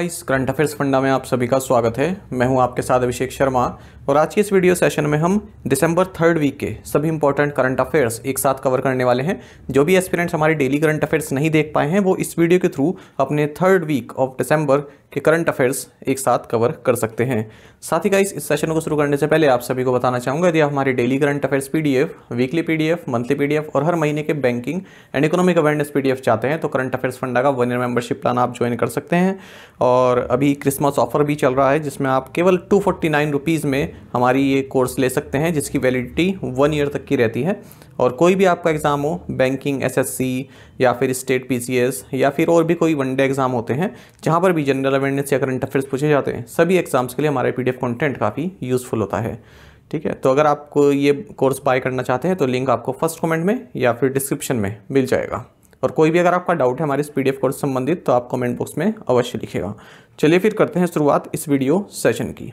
इस current affairs फंडा में आप सभी का स्वागत है मैं हूं आपके साथ अभिषेक शर्मा और आज के इस वीडियो सेशन में हम दिसंबर थर्ड वीक के सभी इंपॉर्टेंट करंट अफेयर्स एक साथ कवर करने वाले हैं जो भी एस्पिरेंट्स हमारे डेली करंट अफेयर्स नहीं देख पाए हैं वो इस वीडियो के थ्रू अपने थर्ड वीक ऑफ दिसंबर के करंट अफेयर्स एक साथ कवर कर सकते हैं साथ ही का इस सेशन को शुरू करने से पहले आप सभी को बताना चाहूँगा यदि आप हमारे daily current affairs P weekly P monthly P और हर महीने के banking and economic awareness P चाहते हैं तो करंट अफेयर्स फंडा का वन ईयर मेंबरशिप प्लान आप ज्वाइन कर सकते हैं और अभी क्रिसमस ऑफर भी चल रहा है जिसमें आप केवल टू में हमारी ये कोर्स ले सकते हैं जिसकी वैलिडिटी वन ईयर तक की रहती है और कोई भी आपका एग्ज़ाम हो बैंकिंग एसएससी या फिर स्टेट पीसीएस या फिर और भी कोई वनडे एग्ज़ाम होते हैं जहाँ पर भी जनरल अवेयरनेस या करंट अफेयर्स पूछे जाते हैं सभी एग्ज़ाम्स के लिए हमारे पी कंटेंट काफ़ी यूज़फुल होता है ठीक है तो अगर आपको ये कोर्स बाय करना चाहते हैं तो लिंक आपको फर्स्ट कॉमेंट में या फिर डिस्क्रिप्शन में मिल जाएगा और कोई भी अगर आपका डाउट है हमारे इस पीडीएफ कोर्स संबंधित तो आप कमेंट बॉक्स में अवश्य लिखेगा चलिए फिर करते हैं शुरुआत इस वीडियो सेशन की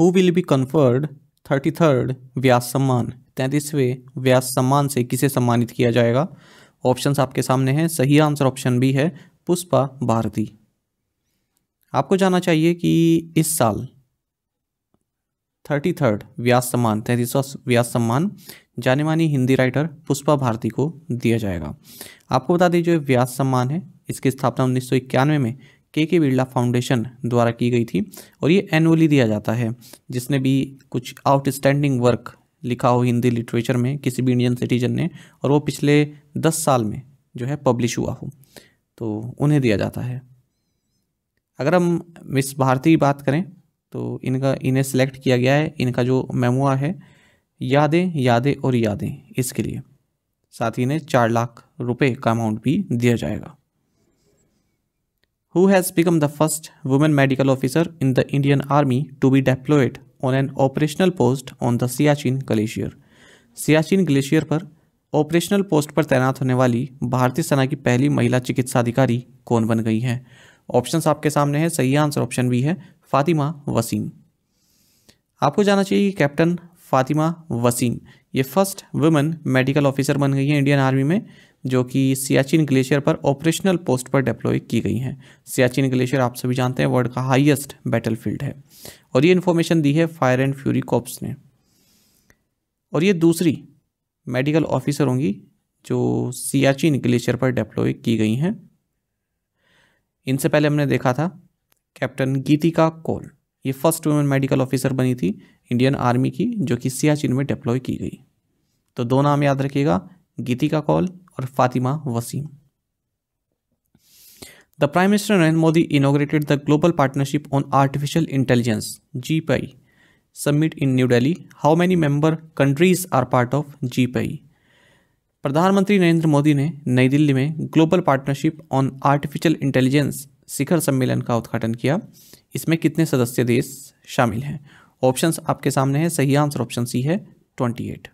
who will be conferred thirty third Vyas Samman तैंतीसवें व्यास सम्मान से किसे सम्मानित किया जाएगा ऑप्शंस आपके सामने हैं सही आंसर ऑप्शन बी है पुष्पा भारती आपको जानना चाहिए कि इस साल थर्टी थर्ड व्यास सम्मान तैंतीसवा व्यास सम्मान जाने मानी हिंदी राइटर पुष्पा भारती को दिया जाएगा आपको बता दीजिए व्यास सम्मान है इसकी स्थापना उन्नीस में के के बिरला फाउंडेशन द्वारा की गई थी और ये एनुअली दिया जाता है जिसने भी कुछ आउटस्टैंडिंग वर्क लिखा हो हिंदी लिटरेचर में किसी भी इंडियन सिटीजन ने और वो पिछले दस साल में जो है पब्लिश हुआ हो तो उन्हें दिया जाता है अगर हम मिस भारती की बात करें तो इनका इन्हें सेलेक्ट किया गया है इनका जो मेमुआ है यादें यादें और यादें इसके लिए साथ ही इन्हें चार लाख रुपए का अमाउंट भी दिया जाएगा who has become the first woman medical officer in the Indian Army to be deployed on an operational post on the Siachen glacier Siachen glacier पर ऑपरेशनल पोस्ट पर तैनात होने वाली भारतीय सेना की पहली महिला चिकित्सा अधिकारी कौन बन गई हैं ऑप्शंस आपके सामने हैं सही आंसर ऑप्शन बी है फातिमा वसीम आपको जाना चाहिए कि कैप्टन फातिमा वसीम ये फर्स्ट वुमेन मेडिकल ऑफिसर बन गई हैं इंडियन आर्मी में जो कि सियाचिन ग्लेशियर पर ऑपरेशनल पोस्ट पर डिप्लॉय की गई हैं सियाचिन ग्लेशियर आप सभी जानते हैं वर्ल्ड का हाईएस्ट बैटलफील्ड है और ये इन्फॉर्मेशन दी है फायर एंड फ्यूरी कॉप्स ने और ये दूसरी मेडिकल ऑफिसर होंगी जो सियाचिन ग्लेशियर पर डिप्लॉय की गई हैं इनसे पहले हमने देखा था कैप्टन गीतिका कौल ये फर्स्ट वुमेन मेडिकल ऑफिसर बनी थी इंडियन आर्मी की जो कि सियाचिन में डिप्लॉय की गई तो दो नाम याद रखिएगा गीतिका कौल और Fatima Waseem the prime minister Narendra Modi inaugurated the global partnership on artificial intelligence G P summit in New Delhi how many member countries are part of G P प्रधानमंत्री नरेंद्र मोदी ने नई दिल्ली में global partnership on artificial intelligence शिखर सम्मेलन का उद्घाटन किया इसमें कितने सदस्य देश शामिल हैं ऑप्शंस आपके सामने हैं सही आंसर ऑप्शन सी है ट्वेंटी एट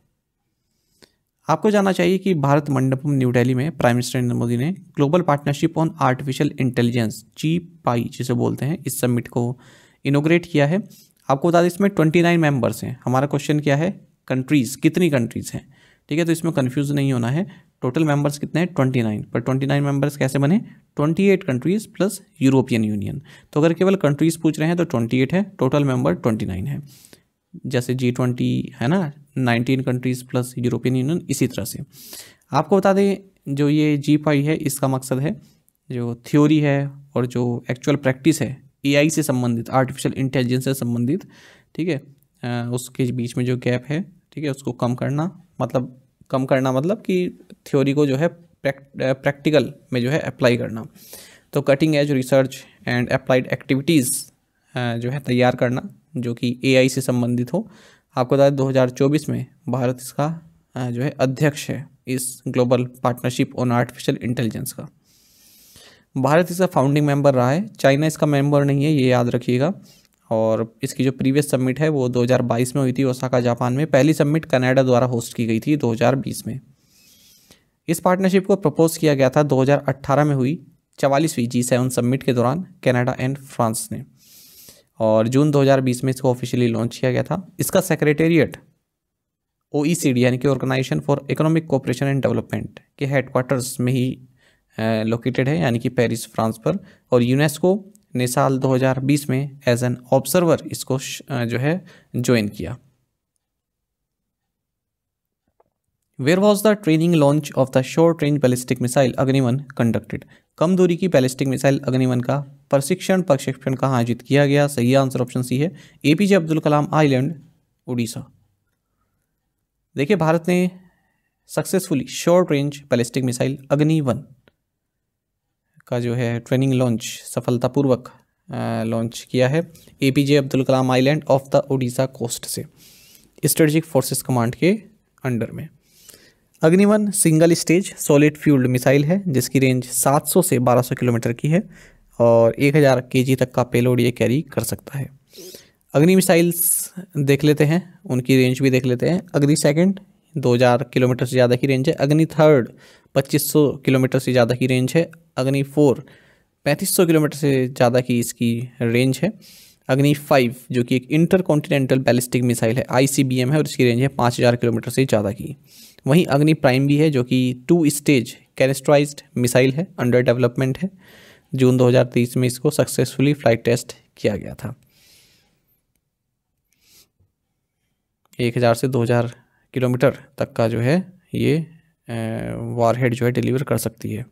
आपको जानना चाहिए कि भारत मंडपम न्यू दिल्ली में प्राइम मिनिस्टर नरेंद्र मोदी ने global partnership on artificial intelligence GPAI जिसे बोलते हैं इस समिट को इनोग्रेट किया है आपको बता दें इसमें ट्वेंटी नाइन मेम्बर्स हैं हमारा क्वेश्चन क्या है कंट्रीज़ कितनी कंट्रीज़ हैं ठीक है तो इसमें कन्फ्यूज नहीं होना है टोटल मेंबर्स कितने हैं ट्वेंटी नाइन पर ट्वेंटी नाइन मेंबर्स कैसे बने twenty eight countries plus European Union तो अगर केवल कंट्रीज़ पूछ रहे हैं तो ट्वेंटी एट है टोटल मेंबर ट्वेंटी नाइन है जैसे जी ट्वेंटी है ना 19 कंट्रीज़ प्लस यूरोपियन यूनियन इसी तरह से आपको बता दें जो ये जी फाइव है इसका मकसद है जो थ्योरी है और जो एक्चुअल प्रैक्टिस है एआई से संबंधित आर्टिफिशियल इंटेलिजेंस से संबंधित ठीक है उसके बीच में जो गैप है ठीक है उसको कम करना मतलब कम करना मतलब कि थ्योरी को जो है प्रैक्टिकल में जो है अप्लाई करना तो cutting edge research and applied activities जो है तैयार करना जो कि एआई से संबंधित हो आपको बता दें दो में भारत इसका जो है अध्यक्ष है इस global partnership on artificial intelligence का भारत इसका फाउंडिंग मेंबर रहा है चाइना इसका मेंबर नहीं है ये याद रखिएगा और इसकी जो प्रीवियस सबमिट है वो 2022 में हुई थी ओसाका जापान में पहली सबमिट कनाडा द्वारा होस्ट की गई थी 2020 में इस पार्टनरशिप को प्रपोज किया गया था 2018 में हुई चवालीसवीं जी सेवन सबमिट के दौरान कनाडा एंड फ्रांस ने और जून 2020 में इसको ऑफिशियली लॉन्च किया गया था इसका सेक्रेटेरिएट ओ e यानी कि organisation for economic cooperation and development के हेडक्वार्टर्स में ही लोकेटेड है यानी कि पेरिस फ्रांस पर और यूनेस्को ने साल 2020 में एज एन ऑब्जर्वर इसको जो है ज्वाइन किया where was the training launch of the short range ballistic missile Agni one conducted कम दूरी की बैलिस्टिक मिसाइल अग्निवन का प्रशिक्षण प्रशिक्षण कहाँ आयोजित किया गया सही आंसर ऑप्शन सी है A J Abdul Kalam island Orissa देखिए भारत ने successfully short range ballistic missile Agni one का जो है ट्रेनिंग लॉन्च सफलतापूर्वक लॉन्च किया है A J Abdul Kalam island off the Orissa coast से स्ट्रेटजिक फोर्सेस कमांड के अंडर में Agni one single stage solid fuelled missile है जिसकी रेंज 700 से 1200 किलोमीटर की है और 1000 केजी तक का पेलोड ये कैरी कर सकता है अग्नि मिसाइल्स देख लेते हैं उनकी रेंज भी देख लेते हैं अग्नि सेकंड 2000 किलोमीटर से ज़्यादा की रेंज है अग्नि थर्ड 2500 किलोमीटर से ज़्यादा की रेंज है अग्नि फोर पैंतीस किलोमीटर से ज़्यादा की इसकी रेंज है अग्नि फाइव जो कि एक इंटर कॉन्टिनेंटल बैलिस्टिक मिसाइल है आई है और इसकी रेंज है पाँच किलोमीटर से ज़्यादा की वहीं अग्नि प्राइम भी है जो कि टू स्टेज कैनेस्ट्राइज मिसाइल है अंडर डेवलपमेंट है जून 2023 में इसको सक्सेसफुली फ्लाइट टेस्ट किया गया था एक हज़ार से दो हज़ार किलोमीटर तक का जो है ये वॉरहेड जो है डिलीवर कर सकती है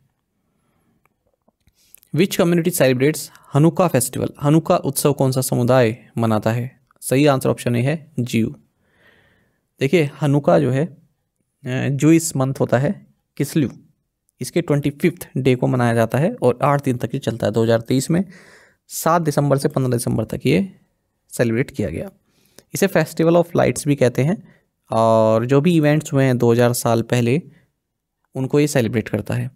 which community celebrates Hanukkah festival Hanukkah उत्सव कौन सा समुदाय मनाता है सही आंसर ऑप्शन ए है जीव देखिए हनुका जो है जूस मंथ होता है किसल्यू इसके ट्वेंटी फिफ्थ डे को मनाया जाता है और आठ दिन तक ये चलता है 2023 में सात दिसंबर से पंद्रह दिसंबर तक ये सेलिब्रेट किया गया इसे फेस्टिवल ऑफ लाइट्स भी कहते हैं और जो भी इवेंट्स हुए हैं 2000 साल पहले उनको ये सेलिब्रेट करता है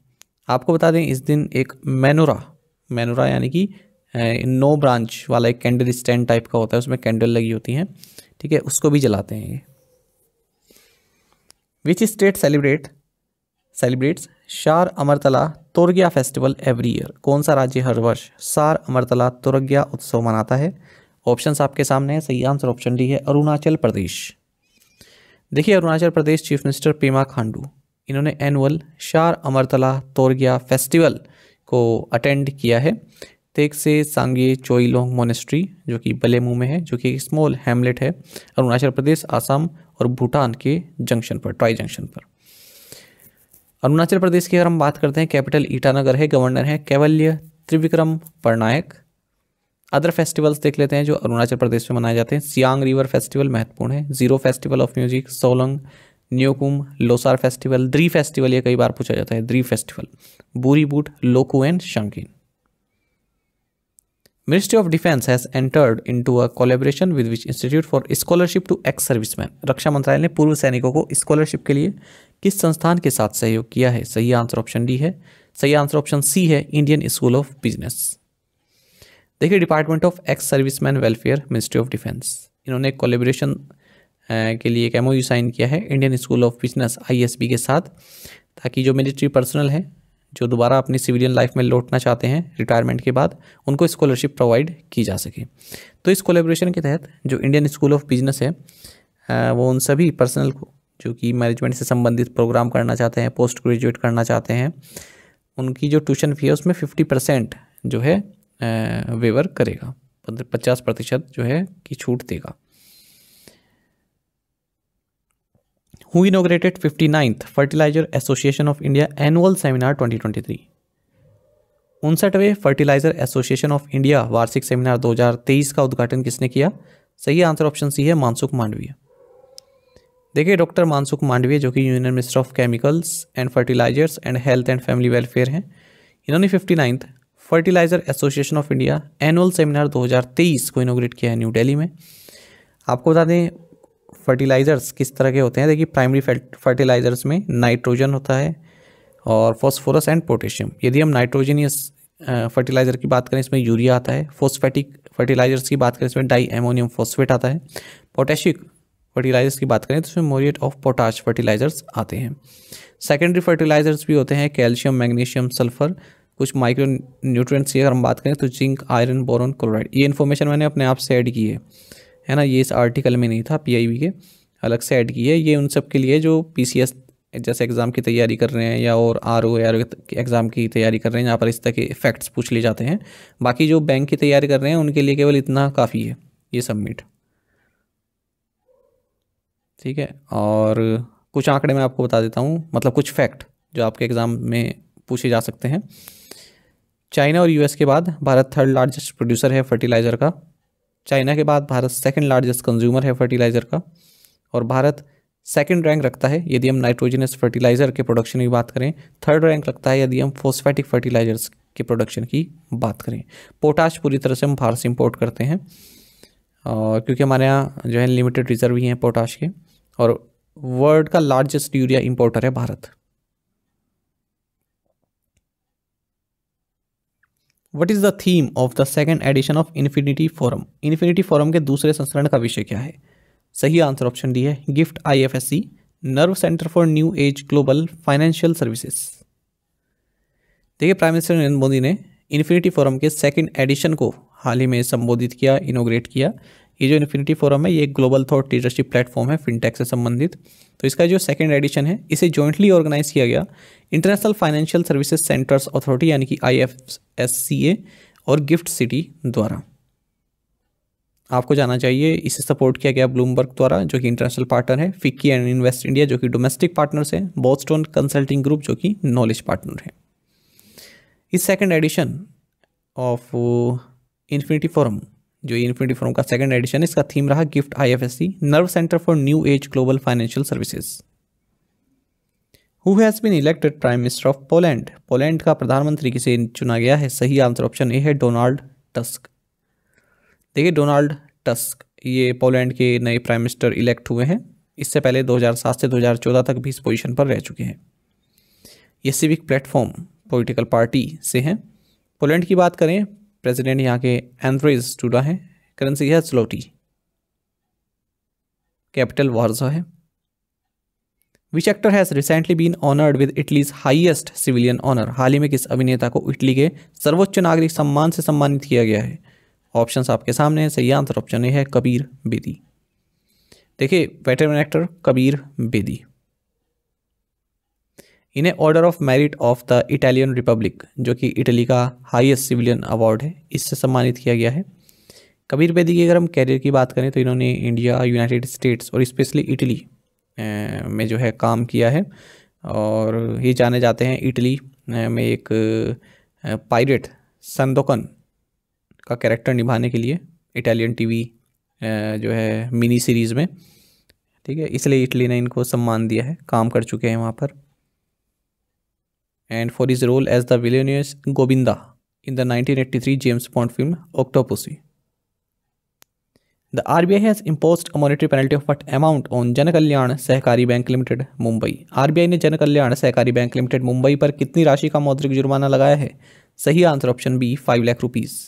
आपको बता दें इस दिन एक मैनोरा मैनोरा यानी कि नो ब्रांच वाला एक कैंडल स्टैंड टाइप का होता है उसमें कैंडल लगी होती हैं ठीक है उसको भी जलाते हैं ये विच स्टेट सेलिब्रेट सेलिब्रेट्स शार अमरतला तोरग्या फेस्टिवल एवरी ईयर कौन सा राज्य हर वर्ष शार अमरतला तोरग्या उत्सव मनाता है ऑप्शंस आपके सामने हैं सही आंसर ऑप्शन डी है अरुणाचल प्रदेश देखिए अरुणाचल प्रदेश चीफ मिनिस्टर पेमा खांडू इन्होंने एनुअल शार अमरतला तोरग्या फेस्टिवल को अटेंड किया है तेक से सांगे चोईलोंग मोनेस्ट्री जो कि बलेमू में है जो कि एक स्मॉल हैमलेट है अरुणाचल प्रदेश आसाम और भूटान के जंक्शन पर ट्राई जंक्शन पर अरुणाचल प्रदेश की अगर हम बात करते हैं कैपिटल ईटानगर है गवर्नर है कैवल्य त्रिविक्रम परनायक अदर फेस्टिवल्स देख लेते हैं जो अरुणाचल प्रदेश में मनाए जाते हैं सियांग रिवर फेस्टिवल महत्वपूर्ण है Ziro festival of music Solung Nyokum Losar festival Dree festival ये कई बार पूछा जाता है द्री फेस्टिवल बूरी बूट लोकू and Sangken Ministry of Defense has entered into a collaboration with which institute for scholarship to ex servicemen रक्षा मंत्रालय ने पूर्व सैनिकों को स्कॉलरशिप के लिए किस संस्थान के साथ सहयोग किया है सही आंसर ऑप्शन डी है सही आंसर ऑप्शन सी है इंडियन स्कूल ऑफ बिजनेस देखिए department of ex servicemen welfare ministry of defence इन्होंने कोलेब्रेशन के लिए एक यू साइन किया है Indian school of business ISB के साथ ताकि जो मिलिट्री पर्सनल है जो दोबारा अपनी सिविलियन लाइफ में लौटना चाहते हैं रिटायरमेंट के बाद उनको स्कॉलरशिप प्रोवाइड की जा सके तो इस कोलेब्रेशन के तहत जो इंडियन स्कूल ऑफ बिजनेस है वो उन सभी पर्सनल को जो कि मैनेजमेंट से संबंधित प्रोग्राम करना चाहते हैं पोस्ट ग्रेजुएट करना चाहते हैं उनकी जो ट्यूशन फी है उसमें फिफ्टी परसेंट जो है वेवर करेगा पचास प्रतिशत जो है कि छूट देगा who inaugurated 59th Fertilizer Association of India Annual Seminar 2023 उनसठवें फर्टिलाइजर एसोसिएशन ऑफ इंडिया वार्षिक सेमिनार 2023 का उद्घाटन किसने किया सही आंसर ऑप्शन सी है मानसुख मांडवीय देखिए डॉक्टर मानसुख मांडवीय जो कि union minister of chemicals and fertilisers and health and family welfare हैं इन्होंने fifty ninth fertiliser association of India annual seminar 2023 को इनोग्रेट किया है न्यू दिल्ली में आपको बता दें फर्टिलाइज़र्स किस तरह के होते हैं देखिए प्राइमरी फर्टिलाइज़र्स में नाइट्रोजन होता है और फॉस्फोरस एंड पोटेशियम यदि हम नाइट्रोजन फर्टिलाइज़र की बात करें इसमें यूरिया आता है फोस्फेटिक फर्टिलाइज़र्स की बात करें इसमें डाई एमोनियम फॉस्फेट आता है पोटेशिक फर्टिलाइज़र्स की बात करें तो इसमें मोरिएट ऑफ पोटाश फर्टिलाइज़र्स आते हैं सेकेंडरी फर्टिलाइज़र्स भी होते हैं कैल्शियम मैग्नीशियम सल्फर कुछ माइक्रो न्यूट्रिएंट्स की अगर हम बात करें तो जिंक आयरन बोरन क्लोराइड ये इन्फॉर्मेशन मैंने अपने आप से ऐड की है है ना ये इस आर्टिकल में नहीं था पीआईबी के अलग से ऐड की है ये उन सब के लिए जो पीसीएस जैसे एग्ज़ाम की तैयारी कर रहे हैं या और आर ओ आर एग्ज़ाम की तैयारी कर रहे हैं जहाँ पर इस तरह के फैक्ट्स पूछ लिए जाते हैं बाकी जो बैंक की तैयारी कर रहे हैं उनके लिए केवल इतना काफ़ी है ये सबमिट ठीक है और कुछ आंकड़े मैं आपको बता देता हूँ मतलब कुछ फैक्ट जो आपके एग्ज़ाम में पूछे जा सकते हैं चाइना और यूएस के बाद भारत थर्ड लार्जेस्ट प्रोड्यूसर है फर्टिलाइज़र का चाइना के बाद भारत सेकेंड लार्जेस्ट कंज्यूमर है फर्टिलाइज़र का और भारत सेकेंड रैंक रखता है यदि हम नाइट्रोजनस फर्टिलाइज़र के प्रोडक्शन की बात करें थर्ड रैंक रखता है यदि हम फोस्फेटिक फर्टिलाइजर्स के प्रोडक्शन की बात करें पोटाश पूरी तरह से हम भारत से इम्पोर्ट करते हैं और क्योंकि हमारे यहाँ जो है लिमिटेड रिजर्व ही हैं पोटाश के और वर्ल्ड का लार्जेस्ट यूरिया इम्पोर्टर है Bharat what is the theme of the second edition of Infinity Forum Infinity Forum के दूसरे संस्करण का विषय क्या है सही आंसर ऑप्शन डी है GIFT IFSC nerve centre for new age global financial services देखिए प्राइम मिनिस्टर नरेंद्र मोदी ने इन्फिनिटी फोरम के सेकेंड एडिशन को हाल ही में संबोधित किया इनोग्रेट किया ये जो इन्फिनिटी फोरम है ये एक ग्लोबल थॉट लीडरशिप प्लेटफॉर्म है फिनटेक से संबंधित तो इसका जो सेकेंड एडिशन है इसे जॉइंटली ऑर्गेनाइज किया गया international financial services centres authority यानी कि आई और गिफ्ट सिटी द्वारा आपको जाना चाहिए इसे सपोर्ट किया गया ब्लूमबर्ग द्वारा जो कि इंटरनेशनल पार्टनर है फिक्की एंड इन्वेस्ट इंडिया जो कि डोमेस्टिक पार्टनर्स हैं बोस्टोन कंसल्टिंग ग्रुप जो कि नॉलेज पार्टनर है इस second edition of Infinity Forum जो ये इन्फिनिटी फोरम का सेकंड एडिशन है इसका थीम रहा GIFT IFSC nerve centre for new age global financial services who has been elected prime minister of Poland Poland का प्रधानमंत्री किसे चुना गया है सही आंसर ऑप्शन ए है डोनाल्ड टस्क देखिए डोनाल्ड टस्क ये पोलैंड के नए प्राइम मिनिस्टर इलेक्ट हुए हैं इससे पहले 2007 से 2014 तक भी इस पोजिशन पर रह चुके हैं ये सिविक प्लेटफॉर्म पॉलिटिकल पार्टी से हैं पोलैंड की बात करें प्रेसिडेंट यहाँ के एंथ्रीज टूडा है करेंसी है स्लोटी कैपिटल वार्सो है which actor has recently been honoured with Italy's highest civilian honour हाल ही में किस अभिनेता को इटली के सर्वोच्च नागरिक सम्मान से सम्मानित किया गया है ऑप्शन आपके सामने है सही आंसर ऑप्शन ए है कबीर बेदी देखिए वेटरन एक्टर कबीर बेदी इन्हें Order of Merit of the Italian Republic जो कि इटली का हाईएस्ट सिविलियन अवार्ड है इससे सम्मानित किया गया है कबीर बेदी की अगर हम कैरियर की बात करें तो इन्होंने इंडिया यूनाइटेड स्टेट्स और स्पेशली इटली में जो है काम किया है और ये जाने जाते हैं इटली में एक पायरेट संदोकन का कैरेक्टर निभाने के लिए इटालियन टीवी जो है मिनी सीरीज़ में ठीक है इसलिए इटली ने इनको सम्मान दिया है काम कर चुके हैं वहाँ पर and for his role as the villainous Govinda in the 1983 Bond film Octopussy the R B I has a monetary penalty of what amount on Jan Kalyan Sahakari bank limited Mumbai R B I ने जन कल्याण सहकारी बैंक लिमिटेड मुंबई पर कितनी राशि का मौद्रिक जुर्माना लगाया है सही answer option B five lakh rupees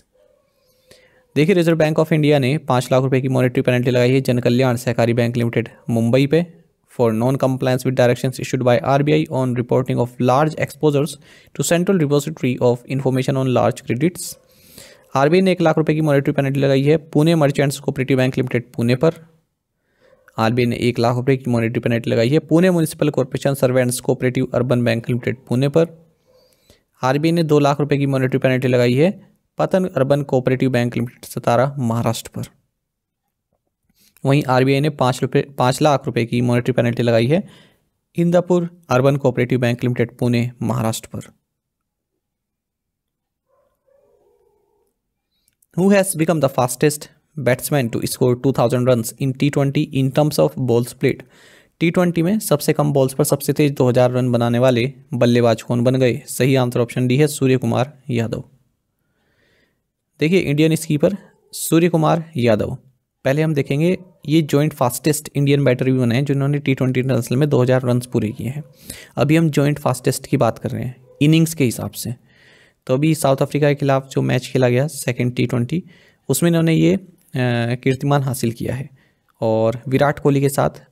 देखिए रिजर्व बैंक ऑफ इंडिया ने पाँच लाख रुपए की मॉनिटरी पेनल्टी लगाई है जन कल्याण सहकारी बैंक लिमिटेड मुंबई पे for non-compliance with directions issued by RBI on reporting of large exposures to Central Repository of Information on Large Credits. RBI ने एक लाख रुपए की मॉनिटरी पेनल्टी लगाई है Pune merchants cooperative bank limited Pune पर आरबीआई ने एक लाख रुपए की मॉनिटरी पेनल्टी लगाई है Pune municipal corporation servants cooperative urban bank limited Pune पर आरबीआई ने दो लाख रुपए की मॉनिटरी पेनल्टी लगाई है Patan urban cooperative bank limited Satara Maharashtra पर वहीं आरबीआई ने पाँच रुपये पाँच लाख रुपये की मॉनेटरी पेनल्टी लगाई है Indapur urban cooperative bank limited Pune Maharashtra पर who has become the fastest batsman to score 2000 run in T twenty in terms of ball split T twenty में सबसे कम बॉल्स पर सबसे तेज 2000 रन बनाने वाले बल्लेबाज कौन बन गए सही आंसर ऑप्शन डी है सूर्य कुमार यादव देखिए इंडियन स्कीपर सूर्य कुमार यादव पहले हम देखेंगे ये जॉइंट फास्टेस्ट इंडियन बैटर भी बने हैं जिन्होंने टी ट्वेंटी इंटरनेशनल में 2000 रन पूरे किए हैं अभी हम जॉइंट फास्टेस्ट की बात कर रहे हैं इनिंग्स के हिसाब से तो अभी साउथ अफ्रीका के खिलाफ जो मैच खेला गया सेकेंड टी ट्वेंटी उसमें इन्होंने ये कीर्तिमान हासिल किया है और विराट कोहली के साथ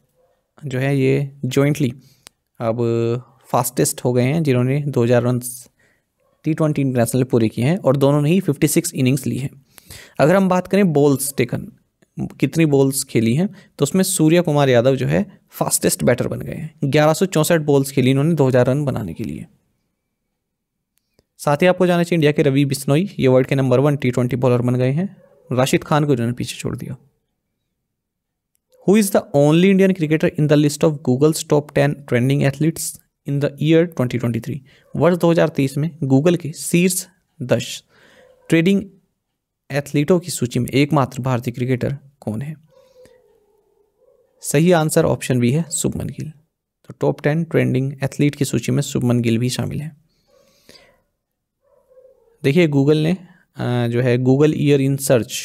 जो है ये जॉइंटली अब फास्टेस्ट हो गए हैं जिन्होंने 2000 रन टी ट्वेंटी इंटरनेशनल पूरे किए हैं और दोनों ने ही 56 इनिंग्स ली हैं अगर हम बात करें बॉल्स टेकन कितनी बॉल्स खेली हैं तो उसमें सूर्य कुमार यादव जो है फास्टेस्ट बैटर बन गए हैं ग्यारह बॉल्स खेली इन्होंने दो रन बनाने के लिए साथ ही आपको जाना चाहिए इंडिया के रवि बिश्नोई ये वर्ल्ड के number one T twenty bowler बन गए हैं राशिद खान को इन्होंने पीछे छोड़ दिया who is the only Indian cricketer in the list of Google's top ten trending athletes in the year 2023 वर्ष 2023 में गूगल के शीर्ष दश ट्रेडिंग एथलीटों की सूची में एकमात्र भारतीय क्रिकेटर कौन है सही आंसर ऑप्शन बी है सुभमन गिल तो टॉप टेन ट्रेंडिंग एथलीट की सूची में सुभमन गिल भी शामिल है देखिए गूगल ने जो है गूगल ईयर इन सर्च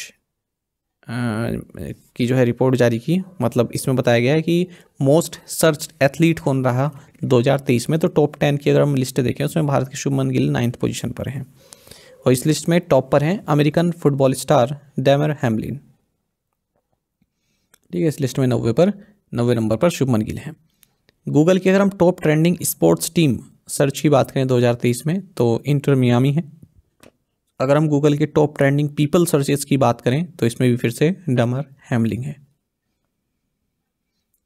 की जो है रिपोर्ट जारी की मतलब इसमें बताया गया है कि मोस्ट सर्च एथलीट कौन रहा 2023 में तो टॉप टेन की अगर हम लिस्ट देखें उसमें भारत के शुभमन गिल नाइन्थ पोजीशन पर हैं और इस लिस्ट में टॉप पर हैं American football star Damar Hamlin ठीक है इस लिस्ट में नब्बे पर नब्बे नंबर पर शुभमन गिल हैं गूगल की अगर हम top trending sports team search की बात करें 2023 में तो इंटर मियामी है अगर हम गूगल के टॉप ट्रेंडिंग पीपल सर्चेस की बात करें तो इसमें भी फिर से डमर हैमलिंग है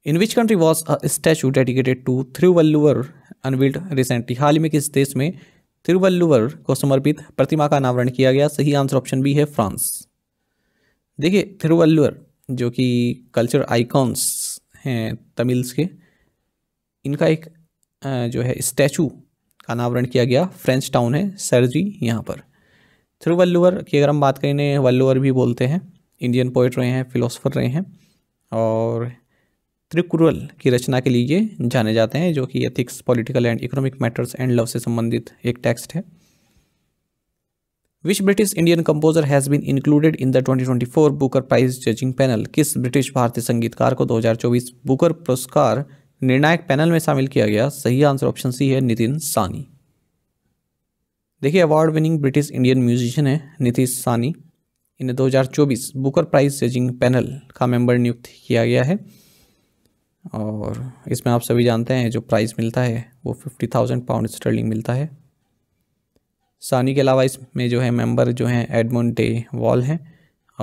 in which country was a statue dedicated to Thiruvalluvar unveiled recently हाल ही में किस देश में थिरुवल्लुवर को समर्पित प्रतिमा का अनावरण किया गया सही आंसर ऑप्शन बी है फ्रांस देखिए थिरुवल्लुअर जो कि कल्चर आइकॉन्स हैं तमिल्स के इनका एक जो है स्टैचू का अनावरण किया गया फ्रेंच टाउन है सरजी यहाँ पर थिरुवल्लुवर की अगर हम बात करें इन्हें वल्लुवर भी बोलते हैं इंडियन पोइट रहे हैं फिलोसोफर रहे हैं और त्रिकुरल की रचना के लिए जाने जाते हैं जो कि ethics political and economic matters and love से संबंधित एक टेक्स्ट है which British Indian composer has been included in the 2024 Booker prize judging panel किस ब्रिटिश भारतीय संगीतकार को 2024 बुकर पुरस्कार निर्णायक पैनल में शामिल किया गया सही आंसर ऑप्शन सी है नितिन सानी देखिए award winning British Indian musician है नितिश सानी इन्हें 2024 बुकर प्राइज जजिंग पैनल का मेंबर नियुक्त किया गया है और इसमें आप सभी जानते हैं जो प्राइज़ मिलता है वो फिफ्टी थाउजेंड पाउंड स्टर्लिंग मिलता है सानी के अलावा इसमें जो है मेंबर जो हैं एडमोन डे वॉल हैं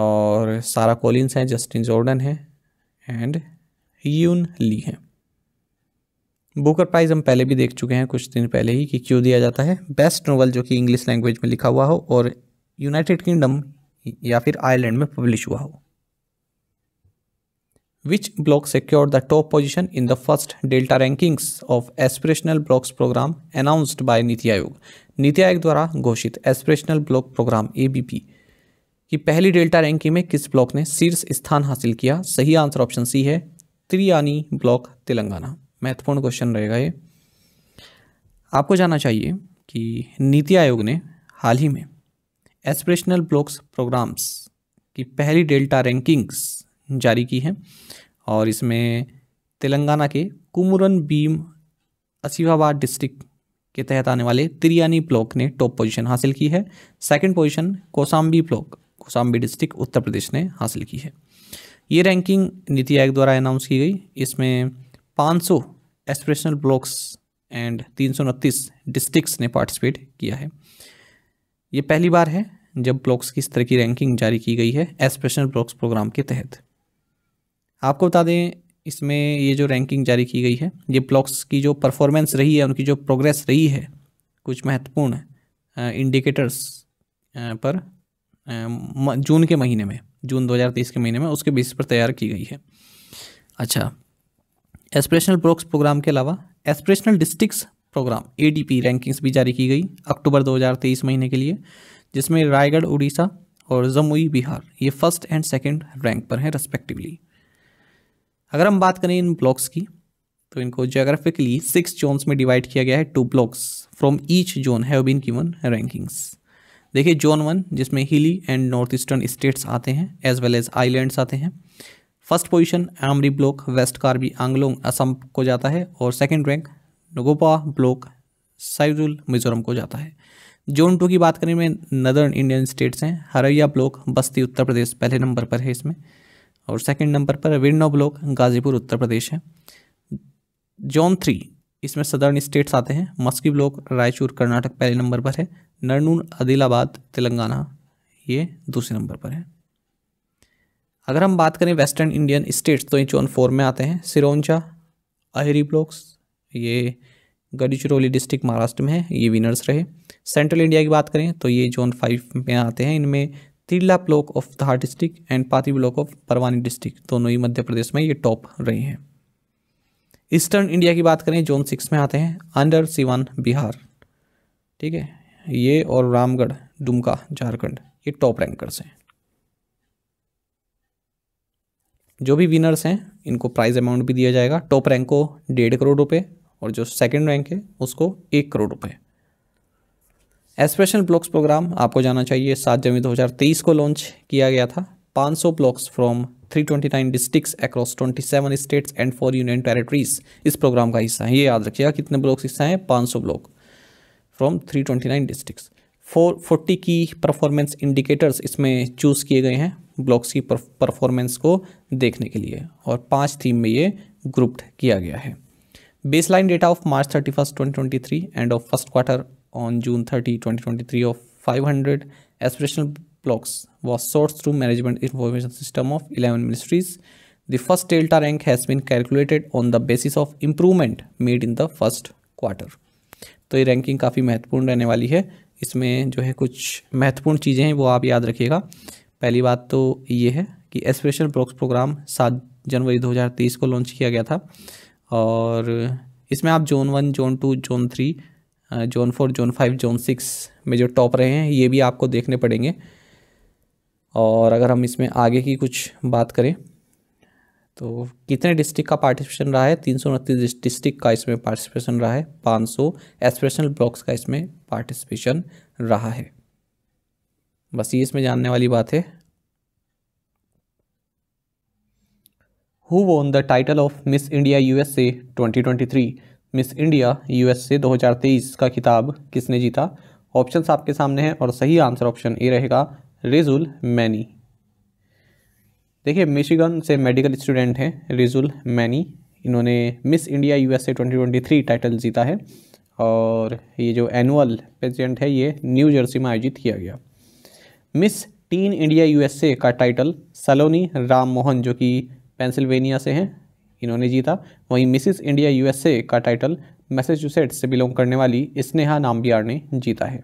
और सारा कोलिंस हैं जस्टिन जॉर्डन हैं एंड यून ली हैं बुकर प्राइज़ हम पहले भी देख चुके हैं कुछ दिन पहले ही कि क्यों दिया जाता है बेस्ट नोवेल जो कि इंग्लिश लैंग्वेज में लिखा हुआ हो और यूनाइटेड किंगडम या फिर आयरलैंड में पब्लिश हुआ हो which block secure the top position in the first delta rankings of aspirational blocks programme announced by NITI Aayog नीति आयोग द्वारा घोषित एस्पिरेशनल ब्लॉक प्रोग्राम ए की पहली डेल्टा रैंकिंग में किस ब्लॉक ने शीर्ष स्थान हासिल किया सही आंसर ऑप्शन सी है त्रियानी ब्लॉक तेलंगाना महत्वपूर्ण क्वेश्चन रहेगा ये आपको जानना चाहिए कि नीति आयोग ने हाल ही में एस्पिरेशनल ब्लॉक्स प्रोग्राम्स की पहली डेल्टा रैंकिंग्स जारी की हैं और इसमें तेलंगाना के कुमरन बीम असीफाबाद डिस्ट्रिक्ट के तहत आने वाले त्रियानी ब्लॉक ने टॉप पोजीशन हासिल की है second position Kosambi block Kosambi district Uttar Pradesh ने हासिल की है ये रैंकिंग नीति आयोग द्वारा अनाउंस की गई इसमें 500 एस्पिरेशनल ब्लॉक्स एंड तीन डिस्ट्रिक्ट्स ने पार्टिसिपेट किया है ये पहली बार है जब ब्लॉक्स की इस तरह की रैंकिंग जारी की गई है एस्पिरेशनल ब्लॉक्स प्रोग्राम के तहत आपको बता दें इसमें ये जो रैंकिंग जारी की गई है ये ब्लॉक्स की जो परफॉर्मेंस रही है उनकी जो प्रोग्रेस रही है कुछ महत्वपूर्ण इंडिकेटर्स पर जून के महीने में जून 2023 के महीने में उसके बेसिस पर तैयार की गई है अच्छा एस्परेशनल ब्लॉक्स प्रोग्राम के अलावा aspirational districts programme a rankings भी जारी की गई अक्टूबर दो महीने के लिए जिसमें रायगढ़ उड़ीसा और जमुई बिहार ये फर्स्ट एंड सेकेंड रैंक पर हैं रेस्पेक्टिवली अगर हम बात करें इन ब्लॉक्स की तो इनको जोग्राफिकली सिक्स जोन्स में डिवाइड किया गया है two blocks from each zone have been given rankings देखिए जोन वन जिसमें hilly and north eastern states आते हैं एज वेल एज आइलैंड्स आते हैं first position Amri block west Karbi Anglong Assam को जाता है और second rank Ngopa block Saitual Mizoram को जाता है जोन टू की बात करें में नदर्न इंडियन स्टेट्स हैं हरैया ब्लॉक बस्ती उत्तर प्रदेश पहले नंबर पर है इसमें और सेकंड नंबर पर विरनो ब्लॉक गाजीपुर उत्तर प्रदेश है जोन थ्री इसमें सदर्न स्टेट्स आते हैं मस्की ब्लॉक रायचूर कर्नाटक पहले नंबर पर है नरनून आदिलाबाद तेलंगाना ये दूसरे नंबर पर है अगर हम बात करें वेस्टर्न इंडियन स्टेट्स तो ये जोन फोर में आते हैं सिरोंचा अहरी ब्लॉक्स ये गढ़चिरौली डिस्ट्रिक्ट महाराष्ट्र में है ये विनर्स रहे सेंट्रल इंडिया की बात करें तो ये जोन फाइव में आते हैं इनमें Tirla block of Dhar district and Pati block of Parwani district दोनों ही मध्य प्रदेश में ये टॉप रहे हैं ईस्टर्न इंडिया की बात करें जोन सिक्स में आते हैं अंडर सिवान बिहार ठीक है ये और रामगढ़ दुमका झारखंड ये टॉप रैंकर्स हैं जो भी विनर्स हैं इनको प्राइज अमाउंट भी दिया जाएगा टॉप रैंक को डेढ़ करोड़ रुपये और जो सेकेंड रैंक है उसको एक करोड़ रुपये एस्पिरेशन ब्लॉक्स प्रोग्राम आपको जाना चाहिए सात जनवरी 2023 को लॉन्च किया गया था 500 blocks from 329 districts across 27 states and four union territories इस प्रोग्राम का हिस्सा है ये याद रखिएगा कितने ब्लॉक्स हिस्सा हैं 500 block from 329 districts four forty की परफॉर्मेंस इंडिकेटर्स इसमें चूज़ किए गए हैं ब्लॉक्स की परफॉर्मेंस को देखने के लिए और पाँच थीम में ये ग्रुप्ड किया गया है baseline data of March thirty first twenty twenty three and of first quarter on June 30, 2023 of 500 aspirational blocks was sourced through management information system of 11 ministries. The first delta rank has been calculated on the basis of improvement made in the first quarter. तो ये ranking काफ़ी महत्वपूर्ण रहने वाली है इसमें जो है कुछ महत्वपूर्ण चीज़ें हैं वो आप याद रखिएगा पहली बात तो ये है कि एस्पिरेशन ब्लॉक्स प्रोग्राम सात जनवरी 2023 को लॉन्च किया गया था और इसमें आप zone one zone two zone three zone four zone five zone six में जो टॉप रहे हैं ये भी आपको देखने पड़ेंगे और अगर हम इसमें आगे की कुछ बात करें तो कितने डिस्ट्रिक्ट का पार्टिसिपेशन रहा है तीन सौ उनतीस डिस्ट्रिक्ट का इसमें पार्टिसिपेशन रहा है पाँच सौ एस्परेशनल ब्लॉक्स का इसमें पार्टिसिपेशन रहा है बस ये इसमें जानने वाली बात है who won the title of Miss India USA 2023 Miss India USA 2023 का खिताब किसने जीता ऑप्शन आपके सामने हैं और सही आंसर ऑप्शन ए रहेगा रिजुल मैनी देखिए मिशिगन से मेडिकल स्टूडेंट हैं रिजुल मैनी इन्होंने मिस इंडिया यूएसए 2023 टाइटल जीता है और ये जो एनुअल पेजेंट है ये न्यू जर्सी में आयोजित किया गया मिस टीन इंडिया यूएसए का टाइटल सलोनी राम मोहन जो कि पेंसिल्वेनिया से हैं इन्होंने जीता वहीं मिसिस इंडिया यूएसए का टाइटल मैसेचुसेट्स से बिलोंग करने वाली स्नेहा नाम्बियार ने जीता है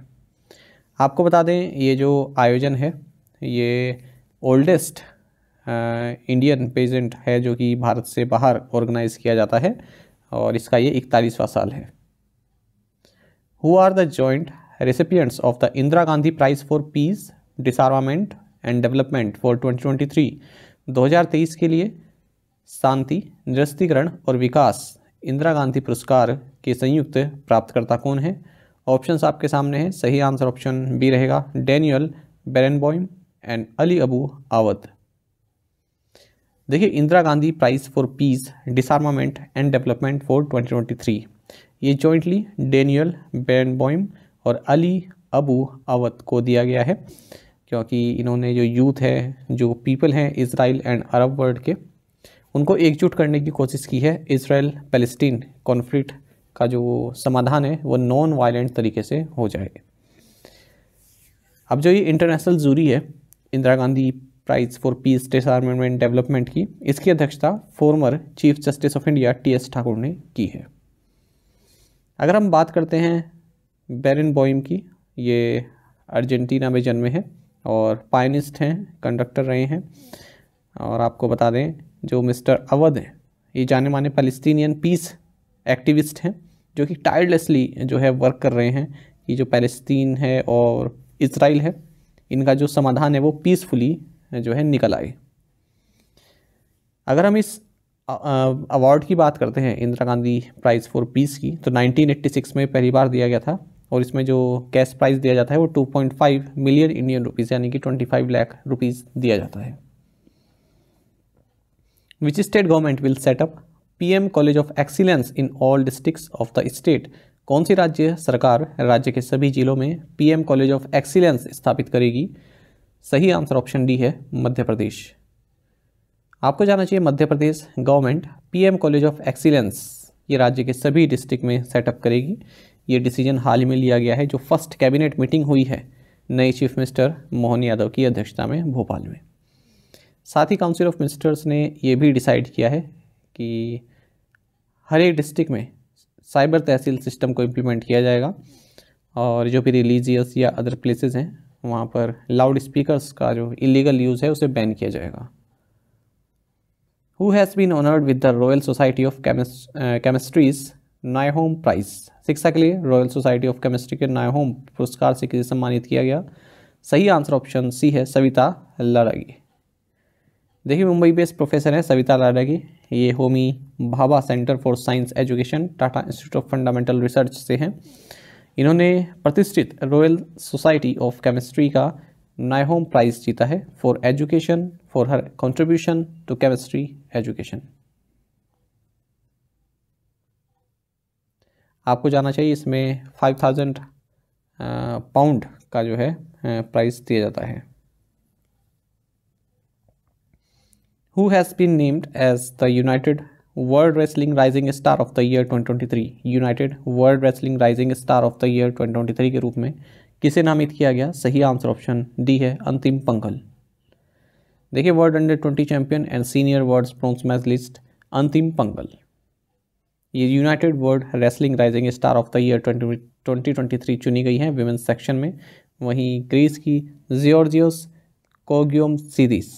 आपको बता दें ये जो आयोजन है ये ओल्डेस्ट इंडियन पेजेंट है जो कि भारत से बाहर ऑर्गेनाइज किया जाता है और इसका ये इकतालीसवां साल है who are the joint recipients of the Indira Gandhi prize for peace disarmament and development for 2023 2023 के लिए शांति निरस्तीकरण और विकास इंदिरा गांधी पुरस्कार के संयुक्त प्राप्तकर्ता कौन है ऑप्शंस आपके सामने हैं सही आंसर ऑप्शन बी रहेगा Daniel Barenboim and Ali Abu Awwad देखिए Indira Gandhi prize for peace disarmament and development for 2023 ये जॉइंटली डेनियल बेरनबॉइम और अली अबू आवत को दिया गया है क्योंकि इन्होंने जो यूथ है जो पीपल हैं इसराइल एंड अरब वर्ल्ड के उनको एकजुट करने की कोशिश की है इसराइल पैलेस्टीन कॉन्फ्लिक्ट का जो समाधान है वो नॉन वायलेंट तरीके से हो जाए अब जो ये इंटरनेशनल जूरी है Indira Gandhi prize for peace disarmament development की इसकी अध्यक्षता former chief justice of India T S Thakur ने की है अगर हम बात करते हैं बैरिन बॉइम की ये अर्जेंटीना में जन्मे हैं और पायनिस्ट हैं कंडक्टर रहे हैं और आपको बता दें जो मिस्टर अवध हैं ये जाने माने फ़लस्तीनियन पीस एक्टिविस्ट हैं जो कि टायर्डलेसली जो है वर्क कर रहे हैं कि जो फलस्तीन है और इसराइल है इनका जो समाधान है वो पीसफुली जो है निकल आए अगर हम इस अवार्ड की बात करते हैं Indira Gandhi prize for peace की तो 1986 में पहली बार दिया गया था और इसमें जो कैश प्राइज़ दिया जाता है वो 2.5 मिलियन इंडियन रुपीज़ यानी कि 25 लाख रुपीज़ दिया जाता है which state government will set up M college of excellence in all district of the state कौन सी राज्य सरकार राज्य के सभी जिलों में एम कॉलेज ऑफ एक्सीलेंस स्थापित करेगी सही आंसर ऑप्शन डी है मध्य प्रदेश आपको जाना चाहिए Madhya Pradesh government M college of excellence ये राज्य के सभी डिस्ट्रिक्ट में सेटअप करेगी ये डिसीजन हाल ही में लिया गया है जो फर्स्ट कैबिनेट मीटिंग हुई है नए चीफ मिनिस्टर मोहन यादव की अध्यक्षता में भोपाल में साथ ही काउंसिल ऑफ मिनिस्टर्स ने ये भी डिसाइड किया है कि हर एक डिस्ट्रिक्ट में साइबर तहसील सिस्टम को इम्प्लीमेंट किया जाएगा और जो भी रिलीजियस या अदर प्लेसेस हैं वहाँ पर लाउड स्पीकर्स का जो इलीगल यूज़ है उसे बैन किया जाएगा who has been honoured with the Royal Society of Chemistry's नायहोम प्राइज शिक्षा के लिए रॉयल सोसाइटी ऑफ केमिस्ट्री के नायहोम पुरस्कार से किसे सम्मानित किया गया सही आंसर ऑप्शन सी है सविता लड़ाई देखिए मुंबई बेस्ड प्रोफेसर हैं सविता लाडा की ये Homi Bhabha centre for science education Tata institute of fundamental research से हैं इन्होंने प्रतिष्ठित रॉयल सोसाइटी ऑफ केमिस्ट्री का नायहोम प्राइज जीता है for education for her contribution to chemistry education आपको जाना चाहिए इसमें फाइव थाउजेंड पाउंड का जो है प्राइस दिया जाता है who has been named as the United World Wrestling Rising Star of the Year 2023 United World Wrestling rising star of the year 2023 के रूप में किसे नामित किया गया सही आंसर ऑप्शन डी है अंतिम पंगल देखिए world under twenty champion and senior world bronze medallist Antim Panghal ये United World Wrestling rising star of the year twenty twenty three चुनी गई है वीमेंस सेक्शन में वहीं ग्रीस की जियोर्जियोस कोग्योम सीरीज़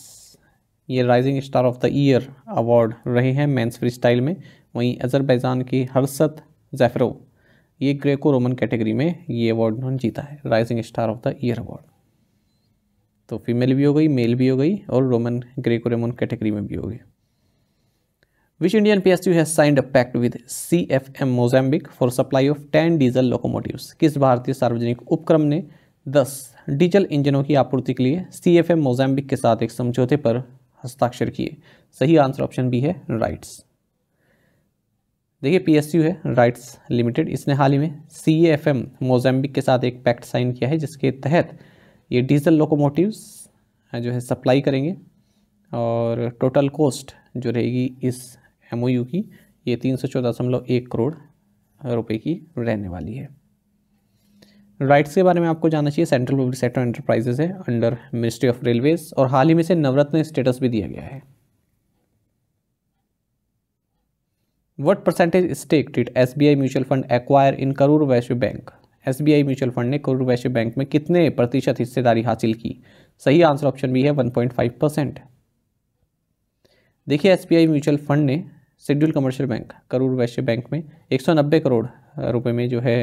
ये rising star of the year award रहे हैं मेंस फ्री स्टाइल में वहीं अजरबैजान की हरसत जैफरो ये ग्रेको रोमन कैटेगरी में ये अवार्ड उन्होंने जीता है rising star of the year award तो फीमेल भी हो गई मेल भी हो गई और रोमन ग्रेको रोमन कैटेगरी में भी हो गई which Indian P S U has signed a pact with C F M Mozambique for supply of ten diesel locomotive किस भारतीय सार्वजनिक उपक्रम ने दस डीजल इंजनों की आपूर्ति के लिए सी एफ एम मोजैम्बिक के साथ एक समझौते पर हस्ताक्षर किए सही आंसर ऑप्शन बी है राइट्स देखिए पीएसयू है राइट्स लिमिटेड इसने हाल ही में सी एफ एम मोजैम्बिक के साथ एक पैक्ट साइन किया है जिसके तहत ये डीजल लोकोमोटिव्स जो है सप्लाई करेंगे और टोटल कॉस्ट जो रहेगी इस एम की ये तीन सौ चौदह दशमलव एक करोड़ रुपए की रहने वाली है राइट्स के बारे में आपको जानना चाहिए सेंट्रल पब्लिक सेक्टर एंटरप्राइजेज है अंडर मिनिस्ट्री ऑफ रेलवेज और हाल ही में से नवरत्न स्टेटस भी दिया गया है what percentage stake did S B I mutual fund acquire in Karur Vysya Bank S B I mutual fund ने करूर वैश्य बैंक में कितने प्रतिशत हिस्सेदारी हासिल की सही आंसर ऑप्शन भी है वन पॉइंट फाइव परसेंट देखिए S B I mutual fund ने scheduled commercial bank Karur Vysya Bank में एक सौ नब्बे करोड़ रुपए में जो है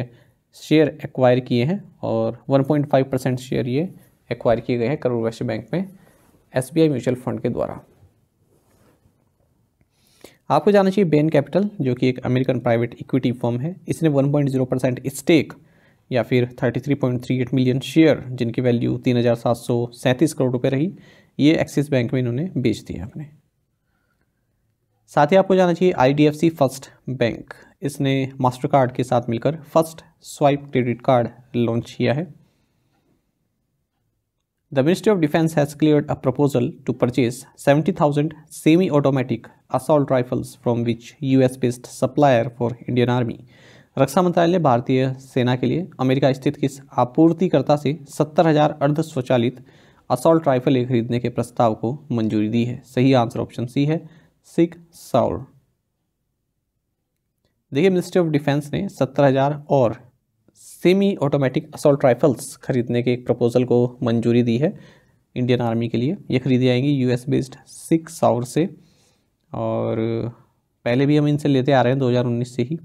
शेयर एक्वायर किए हैं और 1.5 परसेंट शेयर ये एक्वायर किए गए हैं करूर वैश्य बैंक में एस म्यूचुअल फंड के द्वारा आपको जाना चाहिए बेन कैपिटल जो कि एक अमेरिकन प्राइवेट इक्विटी फर्म है इसने 1.0 परसेंट स्टेक या फिर 33.38 मिलियन शेयर जिनकी वैल्यू तीन करोड़ रुपये रही ये एक्सिस बैंक में इन्होंने बेच दिया अपने साथ ही आपको जाना चाहिए आई फर्स्ट बैंक इसने मास्टर कार्ड के साथ मिलकर first swipe credit card launch किया है the ministry of defence has clear a proposal to purchase 70,000 semi automatic assault rifles from which US based supplier for Indian army रक्षा मंत्रालय ने भारतीय सेना के लिए अमेरिका स्थित किस आपूर्तिकर्ता से सत्तर हज़ार अर्ध स्वचालित असॉल्ट राइफल खरीदने के प्रस्ताव को मंजूरी दी है सही आंसर ऑप्शन सी है सिख साउर देखिए मिनिस्ट्री ऑफ डिफेंस ने सत्तर हज़ार और सेमी ऑटोमेटिक असोल्ट राइफल्स खरीदने के एक प्रपोज़ल को मंजूरी दी है इंडियन आर्मी के लिए ये खरीदी जाएंगी यूएस बेस्ड सिक्स आवर से और पहले भी हम इनसे लेते आ रहे हैं 2019 से ही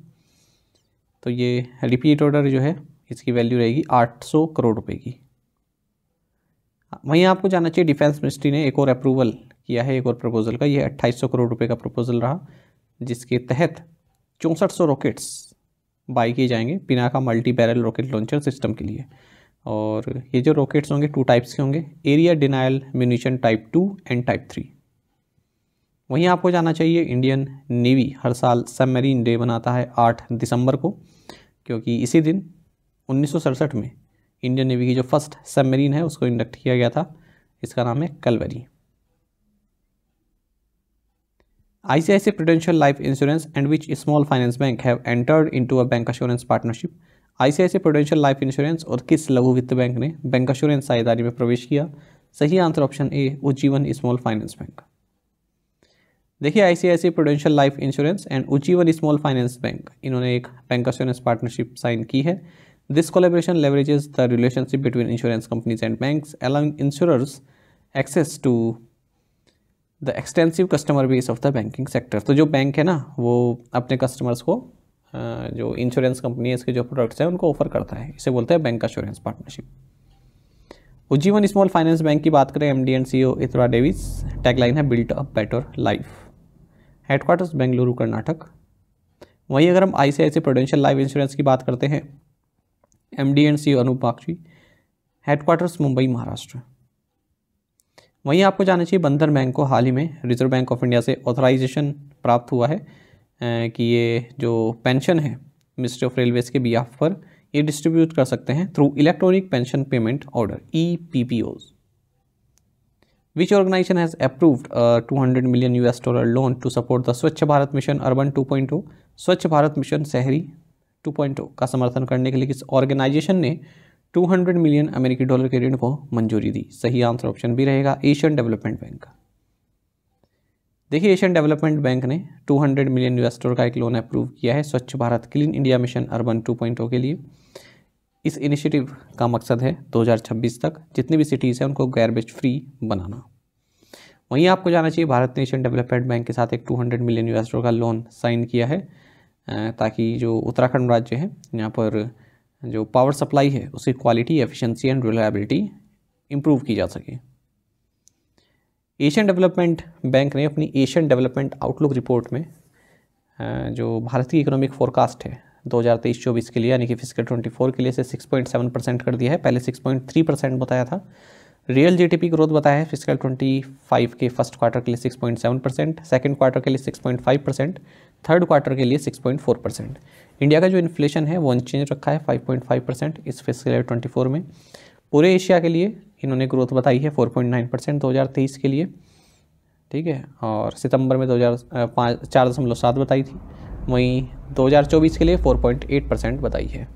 तो ये रिपीट ऑर्डर जो है इसकी वैल्यू रहेगी 800 करोड़ रुपए की वहीं आपको जानना चाहिए डिफेंस मिनिस्ट्री ने एक और अप्रूवल किया है एक और प्रपोज़ल का ये सौ करोड़ रुपये का प्रपोज़ल रहा जिसके तहत चौंसठ सौ रॉकेट्स बाई किए जाएंगे का multi barrel rocket launcher system के लिए और ये जो रॉकेट्स होंगे टू टाइप्स के होंगे area denial munition type two and type three वहीं आपको जाना चाहिए इंडियन नेवी हर साल सबमरीन डे बनाता है आठ दिसंबर को क्योंकि इसी दिन उन्नीस में इंडियन नेवी की जो फर्स्ट सबमरीन है उसको इंडक्ट किया गया था इसका नाम है Kalvari ICICI Prudential Life Insurance and which small finance bank have entered into a bank assurance partnership ICICI Prudential life Insurance और किस लघु वित्त बैंक ने बैंक अश्योरेंस साझेदारी में प्रवेश किया सही answer option A Ujjivan small finance bank देखिए ICICI Prudential life insurance and Ujjivan small finance bank इन्होंने एक बैंक अश्योरेंस पार्टनरशिप साइन की है this collaboration leverages the relationship between insurance companies and bank along insurers access to the extensive customer base of the banking sector तो जो bank है ना वो अपने कस्टमर्स को जो इंश्योरेंस कंपनी है इसके जो प्रोडक्ट्स हैं उनको ऑफर करता है इसे बोलते हैं bank assurance partnership Ujjivan small finance bank की बात करें एम डी एंड सी ओ इतरा डेविस टैगलाइन है built up better life headquarters Bengaluru Karnataka वहीं अगर हम आई सी आई सी प्रोडेंशियल लाइफ इंश्योरेंस की बात करते हैं M D and C O अनुपाक्षी headquarters Mumbai Maharashtra वहीं आपको जाना चाहिए बंधन बैंक को हाल ही में रिजर्व बैंक ऑफ इंडिया से ऑथराइजेशन प्राप्त हुआ है कि ये जो पेंशन है मिनिस्ट्री ऑफ रेलवेज़ के बिहाफ पर ये डिस्ट्रीब्यूट कर सकते हैं through electronic pension payment order E P P Os which organization has approved two hundred million U S dollar loan to support the Swachh Bharat mission urban two point two Swachh Bharat mission शहरी two point two का समर्थन करने के लिए किस organisation ने 200 million अमेरिकी dollar के ऋण को मंजूरी दी सही आंसर ऑप्शन भी रहेगा एशियन डेवलपमेंट बैंक देखिए एशियन डेवलपमेंट बैंक ने 200 मिलियन इन्वेस्टर का एक लोन अप्रूव किया है Swachh Bharat clean India mission urban 2.0 के लिए इस इनिशिएटिव का मकसद है 2026 तक जितनी भी सिटीज़ हैं उनको गैरबेज फ्री बनाना वहीं आपको जाना चाहिए भारत ने एशियन डेवलपमेंट बैंक के साथ एक हंड्रेड मिलियन इन्वेस्टर का लोन साइन किया है ताकि जो उत्तराखंड राज्य है यहाँ पर जो पावर सप्लाई है उसकी quality efficiency and reliability improve की जा सके एशियन डेवलपमेंट बैंक ने अपनी एशियन डेवलपमेंट आउटलुक रिपोर्ट में जो भारतीय इकोनॉमिक फोरकास्ट है 2023-24 के लिए यानी कि फिजिकल 24 के लिए से 6.7 परसेंट कर दिया है पहले 6.3 परसेंट बताया था रियल जीडीपी ग्रोथ बताया है फिजिकल 25 के फर्स्ट क्वार्टर के लिए 6.7 परसेंट सेकेंड क्वार्टर के लिए 6.5 परसेंट थर्ड क्वार्टर के लिए 6.4 परसेंट इंडिया का जो इन्फ्लेशन है वो अनचेंज रखा है 5.5 परसेंट इस फिजिकल ईयर 24 में पूरे एशिया के लिए इन्होंने ग्रोथ बताई है 4.9 परसेंट दो के लिए ठीक है और सितंबर में दो हज़ार पाँच चार दशमलव सात बताई थी वहीं 2024 के लिए 4.8 परसेंट बताई है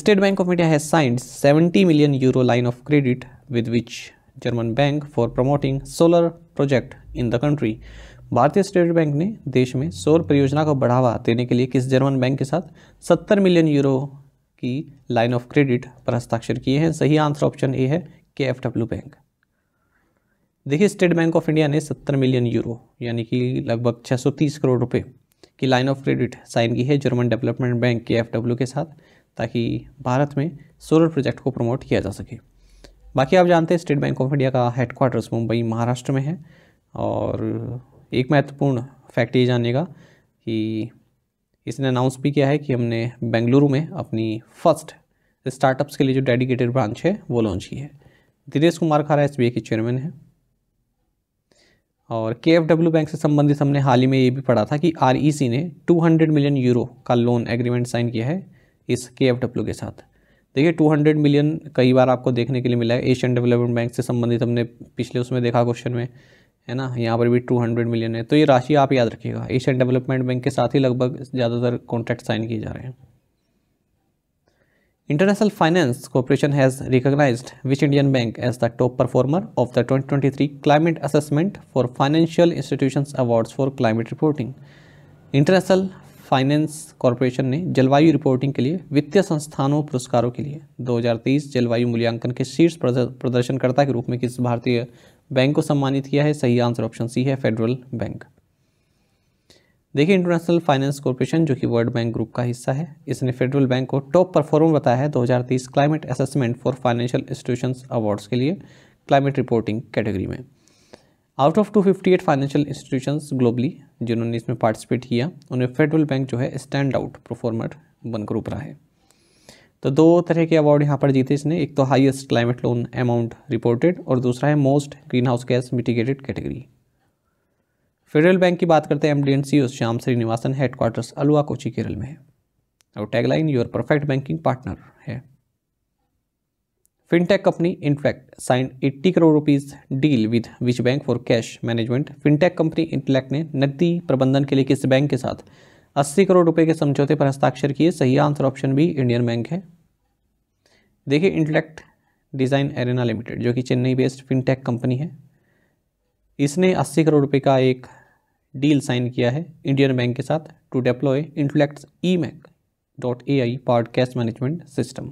state bank of India has signed 70 million euro line of credit with which German bank for promoting solar project in the country भारतीय स्टेट बैंक ने देश में सौर परियोजना को बढ़ावा देने के लिए किस जर्मन बैंक के साथ 70 मिलियन यूरो की लाइन ऑफ क्रेडिट पर हस्ताक्षर किए हैं सही आंसर ऑप्शन ए है के एफ डब्ल्यू बैंक देखिए स्टेट बैंक ऑफ इंडिया ने 70 मिलियन यूरो यानी कि लगभग 630 करोड़ रुपए की लाइन ऑफ क्रेडिट साइन की है German development bank K F के साथ ताकि भारत में सोलर प्रोजेक्ट को प्रमोट किया जा सके बाकी आप जानते हैं स्टेट बैंक ऑफ इंडिया का हेडक्वार्टर्स मुंबई महाराष्ट्र में है और एक महत्वपूर्ण फैक्ट ये जानने का कि इसने अनाउंस भी किया है कि हमने बेंगलुरु में अपनी फर्स्ट स्टार्टअप्स के लिए जो डेडिकेटेड ब्रांच है वो लॉन्च की है दिनेश कुमार खारा एस के चेयरमैन हैं और के एफ डब्ल्यू बैंक से संबंधित हमने हाल ही में ये भी पढ़ा था कि आर सी e ने 200 मिलियन यूरो का लोन एग्रीमेंट साइन किया है इस के एफ डब्ल्यू के साथ देखिए 200 मिलियन कई बार आपको देखने के लिए मिला है एशियन डेवलपमेंट बैंक से संबंधित हमने पिछले उसमें देखा क्वेश्चन में है ना यहाँ पर भी टू हंड्रेड मिलियन है तो ये राशि आप याद रखिएगा एशियन डेवलपमेंट बैंक के साथ ही लगभग ज़्यादातर कॉन्ट्रैक्ट साइन किए जा रहे हैं international finance corporation has recognized which Indian bank as the top performer of the 2023 climate assessment for financial institution award for climate reporting international finance corporation ने जलवायु रिपोर्टिंग के लिए वित्तीय संस्थानों पुरस्कारों के लिए 2030 जलवायु मूल्यांकन के शीर्ष प्रदर्शनकर्ता के रूप में किस भारतीय बैंक को सम्मानित किया है सही आंसर ऑप्शन सी है फेडरल बैंक देखिए इंटरनेशनल फाइनेंस कॉरपोरेशन जो कि वर्ल्ड बैंक ग्रुप का हिस्सा है इसने फेडरल बैंक को टॉप परफॉर्मर बताया है 2030 climate assessment for financial institution awards के लिए क्लाइमेट रिपोर्टिंग कैटेगरी में out of 258 financial institutions globally जिन्होंने इसमें पार्टिसिपेट किया उन्हें फेडरल बैंक जो है स्टैंड आउट परफॉर्मर बनकर उभरा है तो दो तरह के अवार्ड यहाँ पर जीते इसने एक तो highest climate loan amount reported और दूसरा है most green house gas mitigated category federal bank की बात करते हैं M D N C Shyam Srinivasan headquarters Aluva Kochi Kerala में है और tagline your perfect banking partner है fintech company in fact sign 80 crore rupees deal with which bank for cash management fintech company intellect ने नकदी प्रबंधन के लिए किस बैंक के साथ अस्सी करोड़ रुपए के समझौते पर हस्ताक्षर किए सही answer option B Indian bank है देखिए इंटेलेक्ट डिज़ाइन एरेना लिमिटेड जो कि चेन्नई बेस्ड फिनटेक कंपनी है इसने 80 करोड़ रुपए का एक डील साइन किया है इंडियन बैंक के साथ to deploy intellect E mac dot A I cash management system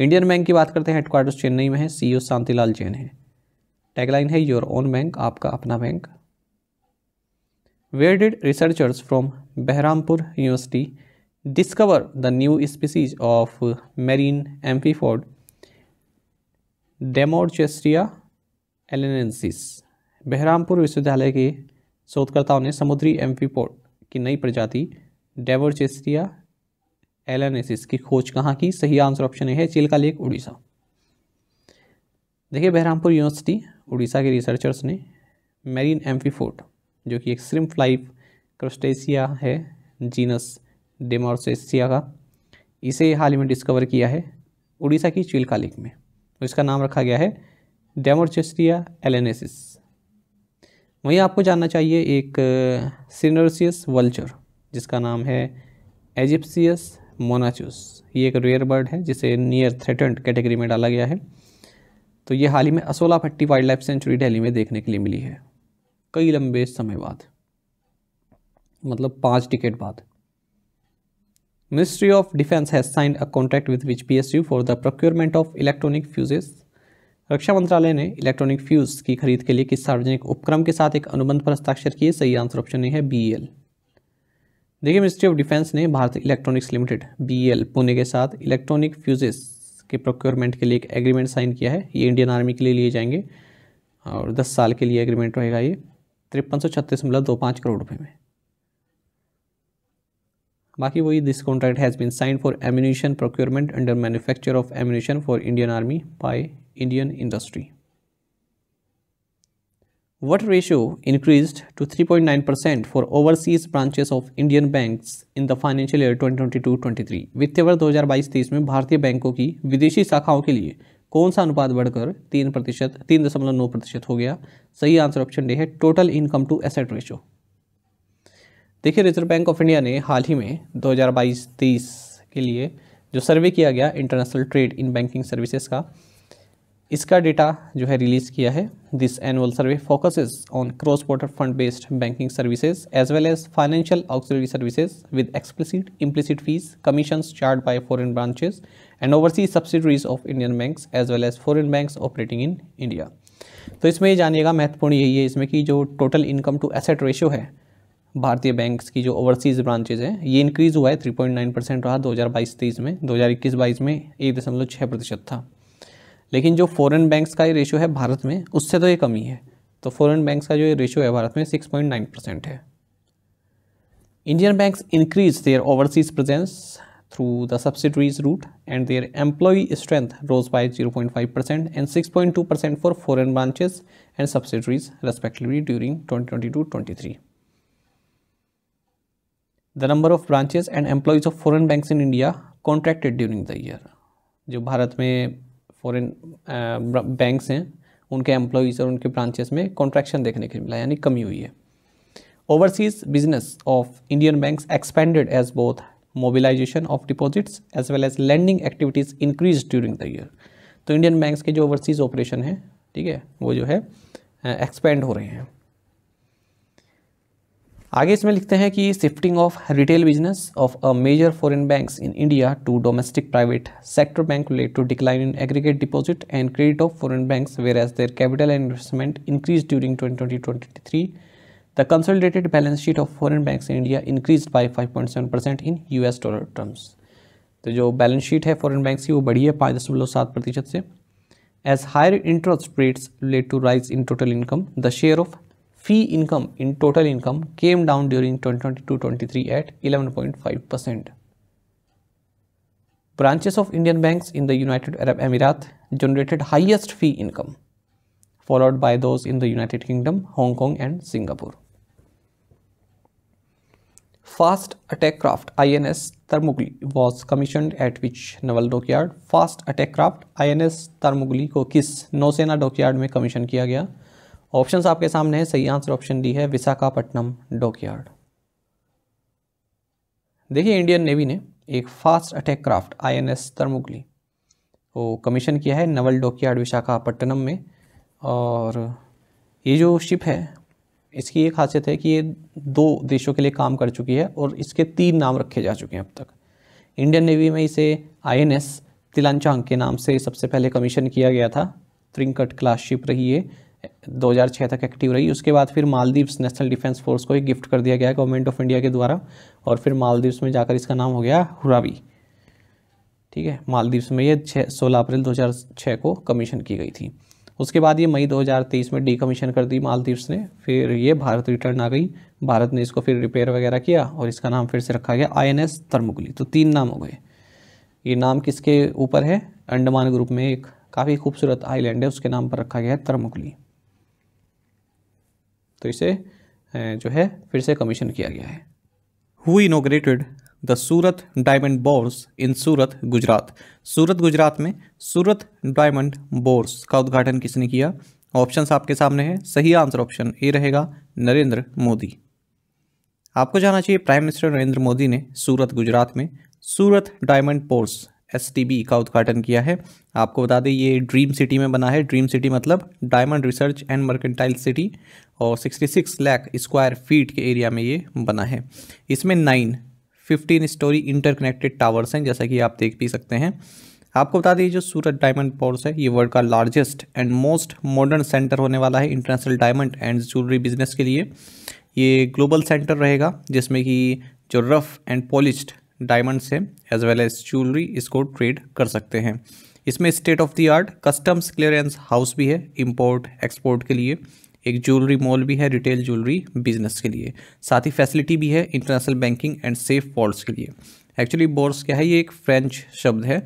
Indian bank की बात करते हैं हेडक्वार्टर्स चेन्नई में है सी ओ e शांतिलाल जैन है टैगलाइन है योर ओन बैंक आपका अपना bank where did researchers from Behrampur University discover the new species of marine amphipod Demorchestria alenensis Berhampur विश्वविद्यालय के शोधकर्ताओं ने समुद्री एम्फीपोड की नई प्रजाति डेमोरचेस्ट्रिया एलेनेसिस की खोज कहाँ की सही आंसर ऑप्शन है चिल्का लेक उड़ीसा देखिए बहरामपुर यूनिवर्सिटी उड़ीसा के रिसर्चर्स ने मैरीन एम्फीफोर्ड जो कि एक श्रिम्प लाइफ क्रस्टेशिया है जीनस डेमोरसेसिया का इसे हाल ही में डिस्कवर किया है उड़ीसा की चिल्का लेक में तो इसका नाम रखा गया है डेमोरचेस्टिया एलेनेसिस वहीं आपको जानना चाहिए एक सिनर्सियस वल्चर जिसका नाम है एजिप्सियस मोनाचूस ये एक रेयर बर्ड है जिसे नियर थ्रेटेंड कैटेगरी में डाला गया है तो ये हाल ही में Asola Bhatti wild life sanctuary Delhi में देखने के लिए मिली है कई लंबे समय बाद मतलब पांच टिकट बाद defence of Defense a contract a which P S U for the procurement of electronic fuses रक्षा मंत्रालय ने इलेक्ट्रॉनिक फ्यूज की खरीद के लिए किस सार्वजनिक उपक्रम के साथ एक अनुबंध पर हस्ताक्षर किए सही आंसर ऑप्शन है बी एल e देखिए मिनिस्ट्री ऑफ डिफेंस ने Bharat electronics limited B L Pune के साथ इलेक्ट्रॉनिक फ्यूजेस के प्रोक्योरमेंट के लिए एक एग्रीमेंट साइन किया है ये इंडियन आर्मी के लिए लिए जाएंगे और दस साल के लिए एग्रीमेंट रहेगा ये तिरपन सौ छत्तीस मतलब दो पाँच करोड़ रुपए में बाकी वही this contract has been sign for ammunition procurement under manufacture of ammunition for Indian army by Indian industry What ratio increased to 3.9% for overseas branches of Indian banks in the financial year 2022-23? वित्तीय वर्ष 2022-23 में भारतीय बैंकों की विदेशी शाखाओं के लिए कौन सा अनुपात बढ़कर तीन प्रतिशत तीन दशमलव नौ प्रतिशत हो गया सही आंसर ऑप्शन डी है total income to asset ratio देखिए रिजर्व बैंक ऑफ इंडिया ने हाल ही में 2022-23 के लिए जो सर्वे किया गया international trade in banking services का इसका डेटा जो है रिलीज़ किया है this annual survey focuses on cross border fund based banking services as well as financial auxiliary services with explicit implicit fees commissions charge by foreign branches and overseas subsidiaries of Indian banks as well as foreign banks operating in India तो इसमें ये जानिएगा महत्वपूर्ण यही है इसमें कि जो total income to asset ratio है भारतीय बैंक्स की जो ओवरसीज़ ब्रांचेज हैं ये इंक्रीज़ हुआ है 3.9 परसेंट रहा 2022-23 में 2021-22 में एक दशमलव छः प्रतिशत था लेकिन जो फॉरेन बैंक्स का ये रेशो है भारत में उससे तो ये कमी है तो फॉरेन बैंक्स का जो ये रेशियो है भारत में सिक्स पॉइंट नाइन परसेंट है Indian banks increase their overseas presence through the subsidiaries route and their employee strength rose zero point five percent and six point two percent for foreign branches and subsidiaries respectively during twenty twenty twenty two three the number of branches and employees of foreign banks in India contracted during the year जो भारत में foreign banks uh, हैं उनके employees और उनके branches में contraction देखने को मिला यानी कमी हुई है overseas business of Indian banks expanded as both mobilization of deposits as well as lending activities increase during the year तो इंडियन बैंक्स के जो ओवरसीज़ ऑपरेशन हैं ठीक है वो जो है एक्सपेंड uh, हो रहे हैं आगे इसमें लिखते हैं कि shifting of retail business of a major foreign banks in India to domestic private sector bank led to decline in aggregate deposit and credit of foreign banks whereas their capital and investment increase during twenty twenty The consolidated balance sheet of foreign banks in India increased by in U US dollar terms तो जो balance sheet है फॉरन banks की वो बढ़ी है पाँच दशमलव सात प्रतिशत से as higher interest rates relate to rise in total income the share of fee income in total income came down during 2022-23 at 11.5 percent. Branches of Indian banks in the United Arab Emirates generated highest fee income, followed by those in the United Kingdom, Hong Kong and Singapore. Fast attack craft INS Thermogli was commissioned at which naval dockyard? Fast attack craft INS Thermogli को किस नौसेना dockyard में commission किया गया options आपके सामने है सही आंसर ऑप्शन डी है विशाखापट्टनम डॉकयार्ड देखिए इंडियन नेवी ने एक fast attack craft INS Tarmugli को कमीशन किया है नवल डॉकयार्ड विशाखापट्टनम में और ये जो शिप है इसकी ये खासियत है कि ये दो देशों के लिए काम कर चुकी है और इसके तीन नाम रखे जा चुके हैं अब तक इंडियन नेवी में इसे आईएनएस तिलानचांग के नाम से सबसे पहले कमीशन किया गया था त्रिंकट क्लास शिप रही है 2006 तक एक्टिव रही उसके बाद फिर मालदीव्स नेशनल डिफेंस फोर्स को ही गिफ्ट कर दिया गया गवर्नमेंट ऑफ इंडिया के द्वारा और फिर मालदीव्स में जाकर इसका नाम हो गया हुरावी ठीक है मालदीव्स में ये छः सोलह अप्रैल 2006 को कमीशन की गई थी उसके बाद ये मई 2023 में डी कमीशन कर दी मालदीव्स ने फिर ये भारत रिटर्न आ गई भारत ने इसको फिर रिपेयर वगैरह किया और इसका नाम फिर से रखा गया आई एन एस तरमुगली तो तीन नाम हो गए ये नाम किसके ऊपर है अंडमान ग्रुप में एक काफ़ी खूबसूरत आइलैंड है उसके नाम पर रखा गया है तरमुगली तो इसे जो है फिर से कमीशन किया गया है who inaugurated the Surat diamond bourse in Surat Gujarat Surat Gujarat में सूरत डायमंड बोर्स का उद्घाटन किसने किया ऑप्शंस आपके सामने हैं सही आंसर ऑप्शन ए रहेगा नरेंद्र मोदी आपको जाना चाहिए प्राइम मिनिस्टर नरेंद्र मोदी ने सूरत गुजरात में सूरत डायमंड पोर्स एस का उद्घाटन किया है आपको बता दें ये ड्रीम सिटी में बना है ड्रीम सिटी मतलब diamond research and mercantile city और 66 लाख स्क्वायर फीट के एरिया में ये बना है इसमें nine fifteen storey interconnected towers हैं जैसा कि आप देख भी सकते हैं आपको बता दें जो सूरत डायमंड पोर्स है ये वर्ल्ड का largest and most modern centre होने वाला है international diamond and jewellery business के लिए ये ग्लोबल सेंटर रहेगा जिसमें कि जो रफ़ एंड पॉलिश्ड डायमंड से एज वेल एज ज्वेलरी इसको ट्रेड कर सकते हैं इसमें state of the art customs clearance house भी है इम्पोर्ट एक्सपोर्ट के लिए एक ज्वेलरी मॉल भी है रिटेल ज्वेलरी बिजनेस के लिए साथ ही फैसिलिटी भी है international banking and safe vaults के लिए एक्चुअली बॉर्ड्स क्या है ये एक फ्रेंच शब्द है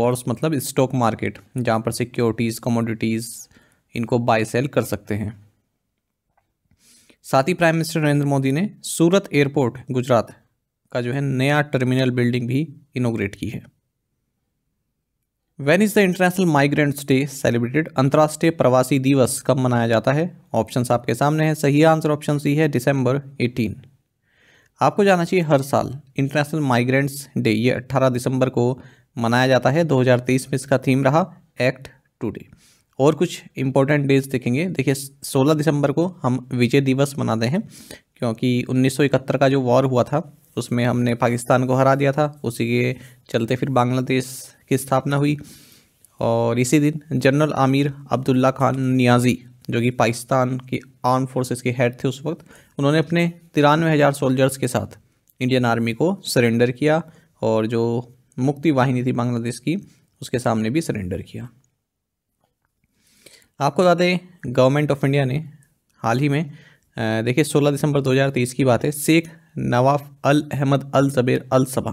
बॉर्ड्स मतलब स्टॉक मार्केट जहाँ पर सिक्योरिटीज़ कमोडिटीज़ इनको बाय सेल कर सकते हैं साथ ही प्राइम मिनिस्टर नरेंद्र मोदी ने सूरत एयरपोर्ट गुजरात का जो है नया टर्मिनल बिल्डिंग भी इनोग्रेट की है when is the international migrants day celebrated अंतर्राष्ट्रीय प्रवासी दिवस कब मनाया जाता है ऑप्शन आपके सामने है सही आंसर ऑप्शन सी है दिसंबर 18 आपको जाना चाहिए हर साल इंटरनेशनल माइग्रेंट्स डे ये 18 दिसंबर को मनाया जाता है 2023 में इसका थीम रहा एक्ट टूडे और कुछ इंपॉर्टेंट डेज देखेंगे देखिए 16 दिसंबर को हम विजय दिवस मनाते हैं क्योंकि 1971 का जो वॉर हुआ था उसमें हमने पाकिस्तान को हरा दिया था उसी के चलते फिर बांग्लादेश की स्थापना हुई और इसी दिन जनरल आमिर अब्दुल्ला खान नियाजी जो कि पाकिस्तान के आर्म फोर्सेस के हेड थे उस वक्त उन्होंने अपने तिरानवे हज़ार सोल्जर्स के साथ इंडियन आर्मी को सरेंडर किया और जो मुक्ति वाहिनी थी बांग्लादेश की उसके सामने भी सरेंडर किया आपको बता दें गवर्नमेंट ऑफ इंडिया ने हाल ही में देखिए 16 दिसंबर 2023 की बात है शेख नवाफ अल अहमद अल जबेर अल सबा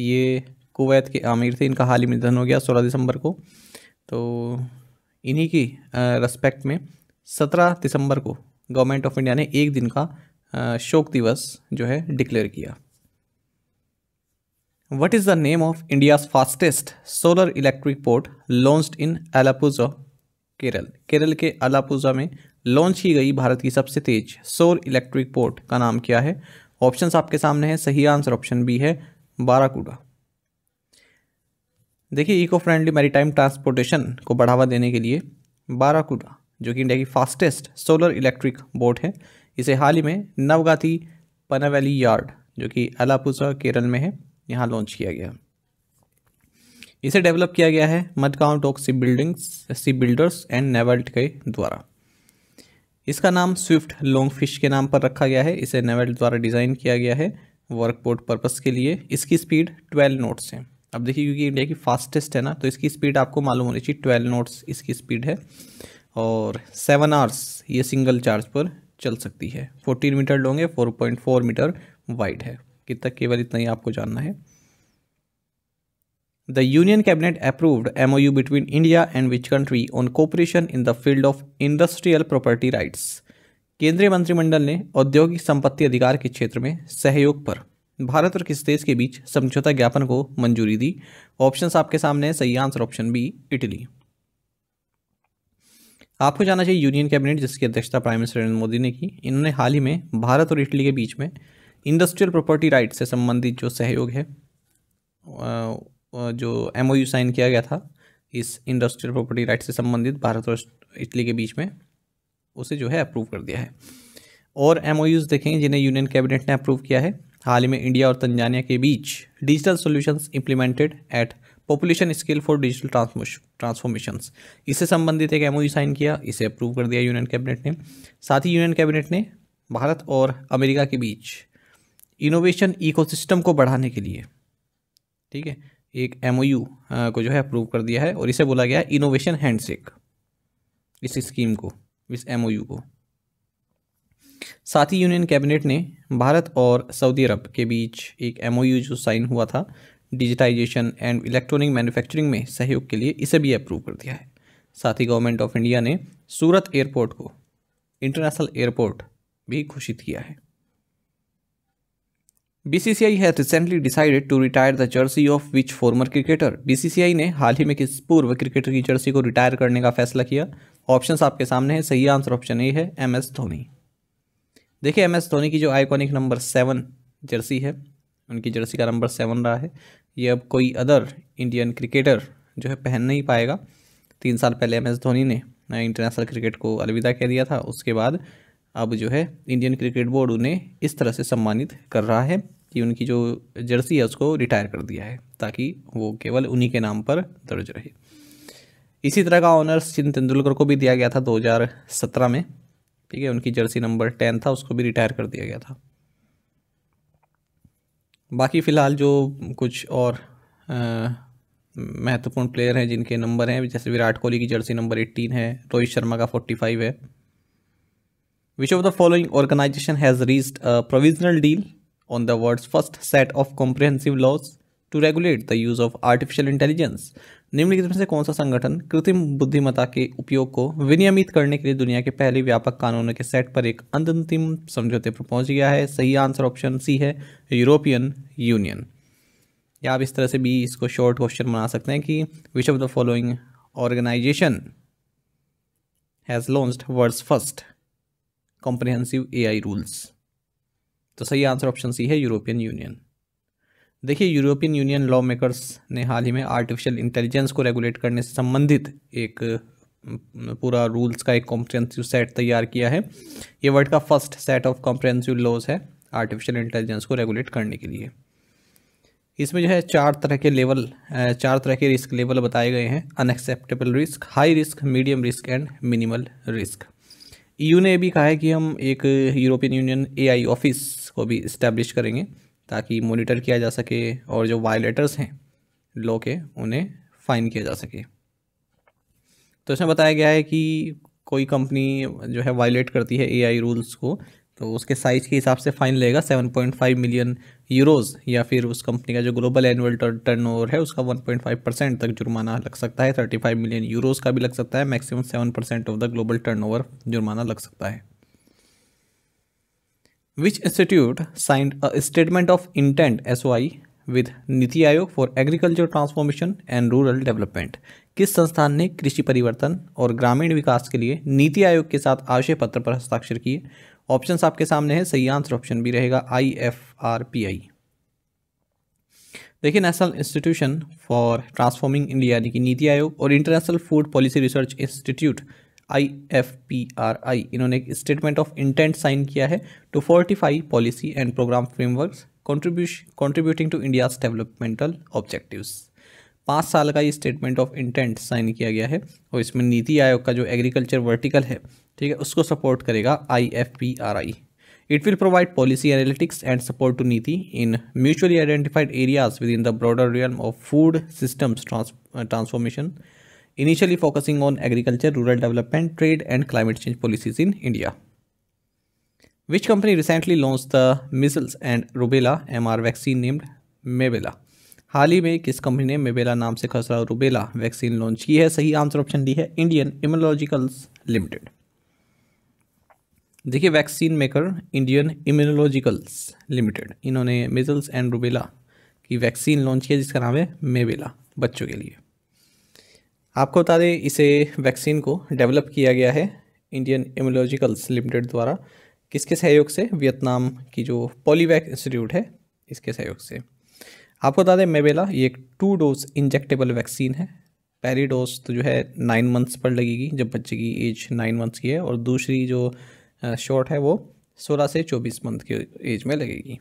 ये कुवैत के आमिर थे इनका हाल ही में निधन हो गया 16 दिसंबर को तो इन्हीं की रेस्पेक्ट में 17 दिसंबर को गवर्नमेंट ऑफ इंडिया ने एक दिन का शोक दिवस जो है डिक्लेयर किया what is the name of India's fastest solar electric boat launched in Alappuzha Kerala Kerala के अलापुजा में लॉन्च की गई भारत की सबसे तेज सोल इलेक्ट्रिक पोर्ट का नाम क्या है ऑप्शंस आपके सामने हैं सही आंसर ऑप्शन बी है बाराकूडा देखिए इको फ्रेंडली मैरीटाइम ट्रांसपोर्टेशन को बढ़ावा देने के लिए बाराकूडा जो कि इंडिया की फास्टेस्ट सोलर इलेक्ट्रिक बोट है इसे हाल ही में नवगाती पनावैली यार्ड जो कि अलापुसा केरल में है यहाँ लॉन्च किया गया इसे डेवलप किया गया है Madgaon dock sea buildings sea builders and Navalt के द्वारा इसका नाम स्विफ्ट लॉन्ग फिश के नाम पर रखा गया है इसे नेवेल द्वारा डिज़ाइन किया गया है वर्कपोर्ट पर्पज़ के लिए इसकी स्पीड 12 नोट्स है अब देखिए क्योंकि इंडिया की फास्टेस्ट है ना तो इसकी स्पीड आपको मालूम होनी चाहिए ट्वेल्व नोट्स इसकी स्पीड है और सेवन आवर्स ये सिंगल चार्ज पर चल सकती है फोर्टीन मीटर लॉन्ग है four point four metre wide है कितना केवल इतना ही आपको जानना है The Union Cabinet approved MOU between India and which country on cooperation in the field of industrial property rights. केंद्रीय मंत्रिमंडल ने औद्योगिक संपत्ति अधिकार के क्षेत्र में सहयोग पर भारत और किस देश के बीच समझौता ज्ञापन को मंजूरी दी ऑप्शंस आपके सामने हैं सही आंसर ऑप्शन बी इटली आपको जाना चाहिए यूनियन कैबिनेट जिसकी अध्यक्षता प्राइम मिनिस्टर नरेंद्र मोदी ने की इन्होंने हाल ही में भारत और इटली के बीच में इंडस्ट्रियल प्रॉपर्टी राइट से संबंधित जो सहयोग है जो एम साइन किया गया था इस इंडस्ट्रियल प्रॉपर्टी राइट से संबंधित भारत और इटली के बीच में उसे जो है अप्रूव कर दिया है और एम देखें जिन्हें यूनियन कैबिनेट ने अप्रूव किया है हाल ही में इंडिया और तंजानिया के बीच digital solutions implemented at population scale for digital transformation इससे संबंधित एक एम साइन किया इसे अप्रूव कर दिया यूनियन कैबिनेट ने साथ ही यूनियन कैबिनेट ने भारत और अमेरिका के बीच इनोवेशन इकोसिस्टम को बढ़ाने के लिए ठीक है एक एम को जो है अप्रूव कर दिया है और इसे बोला गया है इनोवेशन हैंडशेक इस स्कीम को इस एम को साथ ही यूनियन कैबिनेट ने भारत और सऊदी अरब के बीच एक एम जो साइन हुआ था डिजिटाइजेशन एंड इलेक्ट्रॉनिक मैन्युफैक्चरिंग में सहयोग के लिए इसे भी अप्रूव कर दिया है साथ ही गवर्नमेंट ऑफ इंडिया ने सूरत एयरपोर्ट को इंटरनेशनल एयरपोर्ट भी घोषित किया है BCCI has recently decided to retire the jersey of which former cricketer आई ने हाल ही में किस पूर्व क्रिकेटर की जर्सी को रिटायर करने का फैसला किया ऑप्शन आपके सामने हैं सही आंसर ऑप्शन ए है एम एस धोनी देखिए एम एस धोनी की जो आइकॉनिक नंबर सेवन जर्सी है उनकी जर्सी का नंबर सेवन रहा है ये अब कोई अदर इंडियन क्रिकेटर जो है पहन नहीं पाएगा तीन साल पहले एम एस धोनी ने इंटरनेशनल क्रिकेट को अलविदा कह दिया था उसके बाद अब जो है इंडियन क्रिकेट बोर्ड उन्हें इस तरह से सम्मानित कर रहा है कि उनकी जो जर्सी है उसको रिटायर कर दिया है ताकि वो केवल उन्हीं के नाम पर दर्ज रहे इसी तरह का ऑनर सचिन तेंदुलकर को भी दिया गया था 2017 में ठीक है उनकी जर्सी नंबर टेन था उसको भी रिटायर कर दिया गया था बाकी फ़िलहाल जो कुछ और महत्वपूर्ण प्लेयर हैं जिनके नंबर हैं जैसे विराट कोहली की जर्सी नंबर एट्टीन है रोहित शर्मा का फोर्टी फाइव है Which of the following organization has reached a provisional deal on the world's first set of comprehensive laws to regulate the use of artificial intelligence निम्नलिखित में से कौन सा संगठन कृत्रिम बुद्धिमत्ता के उपयोग को विनियमित करने के लिए दुनिया के पहले व्यापक कानूनों के सेट पर एक अंतिम समझौते पर पहुंच गया है सही आंसर ऑप्शन सी है यूरोपियन यूनियन या आप इस तरह से भी इसको शॉर्ट क्वेश्चन बना सकते हैं कि which of the following organisation has launch world's first comprehensive AI rules तो सही आंसर ऑप्शन सी है यूरोपियन यूनियन देखिए यूरोपियन यूनियन लॉ मेकर्स ने हाल ही में आर्टिफिशियल इंटेलिजेंस को रेगुलेट करने से संबंधित एक पूरा रूल्स का एक कॉम्प्रिहेंसिव सेट तैयार किया है ये वर्ल्ड का first set of comprehensive laws है आर्टिफिशियल इंटेलिजेंस को रेगुलेट करने के लिए इसमें जो है चार तरह के लेवल चार तरह के रिस्क लेवल बताए गए हैं unacceptable risk high risk medium risk and minimal risk EU e ने भी कहा है कि हम एक यूरोपियन यूनियन एआई ऑफिस को भी इस्टेब्लिश करेंगे ताकि मॉनिटर किया जा सके और जो वायलेटर्स हैं लॉ के उन्हें फ़ाइन किया जा सके तो इसमें बताया गया है कि कोई कंपनी जो है वायलेट करती है एआई रूल्स को तो उसके साइज़ के हिसाब से फ़ाइन लेगा 7.5 मिलियन यूरोस या फिर उस कंपनी का जो ग्लोबल एनुअल टर्नओवर है उसका 1.5 परसेंट तक जुर्माना लग सकता है 35 मिलियन यूरोस का भी लग सकता है maximum 7 percent of the global turnover जुर्माना लग सकता है which institute signed a statement of intent एस with NITI Aayog for agriculture transformation and rural development किस संस्थान ने कृषि परिवर्तन और ग्रामीण विकास के लिए नीति आयोग के साथ आशय पत्र पर हस्ताक्षर किए ऑप्शन आपके सामने है सही आंसर ऑप्शन भी रहेगा I F R P I देखिए National Institution for Transforming India यानी कि नीति आयोग और International Food Policy Research Institute I F P R I इन्होंने एक स्टेटमेंट ऑफ इंटेंट साइन किया है to fortify policy and programme framework contributing to India's developmental objective पाँच साल का ये स्टेटमेंट ऑफ इंटेंट साइन किया गया है और इसमें नीति आयोग का जो एग्रीकल्चर वर्टिकल है ठीक है उसको सपोर्ट करेगा I F P R I it will provide policy analytics and support to NITI in mutually identified areas within the broader realm of food systems transformation initially focusing on agriculture rural development trade and climate change policies in India which company recently launch the measles and rubella M R vaccine named Mabella हाल ही में किस company ने मेबेला नाम से खसरा rubella vaccine launch की है सही आंसर ऑप्शन डी है इंडियन इम्यूलॉजिकल्स लिमिटेड देखिए vaccine maker Indian Immunologicals Limited इन्होंने मिजल्स एंड रूबेला की वैक्सीन लॉन्च किया जिसका नाम है मेबेला बच्चों के लिए आपको बता दें इसे वैक्सीन को डेवलप किया गया है इंडियन इम्यूनोलॉजिकल्स लिमिटेड द्वारा किसके सहयोग से वियतनाम की जो पॉलीवैक इंस्टीट्यूट है इसके सहयोग से आपको बता दें मेबेला ये एक टू डोज इंजेक्टेबल वैक्सीन है पहली डोज तो जो है नाइन मंथ्स पर लगेगी जब बच्चे की एज नाइन मंथ्स की है और दूसरी जो शॉर्ट है वो 16 से 24 मंथ के एज में लगेगी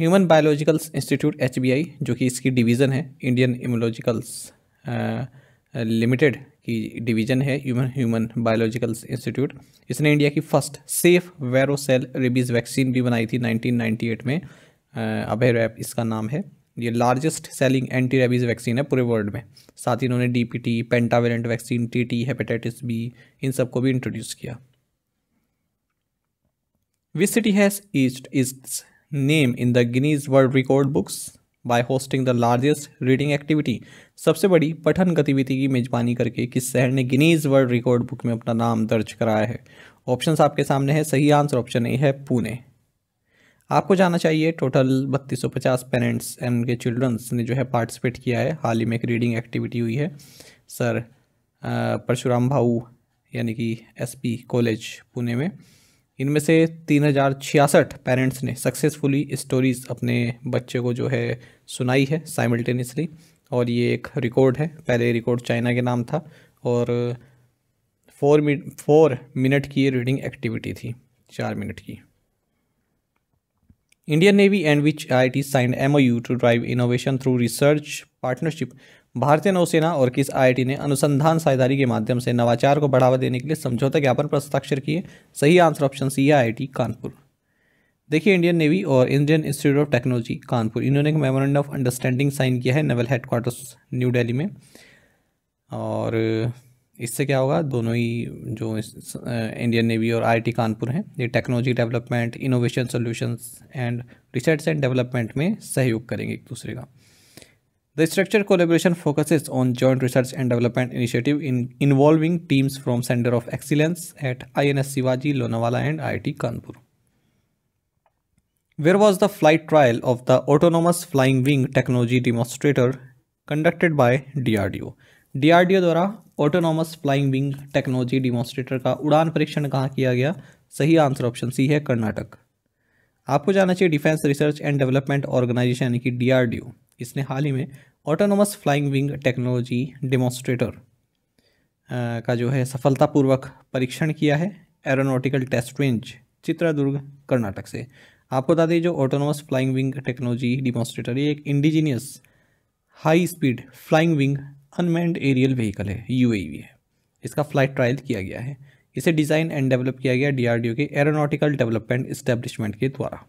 ह्यूमन बायोलॉजिकल्स इंस्टीट्यूट एच जो कि इसकी डिवीज़न है इंडियन इम्यूलॉजिकल्स लिमिटेड की डिवीज़न है ह्यूमन ह्यूमन बायोलॉजिकल्स इंस्टीट्यूट इसने इंडिया की first safe Vero cell rabies vaccine भी बनाई थी 1998 में रैप इसका नाम है ये largest selling anti rabies vaccine है पूरे वर्ल्ड में साथ ही इन्होंने D P T pentavalent vaccine T T hepatitis B इन सबको भी इंट्रोड्यूस किया Which city has etched its name in the Guinness World Record books by hosting the largest reading activity सबसे बड़ी पठन गतिविधि की मेजबानी करके किस शहर ने गिनीज वर्ल्ड रिकॉर्ड बुक में अपना नाम दर्ज कराया है ऑप्शन आपके सामने है सही आंसर ऑप्शन ए है पुणे आपको जाना चाहिए टोटल 3250 पेरेंट्स एंड उनके चिल्ड्रंस ने जो है पार्टिसिपेट किया है हाल ही में एक रीडिंग एक्टिविटी हुई है सर परशुराम भाऊ यानी कि एसपी कॉलेज पुणे में इनमें से तीन हज़ार छियासठ पेरेंट्स ने सक्सेसफुली स्टोरीज़ अपने बच्चे को जो है सुनाई है साइमल्टेनियसली और ये एक रिकॉर्ड है पहले रिकॉर्ड चाइना के नाम था और फोर मिनट फोर मिनट की रीडिंग एक्टिविटी थी चार मिनट की Indian navy and I I T signed M O U to drive innovation through research partnership भारतीय नौसेना और किस आईआईटी ने अनुसंधान साझेदारी के माध्यम से नवाचार को बढ़ावा देने के लिए समझौता ज्ञापन पर हस्ताक्षर किए सही answer option C IIT Kanpur देखिए इंडियन नेवी और Indian institute of technology Kanpur इन्होंने एक मेमोरेंडम ऑफ अंडरस्टैंडिंग साइन किया है नेवल हेडक्वार्टर्स न्यू डेली में और इससे क्या होगा दोनों ही जो इंडियन नेवी और आईआईटी कानपुर हैं ये technology development innovation solutions and research and development में सहयोग करेंगे एक दूसरे का The structured collaboration focuses on joint research and development initiative in involving teams from Center of Excellence at INS Sivaji, Lonavala and IIT Kanpur. Where was the flight trial of the Autonomous Flying Wing Technology Demonstrator conducted by DRDO? DRDO द्वारा autonomous flying wing technology demonstrator का उड़ान परीक्षण कहाँ किया गया सही answer option C है कर्नाटक आपको जाना चाहिए Defence research and development Organisation यानी कि डीआरडीओ इसने हाल ही में autonomous flying wing technology demonstrator का जो है सफलतापूर्वक परीक्षण किया है aeronautical test range Chitradurga Karnataka से आपको बता दें जो autonomous flying wing technology demonstrator ये एक indigenous high speed flying wing unmanned aerial vehicle है यू है इसका फ्लाइट ट्रायल किया गया है इसे डिज़ाइन एंड डेवलप किया गया डीआरडीओ के एरोनॉटिकल डेवलपमेंट इस्टेब्लिशमेंट के द्वारा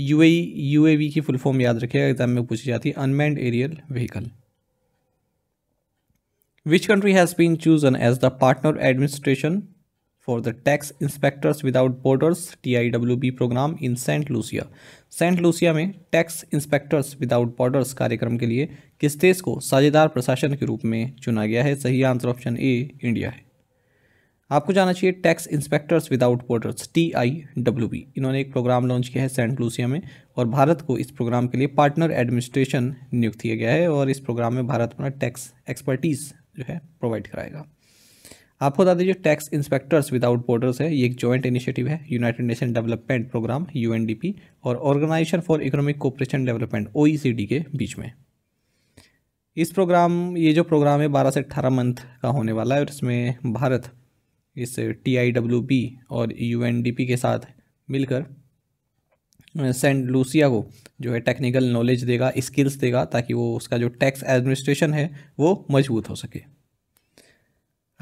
यू यूएवी की फुल फॉर्म याद रखिएगा एग्जाम में पूछी जाती है unmanned aerial vehicle which country has been chosen as the partner administration inspectors without borders T I W B programme in Saint Lucia Saint Lucia में टैक्स इंस्पेक्टर्स विदाउट बॉर्डर्स कार्यक्रम के लिए किस देश को साझेदार प्रशासन के रूप में चुना गया है सही आंसर ऑप्शन ए इंडिया है आपको जाना चाहिए Tax Inspectors without borders T I W B इन्होंने एक प्रोग्राम लॉन्च किया है सेंट लूसिया में और भारत को इस प्रोग्राम के लिए पार्टनर एडमिनिस्ट्रेशन नियुक्त किया गया है और इस प्रोग्राम में भारत अपना टैक्स एक्सपर्टीज़ जो है प्रोवाइड कराएगा आपको बता दीजिए टैक्स इंस्पेक्टर्स विदाउट बॉर्डर्स है ये एक जॉइंट इनिशिएटिव है United Nation Development Programme U और Organisation for economic Cooperation Development O e के बीच में इस प्रोग्राम ये जो प्रोग्राम है बारह से अट्ठारह मंथ का होने वाला है और इसमें भारत इस टी आई डब्ल्यू पी और यू एन डी पी के साथ मिलकर सेंट लूसिया को जो है टेक्निकल नॉलेज देगा स्किल्स देगा ताकि वो उसका जो टैक्स एडमिनिस्ट्रेशन है वो मजबूत हो सके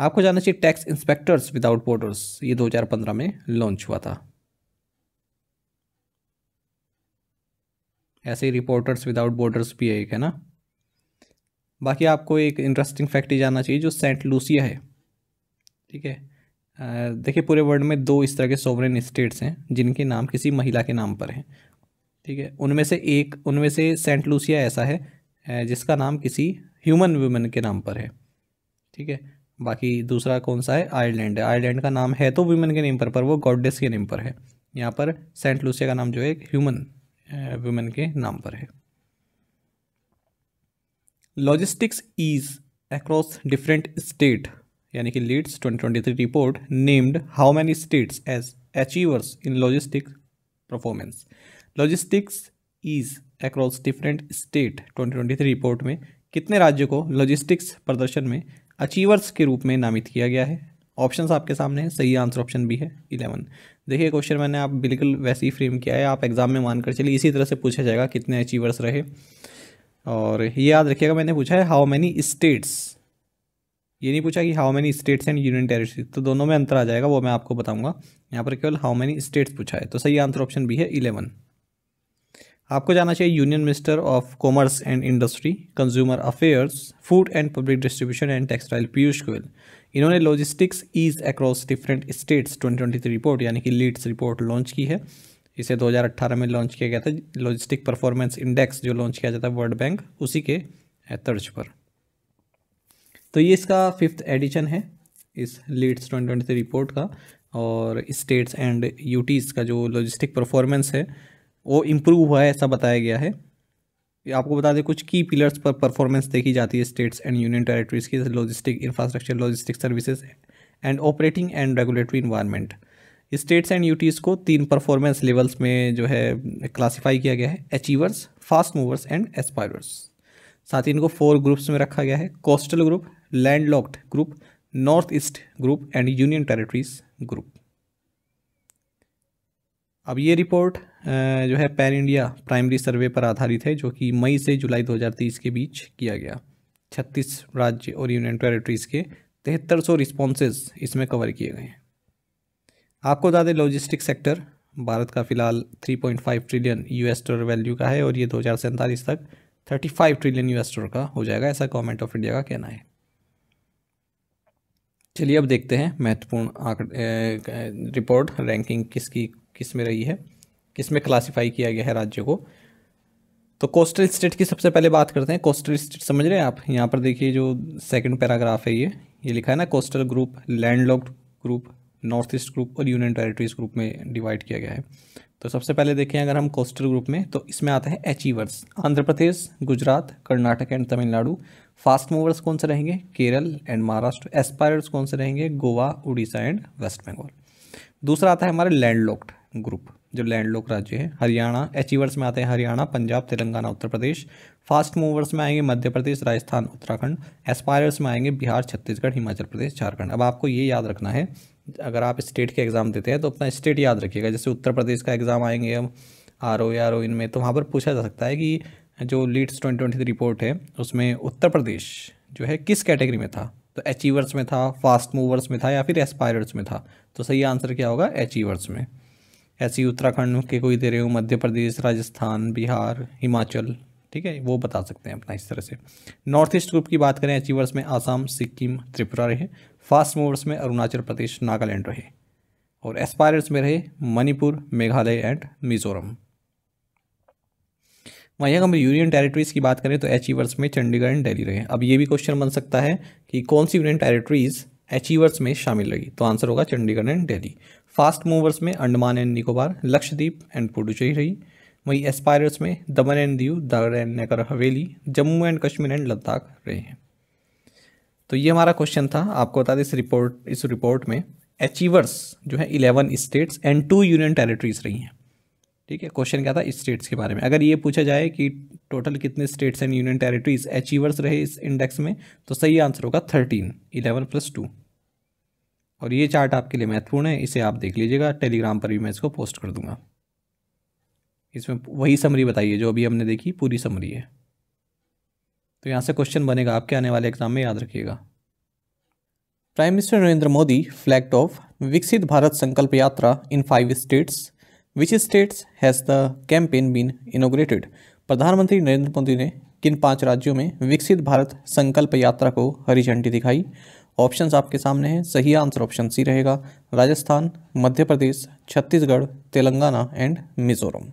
आपको जानना चाहिए टैक्स इंस्पेक्टर्स विदाउट बॉर्डर्स ये 2015 में लॉन्च हुआ था ऐसे ही रिपोर्टर्स विदाउट बॉर्डर्स भी है एक है ना बाकी आपको एक इंटरेस्टिंग फैक्ट ही जानना चाहिए जो सेंट लूसिया है ठीक है देखिए पूरे वर्ल्ड में दो इस तरह के सोवरेन स्टेट्स हैं जिनके नाम किसी महिला के नाम पर हैं ठीक है उनमें से एक उनमें से सेंट लूसिया ऐसा है जिसका नाम किसी ह्यूमन वुमेन के नाम पर है ठीक है बाकी दूसरा कौन सा है आयरलैंड है आयरलैंड का नाम है तो वुमेन के नेम पर पर वो गॉडेस के नेम पर है यहाँ पर सेंट लूसिया का नाम जो है ह्यूमन वुमेन के नाम पर है logistics is across different state यानी कि LEADS 2023 report named how many states as achievers in logistic performance logistics is across different state 2023 report में कितने राज्यों को लॉजिस्टिक्स प्रदर्शन में अचीवर्स के रूप में नामित किया गया है ऑप्शंस आपके सामने हैं सही आंसर ऑप्शन भी है इलेवन देखिए क्वेश्चन मैंने आप बिल्कुल वैसे ही फ्रेम किया है आप एग्ज़ाम में मानकर चलिए इसी तरह से पूछा जाएगा कितने अचीवर्स रहे और ये याद रखिएगा मैंने पूछा है हाउ मैनी स्टेट्स ये नहीं पूछा कि how many states and union territories तो दोनों में अंतर आ जाएगा वो मैं आपको बताऊंगा यहाँ पर केवल हाउ मेनी स्टेट्स पूछा है तो सही आंसर ऑप्शन बी है इलेवन आपको जाना चाहिए Union minister of Commerce and Industry Consumer Affairs Food and Public Distribution and Textile Piyush Goyal इन्होंने logistics ease across different states twenty report यानी कि लीड्स रिपोर्ट लॉन्च की है इसे 2018 में लॉन्च किया गया था लॉजिस्टिक परफॉर्मेंस इंडेक्स जो लॉन्च किया जाता है वर्ल्ड बैंक उसी के तर्ज पर तो ये इसका फिफ्थ एडिशन है इस लीड्स ट्वेंटी ट्वेंटी रिपोर्ट का और स्टेट्स एंड यूटीज़ का जो लॉजिस्टिक परफॉर्मेंस है वो इम्प्रूव हुआ है ऐसा बताया गया है आपको बता दें कुछ की पिलर्स पर परफॉर्मेंस देखी जाती है स्टेट्स एंड यूनियन टेरेटरीज की logistic infrastructure logistic services and operating and regulatory environment states and UTs को तीन परफॉर्मेंस लेवल्स में जो है क्लासिफाई किया गया है achievers fast movers and aspirers साथ ही इनको फोर ग्रुप्स में रखा गया है coastal group landlocked group north east group and union territories group अब ये रिपोर्ट जो है पैन इंडिया प्राइमरी सर्वे पर आधारित है जो कि मई से जुलाई 2023 के बीच किया गया 36 राज्य और यूनियन टेरिटरीज़ के तिहत्तर सौ रिस्पॉन्सेज इसमें कवर किए गए हैं आपको बता दें लॉजिस्टिक सेक्टर भारत का फिलहाल 3.5 ट्रिलियन यूएस डॉलर वैल्यू का है और ये दो तक 35 ट्रिलियन यूएस डॉलर का हो जाएगा ऐसा गवर्नमेंट ऑफ इंडिया का कहना है चलिए अब देखते हैं महत्वपूर्ण आंकड़े रिपोर्ट रैंकिंग किसकी किस में रही है किस में क्लासीफाई किया गया है राज्य को तो कोस्टल स्टेट की सबसे पहले बात करते हैं कोस्टल स्टेट समझ रहे हैं आप यहाँ पर देखिए जो सेकंड पैराग्राफ है ये ये लिखा है ना coastal group landlocked group north east group और यूनियन टेरिटरीज ग्रुप में डिवाइड किया गया है तो सबसे पहले देखें अगर हम कोस्टल ग्रुप में तो इसमें आते हैं achievers Andhra Pradesh Gujarat Karnataka and Tamil Nadu fast movers कौन से रहेंगे केरल एंड महाराष्ट्र एस्पायर्स कौन से रहेंगे गोवा उड़ीसा एंड वेस्ट बंगाल दूसरा आता है हमारे लैंडलॉक्ड ग्रुप जो लैंडलॉक राज्य है हरियाणा अचीवर्स में आते हैं हरियाणा पंजाब तेलंगाना उत्तर प्रदेश फास्ट मूवर्स में आएंगे मध्य प्रदेश राजस्थान उत्तराखंड एस्पायर्स में आएंगे बिहार छत्तीसगढ़ हिमाचल प्रदेश झारखंड अब आपको ये याद रखना है अगर आप स्टेट के एग्ज़ाम देते हैं तो अपना स्टेट याद रखिएगा जैसे उत्तर प्रदेश का एग्ज़ाम आएंगे हम आर ओ आर ओ इनमें तो वहाँ पर पूछा जा सकता है कि जो लीड्स ट्वेंटी ट्वेंटी रिपोर्ट है उसमें उत्तर प्रदेश जो है किस कैटेगरी में था तो अचीवर्स में था फास्ट मूवर्स में था या फिर एस्पायरर्स में था तो सही आंसर क्या होगा अचीवर्स में ऐसे ही उत्तराखंड के कोई दे रहे हो मध्य प्रदेश राजस्थान बिहार हिमाचल ठीक है वो बता सकते हैं अपना इस तरह से नॉर्थ ईस्ट ग्रुप की बात करें अचीवर्स में आसाम सिक्किम त्रिपुरा रहे फास्ट मूवर्स में अरुणाचल प्रदेश नागालैंड रहे और एस्पायरस में रहे मणिपुर मेघालय एंड मिजोरम वहीं अगर हम यूनियन टेरिटरीज़ की बात करें तो अचीवर्स में चंडीगढ़ एंड दिल्ली रहे अब ये भी क्वेश्चन बन सकता है कि कौन सी यूनियन टेरिटरीज़ अचीवर्स में शामिल रही तो आंसर होगा Chandigarh and Delhi fast movers में अंडमान एंड निकोबार लक्षद्वीप एंड पुडुचेरी रही वहीं एस्पायरस में Daman and Diu Dadra and Nagar Haveli Jammu and Kashmir and Ladakh रहे हैं तो ये हमारा क्वेश्चन था आपको बता दें इस रिपोर्ट इस रिपोर्ट में अचीवर्स जो है eleven states and two union territories रही हैं ठीक है क्वेश्चन क्या था स्टेट्स के बारे में अगर ये पूछा जाए कि टोटल कितने states and union territories achievers रहे इस इंडेक्स में तो सही आंसर होगा थर्टीन इलेवन प्लस टू और ये चार्ट आपके लिए महत्वपूर्ण है इसे आप देख लीजिएगा टेलीग्राम पर भी मैं इसको पोस्ट कर दूंगा इसमें वही समरी बताइए जो अभी हमने देखी पूरी समरी है तो यहाँ से क्वेश्चन बनेगा आपके आने वाले एग्जाम में याद रखिएगा prime minister Narendra Modi flagged off Viksit Bharat Sankalp Yatra in five states which states has the campaign been inaugurated प्रधानमंत्री नरेंद्र मोदी ने किन पांच राज्यों में विकसित भारत संकल्प यात्रा को हरी झंडी दिखाई ऑप्शंस आपके सामने हैं सही आंसर ऑप्शन सी रहेगा राजस्थान मध्य प्रदेश छत्तीसगढ़ तेलंगाना एंड मिजोरम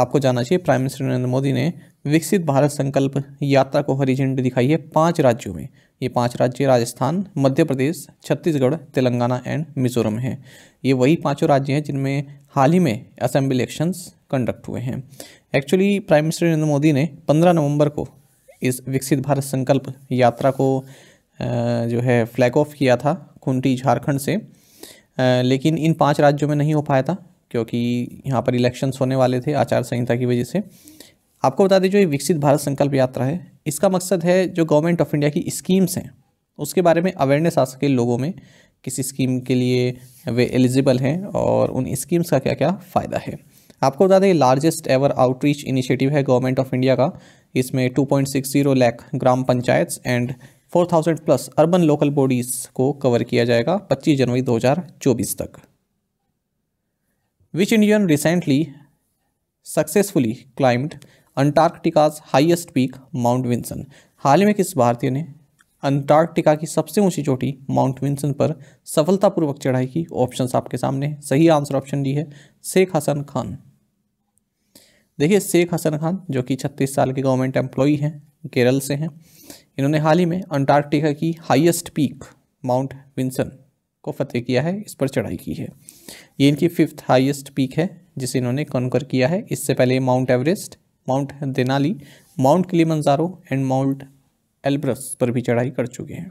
आपको जानना चाहिए प्राइम मिनिस्टर नरेंद्र मोदी ने विकसित भारत संकल्प यात्रा को हरी झंडी दिखाई है पांच राज्यों में ये पांच राज्य राजस्थान मध्य प्रदेश छत्तीसगढ़ तेलंगाना एंड मिजोरम हैं ये वही पांचों राज्य हैं जिनमें हाल ही में असेंबली इलेक्शंस कंडक्ट हुए हैं actually prime minister Narendra Modi ने 15 नवंबर को इस विकसित भारत संकल्प यात्रा को जो है फ्लैग ऑफ किया था खूंटी झारखंड से लेकिन इन पाँच राज्यों में नहीं हो पाया था क्योंकि यहाँ पर इलेक्शंस होने वाले थे आचार संहिता की वजह से आपको बता दें जो ये विकसित भारत संकल्प यात्रा है इसका मकसद है जो गवर्नमेंट ऑफ इंडिया की स्कीम्स हैं उसके बारे में अवेयरनेस आ सके लोगों में किस स्कीम के लिए वे एलिजिबल हैं और उन स्कीम्स का क्या क्या फ़ायदा है आपको बता दें लार्जेस्ट एवर आउटरीच इनिशिएटिव है गवर्नमेंट ऑफ इंडिया का इसमें 2.60 lakh gram panchayat and 4000 plus urban local bodies को कवर किया जाएगा 25 जनवरी 2024 तक which Indian recently successfully climbed Antarctica's highest peak Mount Vinson हाल ही में किस भारतीय ने अंटार्कटिका की सबसे ऊंची चोटी माउंट विंसन पर सफलतापूर्वक चढ़ाई की ऑप्शन आपके सामने सही आंसर ऑप्शन डी है शेख हसन खान देखिए शेख हसन खान जो कि 36 साल के गवर्नमेंट एम्प्लॉई हैं केरल से हैं इन्होंने हाल ही में अंटार्कटिका की हाईएस्ट पीक माउंट विंसन को फतेह किया है इस पर चढ़ाई की है ये इनकी फिफ्थ हाइएस्ट पीक है जिसे इन्होंने कॉन्कर किया है इससे पहले Mount Everest Mount Denali Mount Kilimanjaro and Mount Elbrus पर भी चढ़ाई कर चुके हैं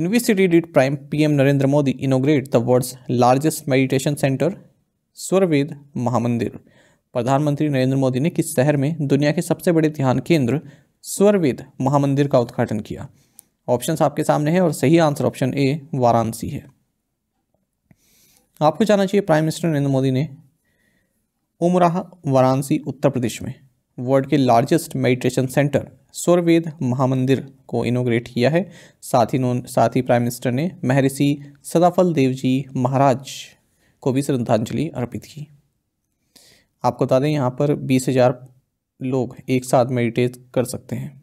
In which city did Prime PM Narendra Modi inaugurate the world's largest Swarved Mahamandir प्रधानमंत्री नरेंद्र मोदी ने किस शहर में दुनिया के सबसे बड़े ध्यान केंद्र स्वरवेद महामंदिर का उद्घाटन किया ऑप्शंस आपके सामने हैं और सही आंसर ऑप्शन ए वाराणसी है आपको जानना चाहिए प्राइम मिनिस्टर नरेंद्र मोदी ने उमराह वाराणसी उत्तर प्रदेश में वर्ल्ड के largest meditation centre Swarved Mahamandir को इनोग्रेट किया है साथ ही साथ ही प्राइम मिनिस्टर ने महर्षि सदाफल देव जी महाराज को भी श्रद्धांजलि अर्पित की आपको बता दें यहाँ पर बीस हजार लोग एक साथ मेडिटेट कर सकते हैं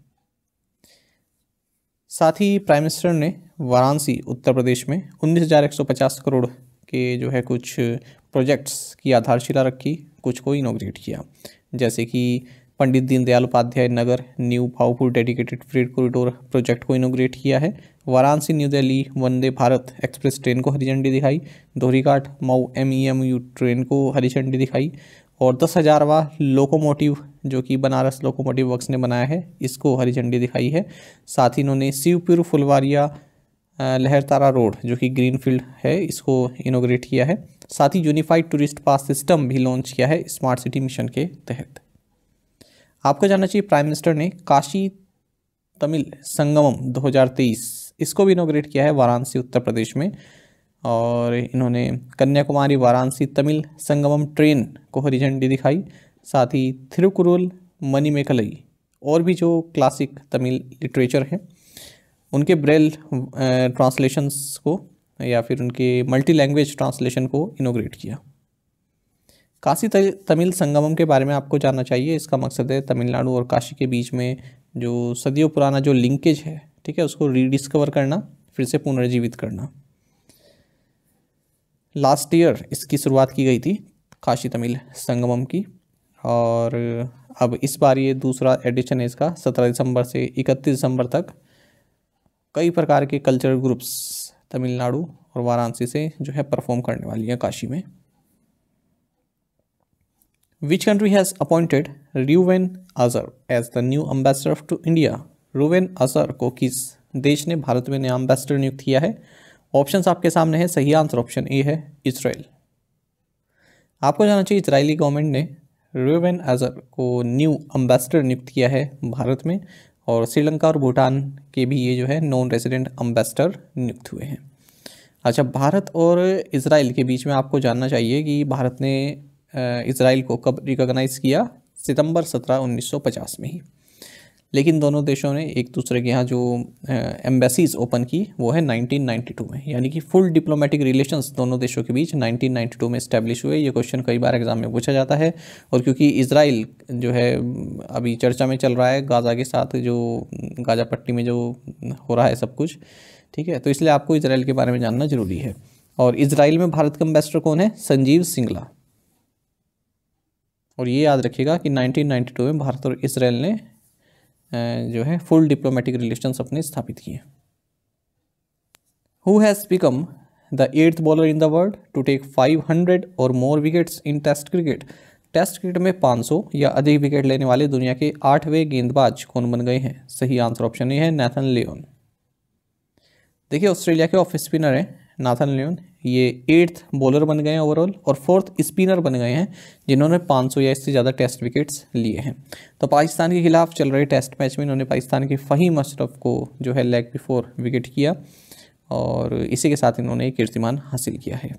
साथ ही प्राइम मिनिस्टर ने वाराणसी उत्तर प्रदेश में उन्नीस हजार एक सौ पचास करोड़ के जो है कुछ प्रोजेक्ट्स की आधारशिला रखी कुछ को इनोग्रेट किया जैसे कि Pandit Deendayal Upadhyaya Nagar new powerful dedicated freight corridor project को इनोग्रेट किया है Varanasi New Delhi Vande Bharat Express train को हरी झंडी दिखाई Dohrighat Mau M E M U train को हरी झंडी दिखाई और दस हज़ारवा लोकोमोटिव जो कि बनारस लोकोमोटिव वर्क्स ने बनाया है इसको हरी झंडी दिखाई है साथ ही इन्होंने शिवपुर फुलवारिया लहरतारा रोड जो कि ग्रीन फील्ड है इसको इनोग्रेट किया है साथ ही यूनिफाइड टूरिस्ट पास सिस्टम भी लॉन्च किया है स्मार्ट सिटी मिशन के तहत आपको जानना चाहिए प्राइम मिनिस्टर ने काशी तमिल संगमम 2023 इसको भी इनोग्रेट किया है वाराणसी उत्तर प्रदेश में और इन्होंने कन्याकुमारी वाराणसी तमिल संगमम ट्रेन को हरी झंडी दिखाई साथ ही थिरुकुरुल मनीमेकलई और भी जो क्लासिक तमिल लिटरेचर हैं उनके ब्रेल ट्रांसलेशंस को या फिर उनके मल्टी लैंग्वेज ट्रांसलेशन को इनोग्रेट किया काशी तमिल संगमम के बारे में आपको जानना चाहिए इसका मकसद है तमिलनाडु और काशी के बीच में जो सदियों पुराना जो लिंकेज है ठीक है उसको रीडिस्कवर करना फिर से पुनर्जीवित करना लास्ट ईयर इसकी शुरुआत की गई थी काशी तमिल संगमम की और अब इस बार ये दूसरा एडिशन है इसका सत्रह दिसंबर से इकतीस दिसंबर तक कई प्रकार के कल्चरल ग्रुप्स तमिलनाडु और वाराणसी से जो है परफॉर्म करने वाली है काशी में Which country has appointed Ruven Azar as the new ambassador to India Reuven Azar को किस देश ने भारत में नया ambassador नियुक्त किया है ऑप्शंस आपके सामने है सही आंसर ऑप्शन ए है इसराइल आपको जाना चाहिए इसराइली गवर्नमेंट ने रूवेन अजहर को न्यू अम्बेसडर नियुक्त किया है भारत में और श्रीलंका और भूटान के भी ये जो है नॉन रेजिडेंट अम्बेसडर नियुक्त हुए हैं अच्छा भारत और इसराइल के बीच में आपको जानना चाहिए कि भारत ने इसराइल को कब रिकॉग्नाइज़ किया सितंबर सत्रह उन्नीस में ही लेकिन दोनों देशों ने एक दूसरे के यहाँ जो एम्बेसीज ओपन की वो है 1992 में यानी कि फुल डिप्लोमेटिक रिलेशंस दोनों देशों के बीच 1992 में इस्टेब्लिश हुए ये क्वेश्चन कई बार एग्जाम में पूछा जाता है और क्योंकि इसराइल जो है अभी चर्चा में चल रहा है गाज़ा के साथ जो गाजा पट्टी में जो हो रहा है सब कुछ ठीक है तो इसलिए आपको इसराइल के बारे में जानना ज़रूरी है और इसराइल में भारत का एम्बेसडर कौन है संजीव सिंगला और ये याद रखिएगा कि 1992 में भारत और इसराइल ने जो है फुल डिप्लोमेटिक रिलेशंस अपने स्थापित किए who has become the eighth bowler in the world to take 500 or more wickets in test cricket test cricket में 500 या अधिक विकेट लेने वाले दुनिया के आठवें गेंदबाज कौन बन गए हैं सही आंसर ऑप्शन ये है नाथन लियोन देखिए ऑस्ट्रेलिया के ऑफ स्पिनर हैं नाथन लियोन ये एट्थ बॉलर बन गए हैं ओवरऑल और फोर्थ स्पिनर बन गए हैं जिन्होंने 500 या इससे ज़्यादा टेस्ट विकेट्स लिए हैं तो पाकिस्तान के खिलाफ चल रहे टेस्ट मैच में इन्होंने पाकिस्तान के फ़हीम अशरफ को जो है लेग बिफोर विकेट किया और इसी के साथ इन्होंने कीर्तिमान हासिल किया है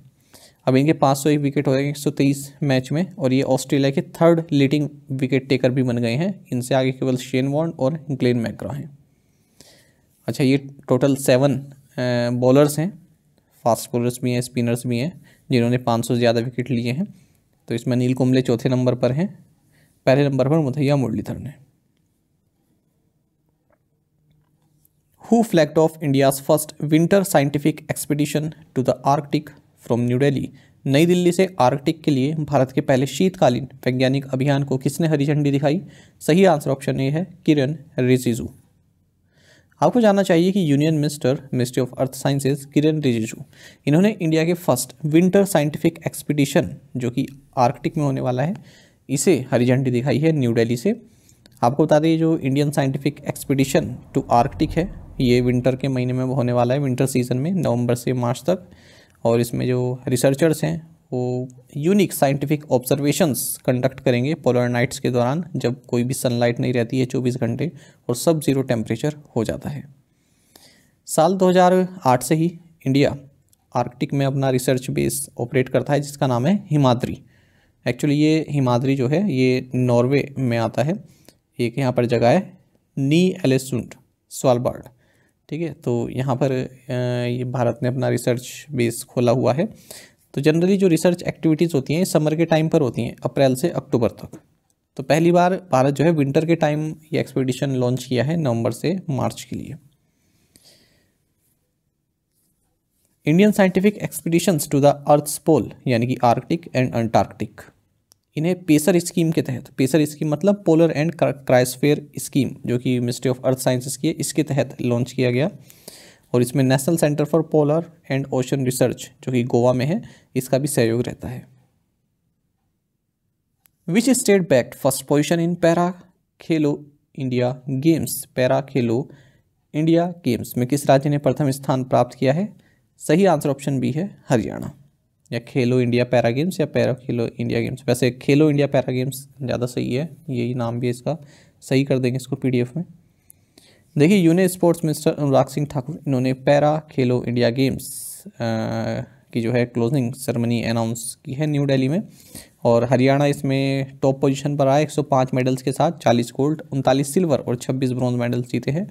अब इनके पाँच सौ एक विकेट हो गए एक सौ तेईस मैच में और ये ऑस्ट्रेलिया के थर्ड लीडिंग विकेट टेकर भी बन गए हैं इनसे आगे केवल शेन वॉन्ड और ग्लेन मैक्रा हैं अच्छा ये टोटल सेवन बॉलर्स हैं फास्ट बॉलर्स भी हैं स्पिनर्स भी हैं जिन्होंने पाँच से ज़्यादा विकेट लिए हैं तो इसमें नील कुंबले चौथे नंबर पर हैं पहले नंबर पर मुथैया मुरलीधर ने who flagged off India's first winter scientific expedition to the Arctic from New Delhi Nai Delhi से आर्कटिक के लिए भारत के पहले शीतकालीन वैज्ञानिक अभियान को किसने हरी झंडी दिखाई सही आंसर ऑप्शन ए है किरण रिजिजू आपको जानना चाहिए कि union minister ministry of earth sciences Kiren Rijiju इन्होंने इंडिया के फर्स्ट विंटर साइंटिफिक एक्सपीडिशन जो कि आर्कटिक में होने वाला है इसे हरी झंडी दिखाई है न्यू डेली से आपको बता दें जो Indian scientific expedition to Arctic है ये विंटर के महीने में होने वाला है विंटर सीजन में नवंबर से मार्च तक और इसमें जो रिसर्चर्स हैं यूनिक साइंटिफिक ऑब्जर्वेशंस कंडक्ट करेंगे पोलर नाइट्स के दौरान जब कोई भी सनलाइट नहीं रहती है चौबीस घंटे और सब ज़ीरो टेम्परेचर हो जाता है साल 2008 से ही इंडिया आर्कटिक में अपना रिसर्च बेस ऑपरेट करता है जिसका नाम है हिमाद्री एक्चुअली ये हिमाद्री जो है ये नॉर्वे में आता है एक यहाँ पर जगह है नी एलेसुंड स्वालबर्ड ठीक है तो यहाँ पर ये भारत ने अपना रिसर्च बेस खोला हुआ है तो जनरली जो रिसर्च एक्टिविटीज़ होती हैं समर के टाइम पर होती हैं अप्रैल से अक्टूबर तक तो पहली बार भारत जो है विंटर के टाइम ये एक्सपेडिशन लॉन्च किया है नवंबर से मार्च के लिए Indian scientific expeditions to the earth pole यानी कि आर्कटिक एंड अंटार्कटिक इन्हें पेसर स्कीम के तहत पेसर स्कीम मतलब पोलर एंड क्राइसफेयर स्कीम जो कि मिनिस्ट्री ऑफ अर्थ साइंसेस की है इसके तहत लॉन्च किया गया और इसमें national centre for polar and ocean research जो कि गोवा में है इसका भी सहयोग रहता है which state bagged first position in para Khelo India games para Khelo India games में किस राज्य ने प्रथम स्थान प्राप्त किया है सही आंसर ऑप्शन बी है हरियाणा या खेलो इंडिया पैरा गेम्स या पैरा खेलो इंडिया गेम्स वैसे खेलो इंडिया पैरा गेम्स ज़्यादा सही है यही नाम भी है इसका सही कर देंगे इसको पीडीएफ में देखिए union sports minister Anurag Singh Thakur इन्होंने पैरा खेलो इंडिया गेम्स की जो है क्लोजिंग सेरेमनी अनाउंस की है न्यू दिल्ली में और हरियाणा इसमें टॉप पोजीशन पर आया 105 मेडल्स के साथ 40 गोल्ड उनतालीस सिल्वर और 26 ब्रॉन्ज मेडल्स जीते हैं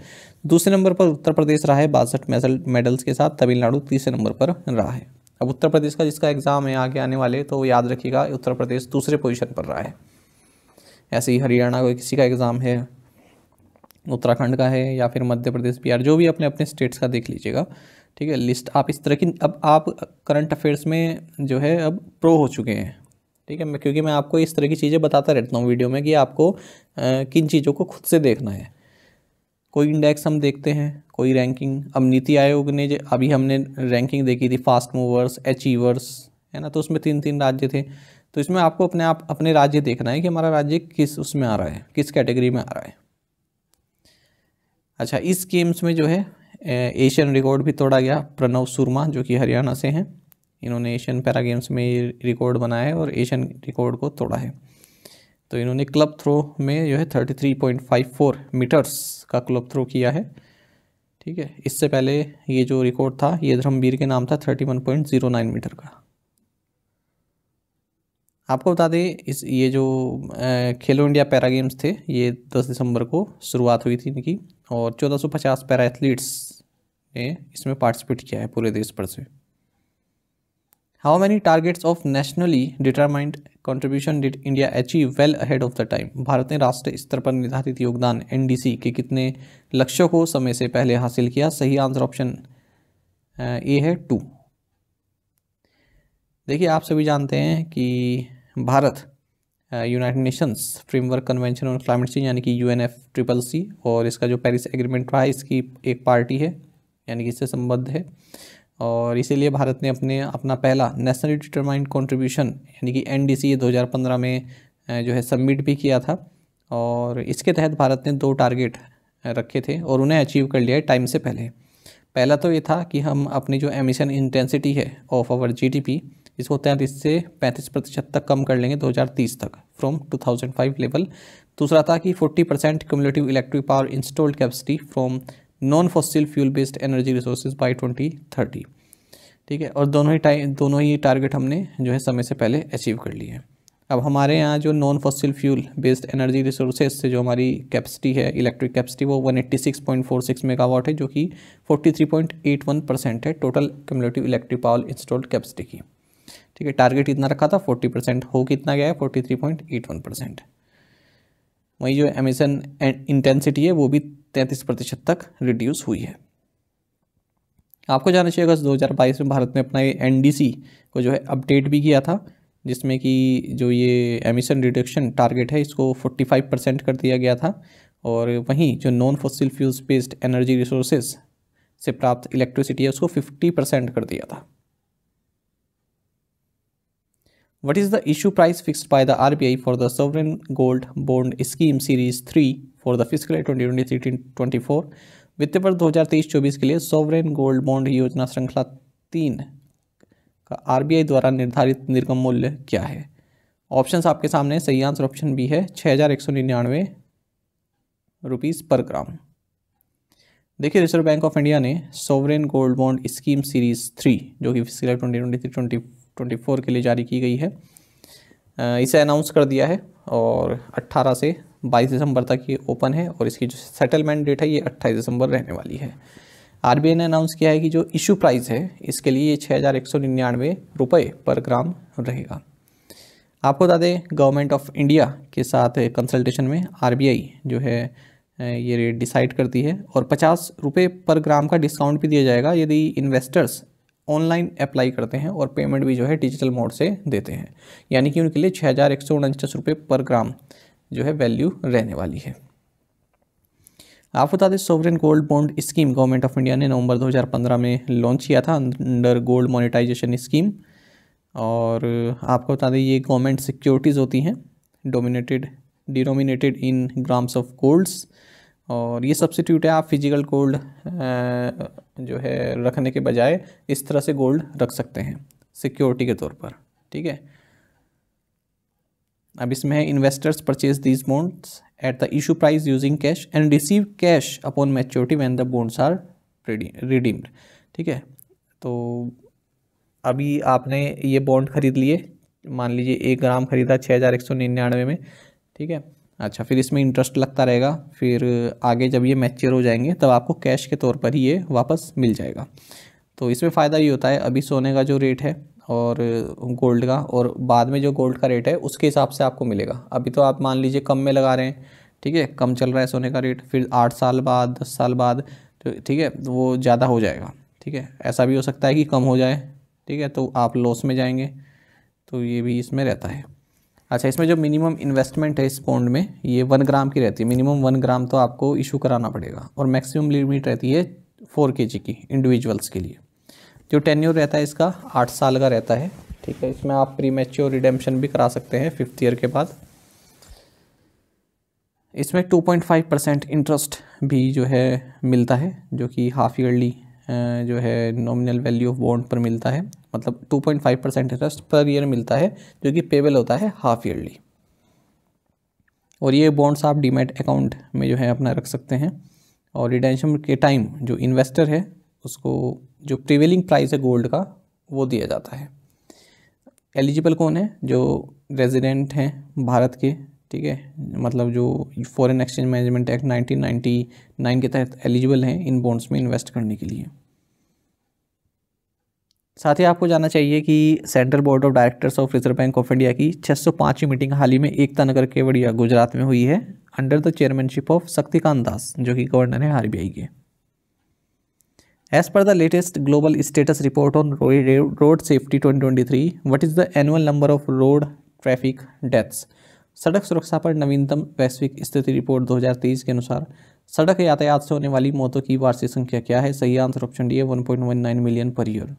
दूसरे नंबर पर उत्तर प्रदेश रहा है बासठ मेडल्स के साथ तमिलनाडु तीसरे नंबर पर रहा है अब उत्तर प्रदेश का जिसका एग्ज़ाम है आगे आने वाले तो याद रखिएगा उत्तर प्रदेश दूसरे पोजिशन पर रहा है ऐसे ही हरियाणा का किसी का एग्ज़ाम है उत्तराखंड का है या फिर मध्य प्रदेश बिहार जो भी अपने अपने स्टेट्स का देख लीजिएगा ठीक है लिस्ट आप इस तरह की अब आप करंट अफेयर्स में जो है अब प्रो हो चुके हैं ठीक है मैं क्योंकि मैं आपको इस तरह की चीज़ें बताता रहता हूँ वीडियो में कि आपको आ, किन चीज़ों को खुद से देखना है कोई इंडेक्स हम देखते हैं कोई रैंकिंग अब नीति आयोग ने अभी हमने रैंकिंग देखी थी फास्ट मूवर्स अचीवर्स है ना तो उसमें तीन तीन राज्य थे तो इसमें आपको अपने आप अपने राज्य देखना है कि हमारा राज्य किस उसमें आ रहा है किस कैटेगरी में आ रहा है अच्छा इस गेम्स में जो है एशियन रिकॉर्ड भी तोड़ा गया प्रणव सुरमा जो कि हरियाणा से हैं इन्होंने एशियन पैरा गेम्स में ये रिकॉर्ड बनाया है और एशियन रिकॉर्ड को तोड़ा है तो इन्होंने क्लब थ्रो में जो है thirty three point five four metres का क्लब थ्रो किया है ठीक है इससे पहले ये जो रिकॉर्ड था ये धर्मवीर के नाम था thirty one point zero nine metre का आपको बता दें इस ये जो खेलो इंडिया पैरा गेम्स थे ये दस दिसंबर को शुरुआत हुई थी इनकी और 1450 पैरा एथलीट्स ने इसमें पार्टिसिपेट किया है पूरे देश भर से how many targets of nationally determined contribution did India achieve well ahead of the time Bharat ने राष्ट्रीय स्तर पर निर्धारित योगदान एनडीसी के कितने लक्ष्यों को समय से पहले हासिल किया सही आंसर ऑप्शन ए है टू देखिए आप सभी जानते हैं कि Bharat United Nations framework convention on climate change यानी कि यू ट्रिपल सी और इसका जो पेरिस एग्रीमेंट था इसकी एक पार्टी है यानी कि इससे संबद्ध है और इसीलिए भारत ने अपने अपना पहला नेशनली डिटरमाइंड कंट्रीब्यूशन यानी कि एन डी सी दो में जो है सबमिट भी किया था और इसके तहत भारत ने दो टारगेट रखे थे और उन्हें अचीव कर लिया है टाइम से पहले पहला तो ये था कि हम अपनी जो एमिशन इंटेंसिटी है ऑफ आवर जीडीपी इसको तैंतीस तो से पैंतीस प्रतिशत तक कम कर लेंगे 2030 तक फ्रॉम 2005 लेवल दूसरा था कि 40 percent cumulative electric power installed capacity from non fossil fuel based energy resources by 2030 ठीक है और दोनों ही टाइम दोनों ही टारगेट हमने जो है समय से पहले अचीव कर लिए हैं अब हमारे यहाँ जो non fossil fuel based energy resources से जो हमारी कैपेसिटी है इलेक्ट्रिक कैपेसिटी वो 186.46 मेगावाट है जो कि 43.81 परसेंट है total community electric power installed capacity की ठीक है टारगेट कितना रखा था फोर्टी परसेंट हो कितना गया है forty three point eight one percent वहीं जो एमिशन इंटेंसिटी है वो भी तैंतीस प्रतिशत तक रिड्यूस हुई है आपको जानना चाहिए अगस्त 2022 में भारत ने अपना डी सी को जो है अपडेट भी किया था जिसमें कि जो ये एमिशन रिडक्शन टारगेट है इसको 45 परसेंट कर दिया गया था और वहीं जो non fossil fuels based energy resources से प्राप्त इलेक्ट्रिसिटी है उसको 50 परसेंट कर दिया था What is the issue price fixed by the RBI for the sovereign gold bond scheme series 3 for the fiscal year 2023-24 वित्त वर्ष 2023-24 के लिए सोवरेन गोल्ड बॉन्ड योजना श्रृंखला तीन का आरबीआई द्वारा निर्धारित निर्गम मूल्य क्या है ऑप्शंस आपके सामने सही आंसर ऑप्शन बी है छः हज़ार एक सौ निन्यानवे रुपीज़ पर ग्राम देखिए रिजर्व बैंक ऑफ इंडिया ने sovereign gold bond scheme series three जो कि fiscal twenty twenty three twenty twenty four के लिए जारी की गई है इसे अनाउंस कर दिया है और अट्ठारह से बाईस दिसंबर तक ये ओपन है और इसकी जो सेटलमेंट डेट है ये अट्ठाईस दिसंबर रहने वाली है आर ने अनाउंस किया है कि जो इशू प्राइस है इसके लिए ये छः हज़ार एक सौ निन्यानवे रुपये पर ग्राम रहेगा आपको बता दें गवर्नमेंट ऑफ इंडिया के साथ कंसल्टेशन में आर जो है ये रेट डिसाइड करती है और पचास रुपये पर ग्राम का डिस्काउंट भी दिया जाएगा यदि इन्वेस्टर्स ऑनलाइन अप्लाई करते हैं और पेमेंट भी जो है डिजिटल मोड से देते हैं यानी कि उनके लिए छः हज़ार एक सौ उनचास रुपये पर ग्राम जो है वैल्यू रहने वाली है आप बता दें sovereign gold bond scheme government of India ने नवंबर 2015 में लॉन्च किया था अंडर गोल्ड मोनेटाइजेशन स्कीम और आपको बता दें ये गवर्नमेंट सिक्योरिटीज़ होती हैं dominated denominated in grams of golds और ये सब्सिट्यूट है आप फिजिकल गोल्ड जो है रखने के बजाय इस तरह से गोल्ड रख सकते हैं सिक्योरिटी के तौर पर ठीक है अब इसमें है investors purchase these bonds at the issue price using cash and receive cash upon maturity when the bonds are redeemed ठीक है तो अभी आपने ये बॉन्ड खरीद लिए मान लीजिए एक ग्राम खरीदा छः हज़ार एक सौ निन्यानवे में ठीक है अच्छा फिर इसमें इंटरेस्ट लगता रहेगा फिर आगे जब ये मैच्योर हो जाएंगे तब आपको कैश के तौर पर ही ये वापस मिल जाएगा तो इसमें फ़ायदा ये होता है अभी सोने का जो रेट है और गोल्ड का और बाद में जो गोल्ड का रेट है उसके हिसाब से आपको मिलेगा अभी तो आप मान लीजिए कम में लगा रहे हैं ठीक है कम चल रहा है सोने का रेट फिर आठ साल बाद दस साल बाद तो ठीक है तो वो ज़्यादा हो जाएगा ठीक है ऐसा भी हो सकता है कि कम हो जाए ठीक है तो आप लॉस में जाएंगे तो ये भी इसमें रहता है अच्छा इसमें जो मिनिमम इन्वेस्टमेंट है इस बॉन्ड में ये वन ग्राम की रहती है मिनिमम वन ग्राम तो आपको इशू कराना पड़ेगा और मैक्सिमम लिमिट रहती है फोर के की इंडिविजुअल्स के लिए जो टेन्योर रहता है इसका आठ साल का रहता है ठीक है इसमें आप प्री मेच्योर रिडेम्पशन भी करा सकते हैं फिफ्थ ईयर के बाद इसमें 2.5 परसेंट इंटरेस्ट भी जो है मिलता है जो कि हाफ ईयरली जो है नॉमिनल वैल्यू ऑफ बॉन्ड पर मिलता है मतलब 2.5 परसेंट इंटरेस्ट पर ईयर मिलता है जो कि पेबल होता है हाफ ईयरली और ये बॉन्ड्स आप डीमेट अकाउंट में जो है अपना रख सकते हैं और रिडेंशन के टाइम जो इन्वेस्टर है उसको जो प्रिवेलिंग प्राइस है गोल्ड का वो दिया जाता है एलिजिबल कौन है जो रेजिडेंट हैं भारत के ठीक है मतलब जो फॉरेन एक्सचेंज मैनेजमेंट एक्ट 1999 के तहत एलिजिबल हैं इन बॉन्ड्स में इन्वेस्ट करने के लिए साथ ही आपको जानना चाहिए कि central board of directors of Reserve bank of India की 605वीं मीटिंग हाल ही में एकता नगर केवड़िया गुजरात में हुई है under the chairmanship of Shaktikanta Das जो कि गवर्नर है आर के as per the latest global status report on road safety 2023 what is the annual number of road traffic deaths सड़क सुरक्षा पर नवीनतम वैश्विक स्थिति रिपोर्ट 2023 के अनुसार सड़क यातायात से होने वाली मौतों की वार्षिक संख्या क्या है सही आंसर ऑप्शन डी है 1.19 मिलियन पर ईयर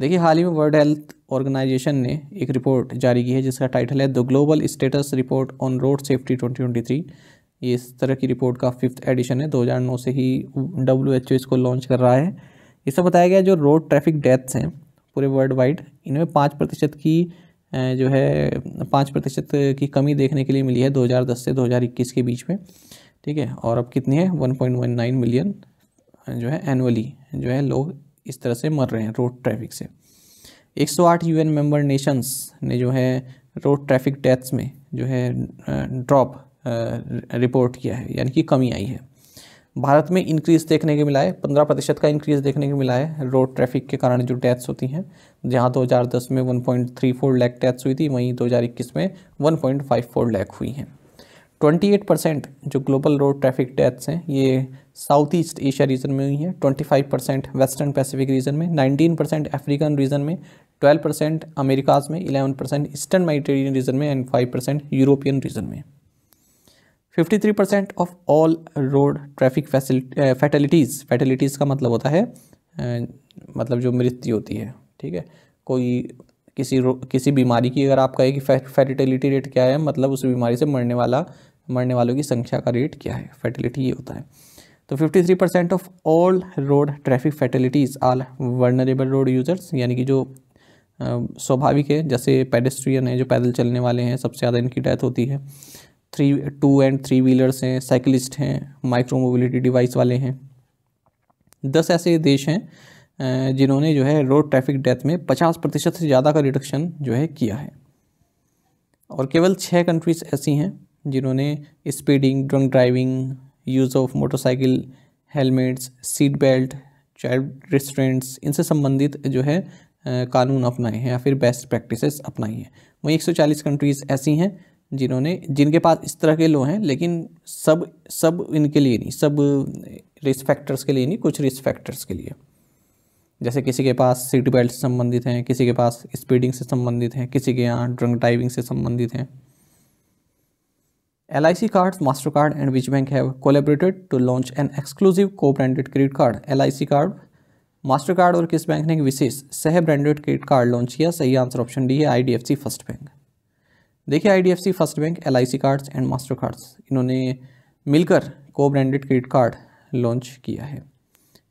देखिए हाल ही में वर्ल्ड हेल्थ ऑर्गेनाइजेशन ने एक रिपोर्ट जारी की है जिसका टाइटल है the global status report on road safety 2023 ये इस तरह की रिपोर्ट का फिफ्थ एडिशन है 2009 से ही डब्ल्यू इसको लॉन्च कर रहा है इसमें बताया गया जो रोड ट्रैफिक डेथ्स हैं पूरे वर्ल्ड वाइड इनमें पाँच प्रतिशत की जो है पाँच प्रतिशत की कमी देखने के लिए मिली है 2010 से 2021 के बीच में ठीक है और अब कितनी है 1.19 मिलियन जो है एनुअली जो है लोग इस तरह से मर रहे हैं रोड ट्रैफिक से 108 यूएन मेंबर नेशंस ने जो है रोड ट्रैफिक डेथ्स में जो है ड्रॉप रिपोर्ट किया है यानी कि कमी आई है भारत में इंक्रीज़ देखने को मिला है पंद्रह प्रतिशत का इंक्रीज़ देखने को मिला है रोड ट्रैफिक के कारण जो डेथ्स होती हैं जहां 2010 में 1.34 लाख डेथ्स हुई थी वहीं 2021 में 1.54 लाख हुई हैं 28 परसेंट जो ग्लोबल रोड ट्रैफिक डेथ्स हैं ये साउथ ईस्ट एशिया रीजन में हुई है 25 परसेंट वेस्टर्न पैसिफिक रीजन में 19 परसेंट अफ्रीकन रीजन में 12 परसेंट अमेरिकाज में 11 परसेंट ईस्टर्न माइटेरियन रीजन में एंड 5 परसेंट यूरोपियन रीजन में 53 percent of all road traffic fatalities fatalities का मतलब होता है eh, मतलब जो मृत्यु होती है ठीक है कोई किसी किसी बीमारी की अगर आप कहें कि फैटिलिटी रेट क्या है मतलब उस बीमारी से मरने वाला मरने वालों की संख्या का रेट क्या है फैटिलिटी ये होता है तो 53 percent of all road traffic fatalities all vulnerable road users यानी कि जो स्वाभाविक है जैसे पेडेस्ट्रियन है जो पैदल चलने वाले हैं सबसे ज़्यादा इनकी डेथ होती है three two and three wheelers हैं साइकिलिस्ट हैं माइक्रो मोबिलिटी डिवाइस वाले हैं दस ऐसे देश हैं जिन्होंने जो है रोड ट्रैफिक डेथ में पचास प्रतिशत से ज़्यादा का रिडक्शन जो है किया है और केवल छः कंट्रीज़ ऐसी हैं जिन्होंने speeding drunk driving use of motorcycle helmets seat belt child restraints इनसे संबंधित जो है कानून अपनाए हैं या फिर बेस्ट प्रैक्टिसेस अपनाई हैं वहीं 140 कंट्रीज़ ऐसी हैं जिन्होंने जिनके पास इस तरह के लो हैं लेकिन सब सब इनके लिए नहीं सब रिस्क फैक्टर्स के लिए नहीं कुछ रिस्क फैक्टर्स के लिए जैसे किसी के पास सीट बेल्ट से संबंधित हैं किसी के पास स्पीडिंग से संबंधित हैं किसी के यहाँ ड्रंक ड्राइविंग से संबंधित हैं L I C card card master and which bank have collaborated to launch an exclusive co branded credit card L I C card master card और किस बैंक ने एक विशेष सह ब्रांडेड क्रेडिट कार्ड लॉन्च किया सही आंसर ऑप्शन डी है I D F C first bank देखिए I D F C first bank L I C cards and master cards इन्होंने मिलकर को ब्रांडेड क्रेडिट कार्ड लॉन्च किया है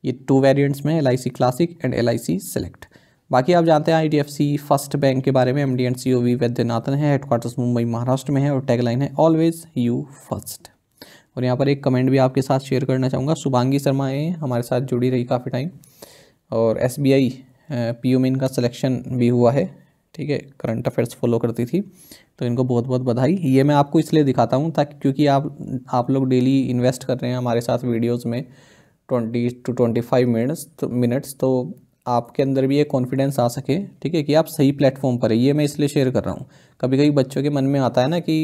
ये टू वेरियंट्स में L I C classic and L I C select बाकी आप जानते हैं आईडीएफसी फर्स्ट बैंक के बारे में M D and C O V Vaidyanathan है हेडक्वार्टर्स मुंबई महाराष्ट्र में है और टैगलाइन है ऑलवेज यू फर्स्ट और यहाँ पर एक कमेंट भी आपके साथ शेयर करना चाहूँगा शुभांगी शर्मा ये हमारे साथ जुड़ी रही काफ़ी टाइम और S B I P O में इनका सिलेक्शन भी हुआ है ठीक है करंट अफेयर्स फॉलो करती थी तो इनको बहुत बहुत बधाई ये मैं आपको इसलिए दिखाता हूँ ताकि क्योंकि आप आप लोग डेली इन्वेस्ट कर रहे हैं हमारे साथ वीडियोज़ में twenty two twenty five minutes तो मिनट्स तो आपके अंदर भी ये कॉन्फिडेंस आ सके ठीक है कि आप सही प्लेटफॉर्म पर है ये मैं इसलिए शेयर कर रहा हूँ कभी कभी बच्चों के मन में आता है ना कि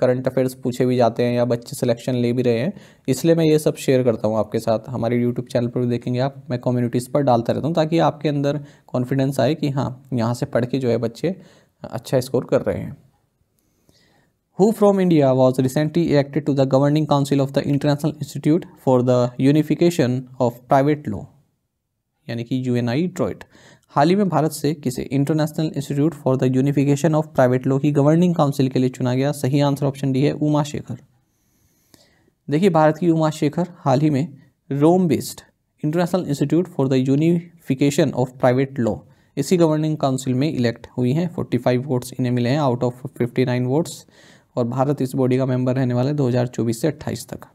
करंट अफेयर्स पूछे भी जाते हैं या बच्चे सिलेक्शन ले भी रहे हैं इसलिए मैं ये सब शेयर करता हूँ आपके साथ हमारे यूट्यूब चैनल पर भी देखेंगे आप मैं कम्युनिटीज़ पर डालता रहता हूँ ताकि आपके अंदर कॉन्फिडेंस आए कि हाँ यहाँ से पढ़ के जो है बच्चे अच्छा स्कोर कर रहे हैं who from India was recently elected to the governing council of the international institute for the unification of private law यानी कि यू एन आई ट्रॉइट हाल ही में भारत से किसे international institute for the unification of private law की गवर्निंग काउंसिल के लिए चुना गया सही आंसर ऑप्शन डी है उमा शेखर देखिए भारत की उमा शेखर हाल ही में Rome based international institute for the unification of private law इसी गवर्निंग काउंसिल में इलेक्ट हुई हैं 45 वोट्स इन्हें मिले हैं आउट ऑफ 59 वोट्स और भारत इस बॉडी का मेंबर रहने वाला है 2024 से 28 तक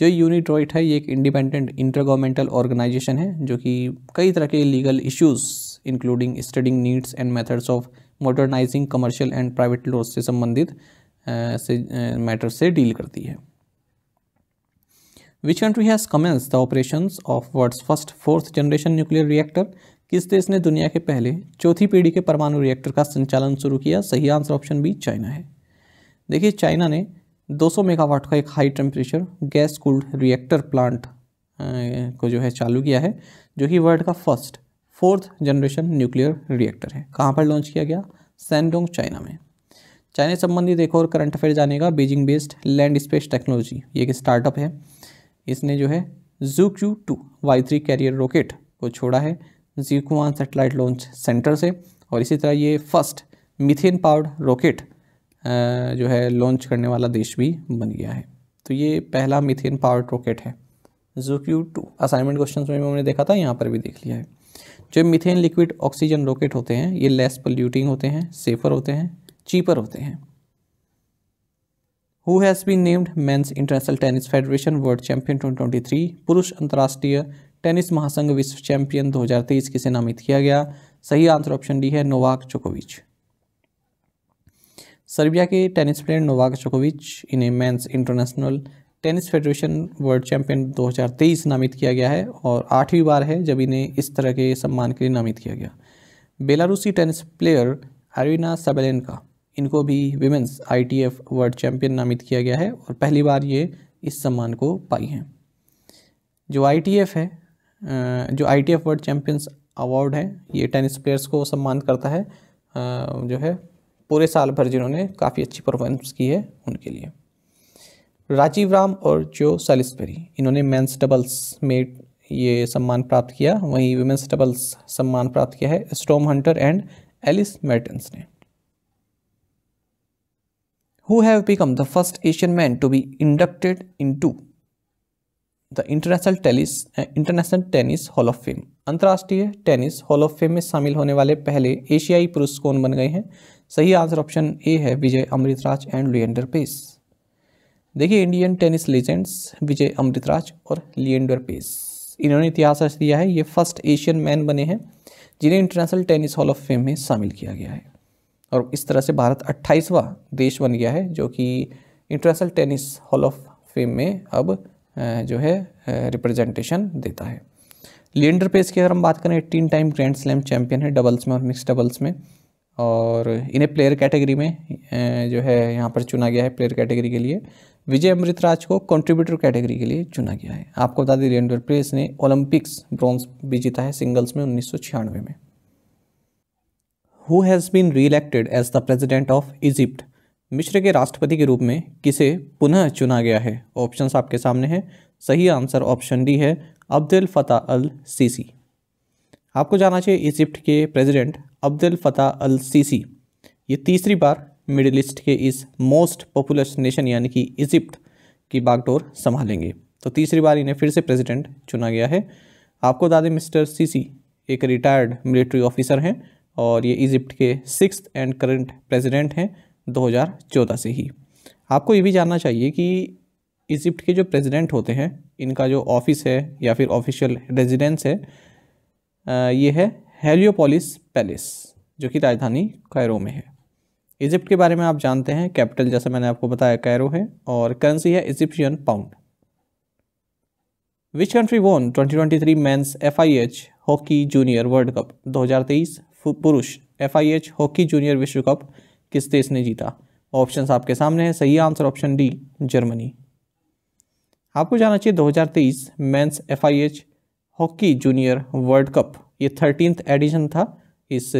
जो यूनिट्रॉइट है ये एक इंडिपेंडेंट इंटर गवर्नमेंटल ऑर्गेनाइजेशन है जो कि कई तरह के legal issues including studying needs and methods of modernising commercial and private laws से संबंधित से मैटर से डील करती है which country has commence the operation of world's first fourth generation nuclear reactor किस देश ने दुनिया के पहले चौथी पीढ़ी के परमाणु रिएक्टर का संचालन शुरू किया सही आंसर ऑप्शन बी चाइना है देखिए चाइना ने 200 मेगावाट का एक high temperature gas cooled reactor plant को जो है चालू किया है जो कि वर्ल्ड का first fourth generation nuclear reactor है कहाँ पर लॉन्च किया गया सैनडोंग चाइना में चाइना संबंधित एक और करंट अफेयर जानेगा Beijing based land space technology ये एक स्टार्टअप है इसने जो है Zhuque two Y three carrier rocket को छोड़ा है जीकुआन सेटेलाइट लॉन्च सेंटर से और इसी तरह ये फर्स्ट मिथेन पावर्ड रॉकेट जो है लॉन्च करने वाला देश भी बन गया है तो ये पहला मिथेन पावर रॉकेट है जूक्यू टू असाइनमेंट क्वेश्चन में हमने देखा था यहाँ पर भी देख लिया है जो मिथेन लिक्विड ऑक्सीजन रॉकेट होते हैं ये लेस पोल्यूटिंग होते हैं सेफर होते हैं चीपर होते हैं who has been named men's international tennis federation world champion 2023 पुरुष अंतर्राष्ट्रीय टेनिस महासंघ विश्व चैंपियन 2023 किसे नामित किया गया सही आंसर ऑप्शन डी है नोवाक चोकोविच सर्बिया के टेनिस प्लेयर नोवाक जोकोविच इन्हें men's international tennis federation world champion 2023 नामित किया गया है और आठवीं बार है जब इन्हें इस तरह के सम्मान के लिए नामित किया गया बेलारूसी टेनिस प्लेयर अरिना का इनको भी विमेंस आईटीएफ वर्ल्ड चैंपियन नामित किया गया है और पहली बार ये इस सम्मान को पाई हैं जो आई है जो आई वर्ल्ड चैम्पियंस अवार्ड है ये टेनिस प्लेयर्स को सम्मान करता है जो है पूरे साल भर जिन्होंने काफ़ी अच्छी परफॉर्मेंस की है उनके लिए राजीव राम और जो सलिसबरी इन्होंने मेंस डबल्स में ये सम्मान प्राप्त किया वहीं वुमेंस डबल्स सम्मान प्राप्त किया है Storm Hunter and Elise Mertens ने who have become the first Asian man to be inducted into the international tennis international tennis hall of fame अंतर्राष्ट्रीय टेनिस हॉल ऑफ फेम में शामिल होने वाले पहले एशियाई पुरुष कौन बन गए हैं सही आंसर ऑप्शन ए है विजय अमृतराज एंड लियंडर पेस देखिए Indian tennis legends Vijay Amritraj और लियंडर पेस इन्होंने इतिहास रच दिया है ये फर्स्ट एशियन मैन बने हैं जिन्हें international tennis hall of fame में शामिल किया गया है और इस तरह से भारत अट्ठाईसवां देश बन गया है जो कि international tennis hall of fame में अब जो है रिप्रेजेंटेशन देता है लियंडर पेस की अगर हम बात करें eighteen time grand slam champion है डबल्स में और मिक्स डबल्स में और इन्हें प्लेयर कैटेगरी में जो है यहाँ पर चुना गया है प्लेयर कैटेगरी के लिए विजय अमृतराज को कंट्रीब्यूटर कैटेगरी के लिए चुना गया है आपको बता दें रेंडर प्लेस ने ओलंपिक्स ब्रॉन्ज भी जीता है सिंगल्स में उन्नीस में who has been reelected as the president of Egypt Misr के राष्ट्रपति के रूप में किसे पुनः चुना गया है ऑप्शन आपके सामने हैं सही आंसर ऑप्शन डी है अब्दुल फतेह अल सीसी आपको जाना चाहिए इजिप्ट के president Abdul Fattah al Sisi ये तीसरी बार मिडिल ईस्ट के इस मोस्ट पॉपुलर नेशन यानी कि इजिप्ट की बागडोर संभालेंगे तो तीसरी बार इन्हें फिर से प्रेसिडेंट चुना गया है आपको बता दें मिस्टर सीसी एक रिटायर्ड मिलिट्री ऑफिसर हैं और ये इजिप्ट के सिक्स एंड करंट प्रेसिडेंट हैं 2014 से ही आपको ये भी जानना चाहिए कि इजिप्ट के जो प्रेसिडेंट होते हैं इनका जो ऑफिस है या फिर ऑफिशियल रेजिडेंस है ये है हेलियोपोलिस पैलेस जो कि राजधानी कैरो में है इजिप्ट के बारे में आप जानते हैं कैपिटल जैसा मैंने आपको बताया कैरो है और करेंसी है इजिप्शियन पाउंड विच country won 2023 men's FIH hockey junior world cup 2023 पुरुष एफ हॉकी जूनियर विश्व कप किस देश ने जीता ऑप्शन आपके सामने हैं सही आंसर ऑप्शन डी जर्मनी आपको जाना चाहिए 2023 men's FIH hockey junior world cup ये थर्टीनथ एडिशन था इस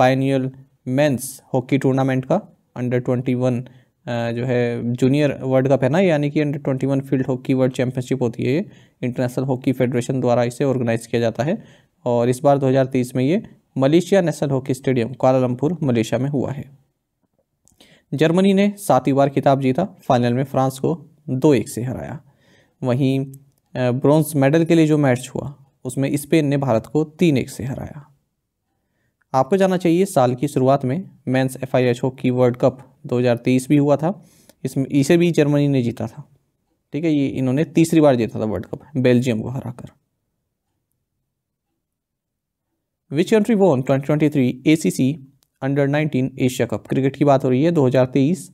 बाइनियल मेंस हॉकी टूर्नामेंट का अंडर ट्वेंटी वन जो है जूनियर वर्ल्ड कप है ना यानी कि under twenty one field hockey world championship होती है ये इंटरनेशनल हॉकी फेडरेशन द्वारा इसे ऑर्गेनाइज किया जाता है और इस बार 2023 में ये Malaysia national hockey stadium Kuala Lumpur Malaysia में हुआ है जर्मनी ने सातवीं बार खिताब जीता फाइनल में फ्रांस को दो एक से हराया वहीं ब्रॉन्ज मेडल के लिए जो मैच हुआ उसमें स्पेन ने भारत को तीन एक से हराया आपको जाना चाहिए साल की शुरुआत में men's F I H hockey world cup 2023 भी हुआ था इसमें इसे भी जर्मनी ने जीता था ठीक है ये इन्होंने तीसरी बार जीता था वर्ल्ड कप बेल्जियम को हरा कर विच country won 2023 twenty under 19 Asia cup cricket की बात हो रही है 2023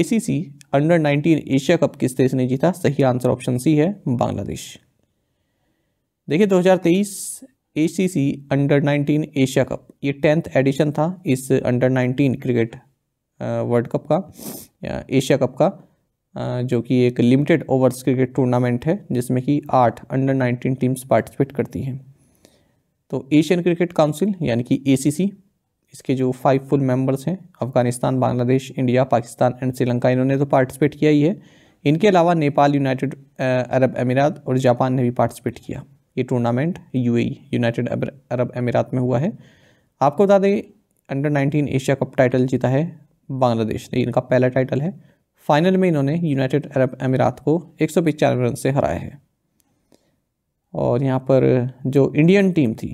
एसीसी अंडर 19 एशिया कप किस देश ने जीता सही आंसर ऑप्शन सी है बांग्लादेश देखिए 2023 एसीसी अंडर 19 एशिया कप ये टेंथ एडिशन था इस अंडर 19 क्रिकेट वर्ल्ड कप का एशिया कप का जो कि एक लिमिटेड ओवर्स क्रिकेट टूर्नामेंट है जिसमें कि आठ अंडर 19 टीम्स पार्टिसिपेट करती हैं तो एशियन क्रिकेट काउंसिल यानी कि एसीसी इसके जो फाइव फुल मेंबर्स हैं अफगानिस्तान बांग्लादेश इंडिया पाकिस्तान एंड श्रीलंका इन्होंने तो पार्टिसिपेट किया ही है इनके अलावा नेपाल यूनाइटेड अरब अमीरात और जापान ने भी पार्टिसिपेट किया ये टूर्नामेंट यूएई यूनाइटेड अरब अमीरात में हुआ है आपको बता दें अंडर 19 एशिया कप टाइटल जीता है बांग्लादेश ने इनका पहला टाइटल है फाइनल में इन्होंने यूनाइटेड अरब अमीरात को एक रन से हराया है और यहाँ पर जो इंडियन टीम थी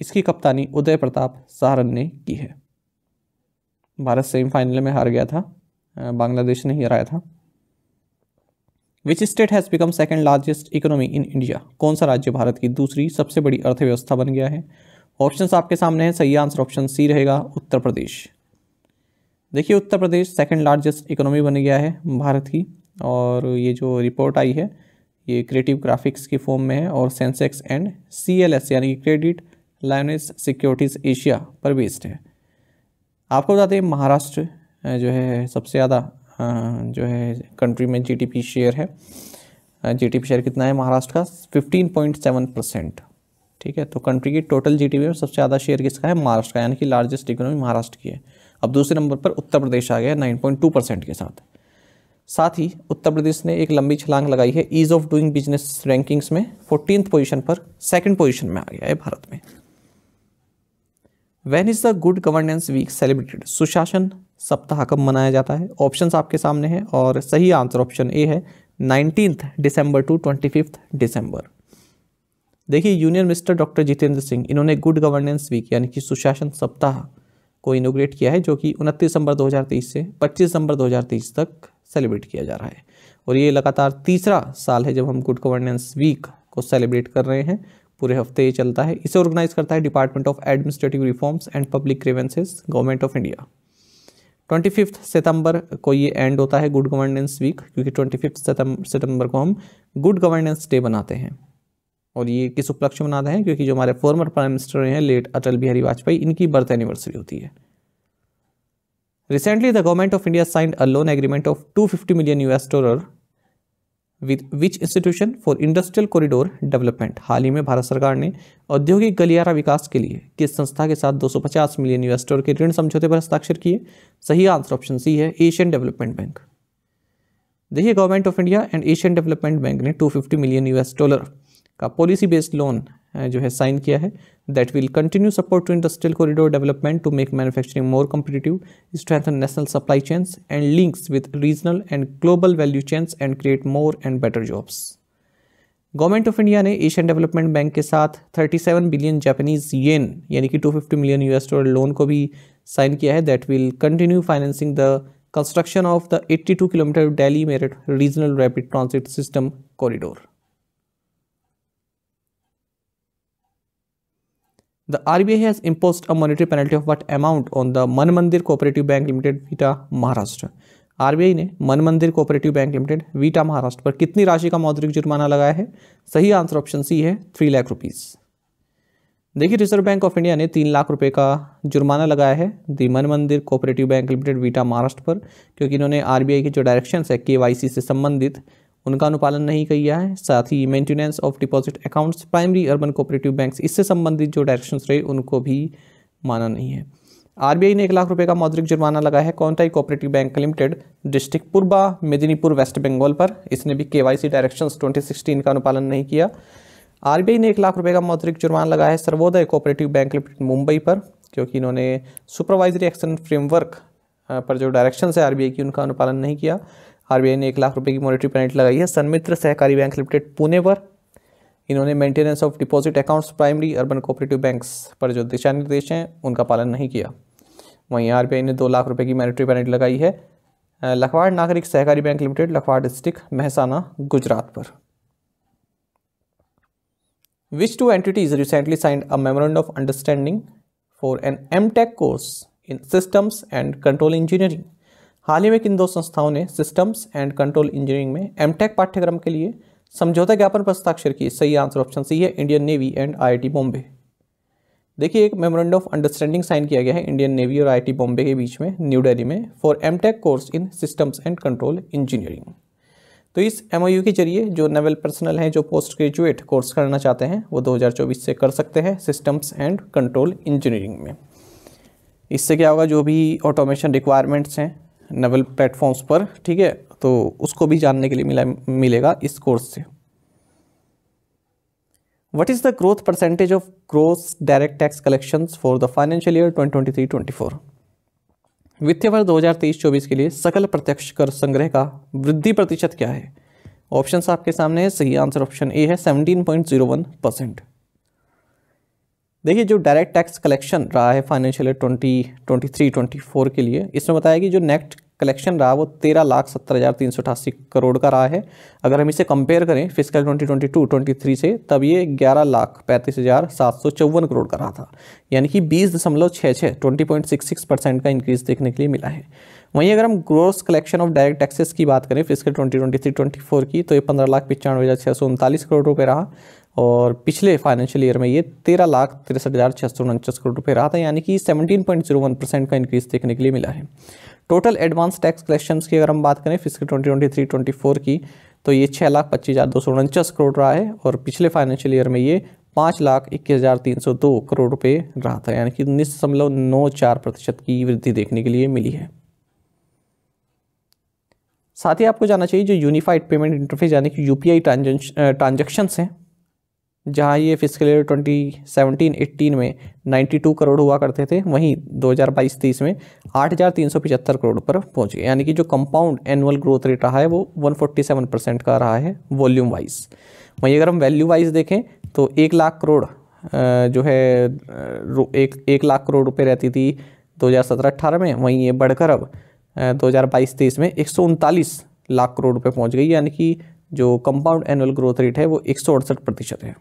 इसकी कप्तानी उदय प्रताप सहारन ने की है भारत सेमीफाइनल में हार गया था बांग्लादेश ने ही हराया था which state has become second largest economy in India कौन सा राज्य भारत की दूसरी सबसे बड़ी अर्थव्यवस्था बन गया है ऑप्शंस आपके सामने हैं सही आंसर ऑप्शन सी रहेगा उत्तर प्रदेश देखिए Uttar Pradesh second largest economy बन गया है भारत की और ये जो रिपोर्ट आई है ये क्रिएटिव ग्राफिक्स की फॉर्म में है और सेंसेक्स एंड सी यानी क्रेडिट लाइनेस सिक्योरिटीज़ एशिया पर बेस्ड है आपको बता दें महाराष्ट्र जो है सबसे ज़्यादा जो है कंट्री में जीडीपी शेयर है जीडीपी शेयर कितना है महाराष्ट्र का फिफ्टीन पॉइंट सेवन परसेंट ठीक है तो कंट्री की टोटल जीडीपी में सबसे ज़्यादा शेयर किसका है महाराष्ट्र का यानी कि लार्जेस्ट इकोनॉमी महाराष्ट्र की है अब दूसरे नंबर पर उत्तर प्रदेश आ गया नाइन पॉइंट टू परसेंट के साथ साथ ही उत्तर प्रदेश ने एक लंबी छलांग लगाई है ease of doing business rankings में फोर्टीन पोजीशन पर सेकंड पोजीशन में आ गया है भारत में when is the good governance week celebrated सुशासन सप्ताह कब मनाया जाता है ऑप्शंस आपके सामने हैं और सही आंसर ऑप्शन ए है nineteenth December to twenty fifth December देखिए union minister doctor Jitendra Singh इन्होंने गुड गवर्नेंस वीक यानी कि सुशासन सप्ताह को इनोग्रेट किया है जो कि उनतीस दिसंबर 2023 से 25 दिसंबर 2023 तक सेलिब्रेट किया जा रहा है और ये लगातार तीसरा साल है जब हम गुड गवर्नेंस वीक को सेलिब्रेट कर रहे हैं पूरे हफ्ते ये चलता है इसे ऑर्गेनाइज करता है department of administrative reforms and public grievances government of India twenty fifth September को ये एंड होता है गुड गवर्नेंस वीक क्योंकि ट्वेंटी फिफ्थ सितंबर को हम गुड गवर्नेंस डे बनाते हैं और ये किस उपलक्ष्य में मनाते हैं क्योंकि जो हमारे फॉर्मर प्राइम मिनिस्टर हैं लेट अटल बिहारी वाजपेयी इनकी बर्थ एनिवर्सरी होती है recently the government of India signed a loan agreement of two million US dollar which institution for industrial corridor development हाल ही में भारत सरकार ने औद्योगिक गलियारा विकास के लिए किस संस्था के साथ 250 मिलियन यूएस डॉलर के ऋण समझौते पर हस्ताक्षर किए सही आंसर ऑप्शन सी है एशियन डेवलपमेंट बैंक देखिए government of India and Asian development bank ने 250 मिलियन यूएस डॉलर का पॉलिसी बेस्ड लोन जो है साइन किया है that will continue support to industrial corridor development to make manufacturing more competitive, strengthen national supply chains and links with regional and global value chains and create more and better jobs. Government of India ने Asian Development Bank के साथ 37 billion Japanese yen यानी 250 million US dollar loan को भी sign किया that will continue financing the construction of the 82 kilometer Delhi Merit Regional Rapid Transit System corridor. The RBI has imposed a monetary penalty of what amount on the Man Mandir Cooperative Bank Limited Vita Maharashtra. RBI ने Man Mandir cooperative bank limited Vita Maharashtra पर कितनी राशि का मौद्रिक जुर्माना लगाया है सही आंसर ऑप्शन सी है थ्री लाख रुपीज़ देखिए रिजर्व बैंक ऑफ इंडिया ने तीन लाख रुपए का जुर्माना लगाया है the Man Mandir cooperative bank limited Vita Maharashtra पर क्योंकि इन्होंने आरबीआई के जो डायरेक्शंस है केवाईसी से संबंधित उनका अनुपालन नहीं किया है साथ ही maintenance of deposit accounts primary urban cooperative banks इससे संबंधित जो डायरेक्शंस रहे उनको भी माना नहीं है आरबीआई ने एक लाख रुपए का मौद्रिक जुर्माना लगाया है Contai cooperative bank limited district Purba Medinipur west Bengal पर इसने भी केवाईसी ट्वेंटी सिक्सटीन का अनुपालन नहीं किया आरबीआई ने एक लाख रुपये का मौद्रिक जुर्माना लगाया है Sarvodaya cooperative bank limited Mumbai पर क्योंकि इन्होंने सुपरवाइजरी एक्शन फ्रेमवर्क पर जो डायरेक्शन है आरबीआई की उनका अनुपालन नहीं किया आरबीआई ने एक लाख रुपए की मॉनिटरी पेनल्टी लगाई है सन्मित्र सहकारी बैंक लिमिटेड पुणे पर इन्होंने maintenance of deposit accounts primary urban cooperative banks पर जो दिशा निर्देश हैं उनका पालन नहीं किया वहीं आरबीआई ने दो लाख रुपये की मॉनिटरी पेनल्टी लगाई है Lakhwad Nagrik Sahakari bank limited Lakhwad district Mehsana Gujarat पर which two entities recently signed a memorandum of understanding for an M course in systems and control engineering हाल ही में किन दो संस्थाओं ने सिस्टम्स एंड कंट्रोल इंजीनियरिंग में एमटेक पाठ्यक्रम के लिए समझौता ज्ञापन पर हस्ताक्षर किए सही आंसर ऑप्शन सी है Indian navy and IIT Bombay देखिए एक मेमोरेंडम ऑफ अंडरस्टैंडिंग साइन किया गया है इंडियन नेवी और आईआईटी बॉम्बे के बीच में न्यू दिल्ली में for MTech course in systems and control engineering तो इस एम के जरिए जो नेवल पर्सनल हैं जो पोस्ट ग्रेजुएट कोर्स करना चाहते हैं वो 2024 से कर सकते हैं सिस्टम्स एंड कंट्रोल इंजीनियरिंग में इससे क्या होगा जो भी ऑटोमेशन रिक्वायरमेंट्स हैं नवल प्लेटफॉर्म्स पर ठीक है तो उसको भी जानने के लिए मिला मिलेगा इस कोर्स से what is the growth percentage of growth direct tax collection for the financial year twenty twenty three twenty four वित्तीय वर्ष दो हज़ार तेईस चौबीस के लिए सकल प्रत्यक्ष कर संग्रह का वृद्धि प्रतिशत क्या है ऑप्शन आपके सामने है सही आंसर ऑप्शन ए है seventeen point zero one percent देखिए जो डायरेक्ट टैक्स कलेक्शन रहा है financial year twenty twenty three twenty four के लिए इसमें बताया कि जो नेक्स्ट कलेक्शन रहा वो तेरह लाख सत्तर हज़ार तीन सौ अठासी करोड़ का रहा है अगर हम इसे कंपेयर करें physical twenty twenty two twenty three से तब ये ग्यारह लाख पैंतीस हज़ार सात सौ चौवन करोड़ का रहा था यानी कि बीस दशमलव छः छः twenty point six six percent का इंक्रीज़ देखने के लिए मिला है वहीं अगर हम gross collection of direct taxes की बात करें physical twenty twenty three twenty four की तो ये पंद्रह लाख पचानवे हज़ार छः सौ उनतालीस करोड़ रुपये रहा और पिछले फाइनेंशियल ईयर में ये तेरह लाख तिरसठ हज़ार छः सौ उनचास करोड़ रुपये रहा था यानी कि seventeen point zero one percent का इंक्रीज देखने के लिए मिला है टोटल एडवांस टैक्स कलेक्शंस की अगर हम बात करें fiscal twenty twenty three twenty four की तो ये छः लाख पच्चीस हज़ार दो सौ उनचास करोड़ रहा है और पिछले फाइनेंशियल ईयर में ये पाँच लाख इक्कीस हज़ार तीन सौ दो करोड़ रुपये रहा था यानी कि उन्नीस दशमलव नौ चार प्रतिशत की वृद्धि देखने के लिए मिली है साथ ही आपको जाना चाहिए जो यूनिफाइड पेमेंट इंटरफेस यानी कि यूपीआई ट्रांजेक्शंस हैं जहाँ ये physical year twenty seventeen eighteen में 92 करोड़ हुआ करते थे वहीं 2022-23 में पचहत्तर करोड़ पर गए यानी कि जो कंपाउंड एनुअल ग्रोथ रेट रहा है वो 147 परसेंट का रहा है वॉल्यूम वाइज वहीं अगर हम वैल्यू वाइज देखें तो एक लाख करोड़ जो है एक एक लाख करोड़ रुपये रहती थी 2017-18 में वहीं ये बढ़कर अब 2022 तेईस में एक लाख करोड़ रुपये पहुँच गई यानी कि जो कंपाउंड एनुअल ग्रोथ रेट है वो एक प्रतिशत है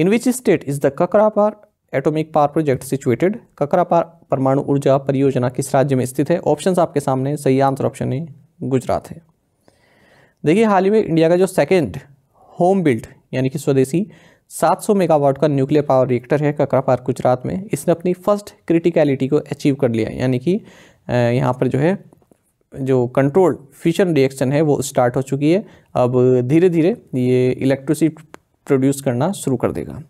in which state is the Kakrapar atomic power project situated Kakrapar परमाणु ऊर्जा परियोजना किस राज्य में स्थित है ऑप्शंस आपके सामने सही आंसर ऑप्शन है गुजरात है देखिए हाल ही में इंडिया का जो सेकेंड होम बिल्ड यानी कि स्वदेशी 700 मेगावाट का न्यूक्लियर पावर रिएक्टर है ककरापार गुजरात में इसने अपनी फर्स्ट क्रिटिकलिटी को अचीव कर लिया यानी कि यहाँ पर जो है जो कंट्रोल फिशन रिएक्शन है वो स्टार्ट हो चुकी है अब धीरे धीरे ये इलेक्ट्रिसिटी प्रोड्यूस करना शुरू कर देगा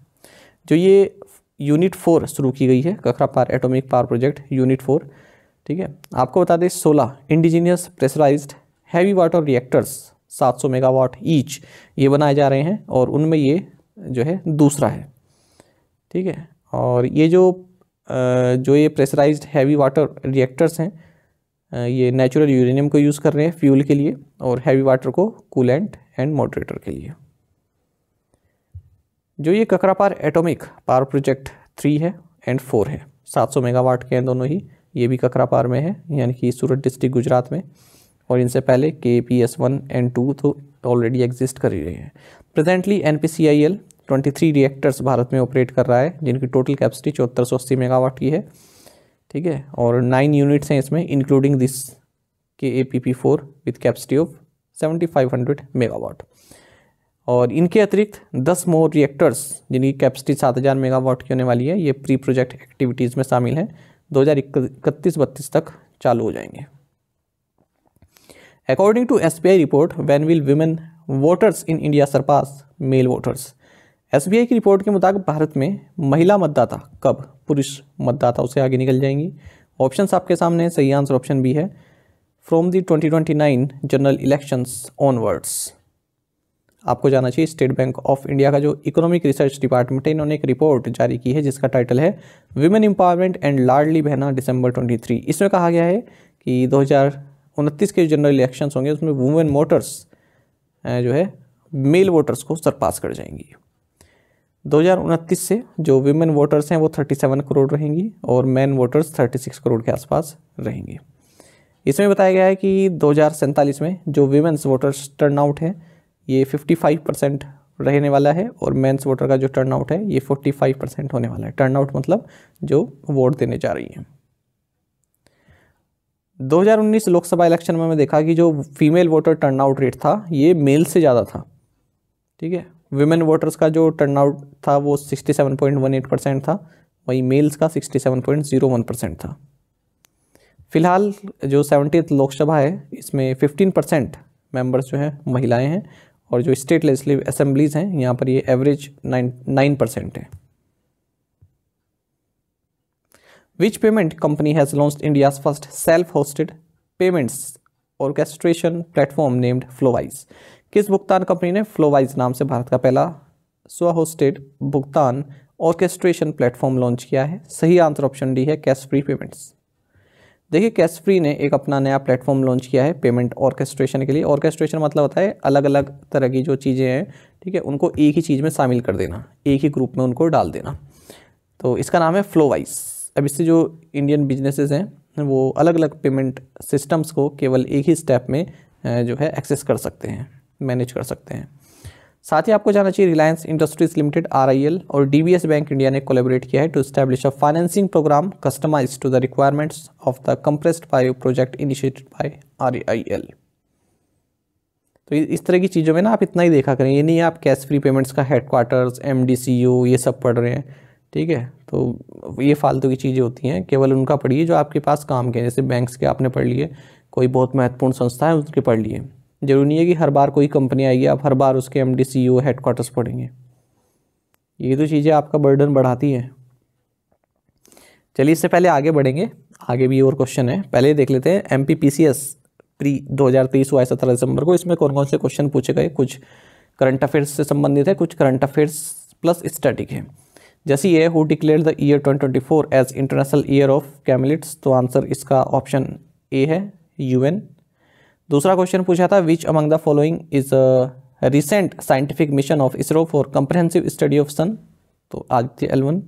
जो ये यूनिट फोर शुरू की गई है Kakrapar atomic power project unit four ठीक है आपको बता दें सोलह indigenous pressurised heavy water reactors 700 megawatt each ये बनाए जा रहे हैं और उनमें ये जो है दूसरा है ठीक है और ये जो जो ये प्रेशराइज्ड हैवी वाटर रिएक्टर्स हैं ये नेचुरल यूरेनियम को यूज़ कर रहे हैं फ्यूल के लिए और हैवी वाटर को कूलेंट एंड मॉडरेटर के लिए जो ये Kakrapar atomic power project three है एंड फोर है 700 मेगावाट के हैं दोनों ही ये भी ककरापार में है यानी कि सूरत डिस्ट्रिक्ट गुजरात में और इनसे पहले के P S one and to तो ऑलरेडी एग्जिस्ट कर ही रहे हैं presently N P C I L twenty three reactors Bharat में ऑपरेट कर रहा है जिनकी टोटल कैपेसिटी चौहत्तर सौ अस्सी मेगावाट की है ठीक है और नाइन यूनिट्स हैं इसमें including this K A P P four with capacity of seventy five hundred megawatt और इनके अतिरिक्त 10 मोर रिएक्टर्स जिनकी कैपेसिटी 7000 मेगावाट की होने वाली है ये प्री प्रोजेक्ट एक्टिविटीज़ में शामिल हैं दो हज़ार इकतीस बत्तीस तक चालू हो जाएंगे according to S report when will women voters in India surpass male voters S की रिपोर्ट के मुताबिक भारत में महिला मतदाता कब पुरुष मतदाता उसे आगे निकल जाएंगी ऑप्शन आपके सामने सही आंसर ऑप्शन बी है from the 2029 general elections onwards आपको जाना चाहिए स्टेट बैंक ऑफ इंडिया का जो इकोनॉमिक रिसर्च डिपार्टमेंट है इन्होंने एक रिपोर्ट जारी की है जिसका टाइटल है वुमेन एम्पावरमेंट एंड लार्डली बहना दिसंबर 23 इसमें कहा गया है कि दो के जनरल इलेक्शन होंगे उसमें वुमेन वोटर्स जो है मेल वोटर्स को सरपास कर जाएंगी दो से जो वुमेन वोटर्स हैं वो थर्टी करोड़ रहेंगी और मैन वोटर्स थर्टी करोड़ के आसपास रहेंगे इसमें बताया गया है कि दो में जो वीमेंस वोटर्स टर्नआउट है ये 55 परसेंट रहने वाला है और मेंस वोटर का जो टर्नआउट है ये 45 परसेंट होने वाला है टर्नआउट मतलब जो वोट देने जा रही हैं 2019 लोकसभा इलेक्शन में मैं देखा कि जो फीमेल वोटर टर्नआउट रेट था ये मेल से ज़्यादा था ठीक है वुमेन वोटर्स का जो टर्नआउट था वो सिक्सटी परसेंट था वहीं मेल्स का सिक्सटी परसेंट था फिलहाल जो सेवनटीथ लोकसभा है इसमें 15 परसेंट मेम्बर्स जो हैं महिलाएं हैं और जो स्टेट लेजिस्लेटिव असेंबलीज हैं यहाँ पर ये एवरेज नाइन परसेंट है which payment company has launch India first self hosted payments orchestration platform named Flowwise किस भुगतान कंपनी ने फ्लोवाइज नाम से भारत का पहला स्व होस्टेड भुगतान ऑर्केस्ट्रेशन प्लेटफॉर्म लॉन्च किया है सही आंसर ऑप्शन डी है कैश फ्री पेमेंट्स देखिए कैश फ्री ने एक अपना नया प्लेटफॉर्म लॉन्च किया है पेमेंट ऑर्केस्ट्रेशन के लिए ऑर्केस्ट्रेशन मतलब होता है अलग अलग तरह की जो चीज़ें हैं ठीक है उनको एक ही चीज़ में शामिल कर देना एक ही ग्रुप में उनको डाल देना तो इसका नाम है फ्लोवाइस अब इससे जो इंडियन बिजनेसेस हैं वो अलग अलग पेमेंट सिस्टम्स को केवल एक ही स्टेप में जो है एक्सेस कर सकते हैं मैनेज कर सकते हैं साथ ही आपको जाना चाहिए रिलायंस इंडस्ट्रीज लिमिटेड आरआईएल और डीबीएस बैंक इंडिया ने कोलेबरेट किया है to establish a financing programme customise to the requirements of the compressed bio project initiated by RIL तो इस तरह की चीज़ों में ना आप इतना ही देखा करें ये नहीं आप कैश फ्री पेमेंट्स का हेडक्वार्टर्स एम ये सब पढ़ रहे हैं ठीक है तो ये फालतू की चीज़ें होती हैं केवल उनका पढ़िए जो आपके पास काम के जैसे बैंक्स के आपने पढ़ लिए कोई बहुत महत्वपूर्ण संस्था है उसके पढ़ लिए जरूरी नहीं है कि हर बार कोई कंपनी आएगी आप हर बार उसके M D C O quarters पढ़ेंगे ये तो चीज़ें आपका बर्डन बढ़ाती हैं चलिए इससे पहले आगे बढ़ेंगे आगे भी और क्वेश्चन है पहले देख लेते हैं M P P C S pre दो हज़ार तेईस हुआ सत्रह दिसंबर को इसमें कौन कौन से क्वेश्चन पूछे गए कुछ करंट अफेयर्स से संबंधित है कुछ करंट अफेयर्स प्लस स्टैटिक है जैसे ये who declare the year twenty twenty four as international year of camelids तो आंसर इसका ऑप्शन ए है एन दूसरा क्वेश्चन पूछा था which among the following is recent scientific mission of ISRO for comprehensive study of sun तो Aditya L one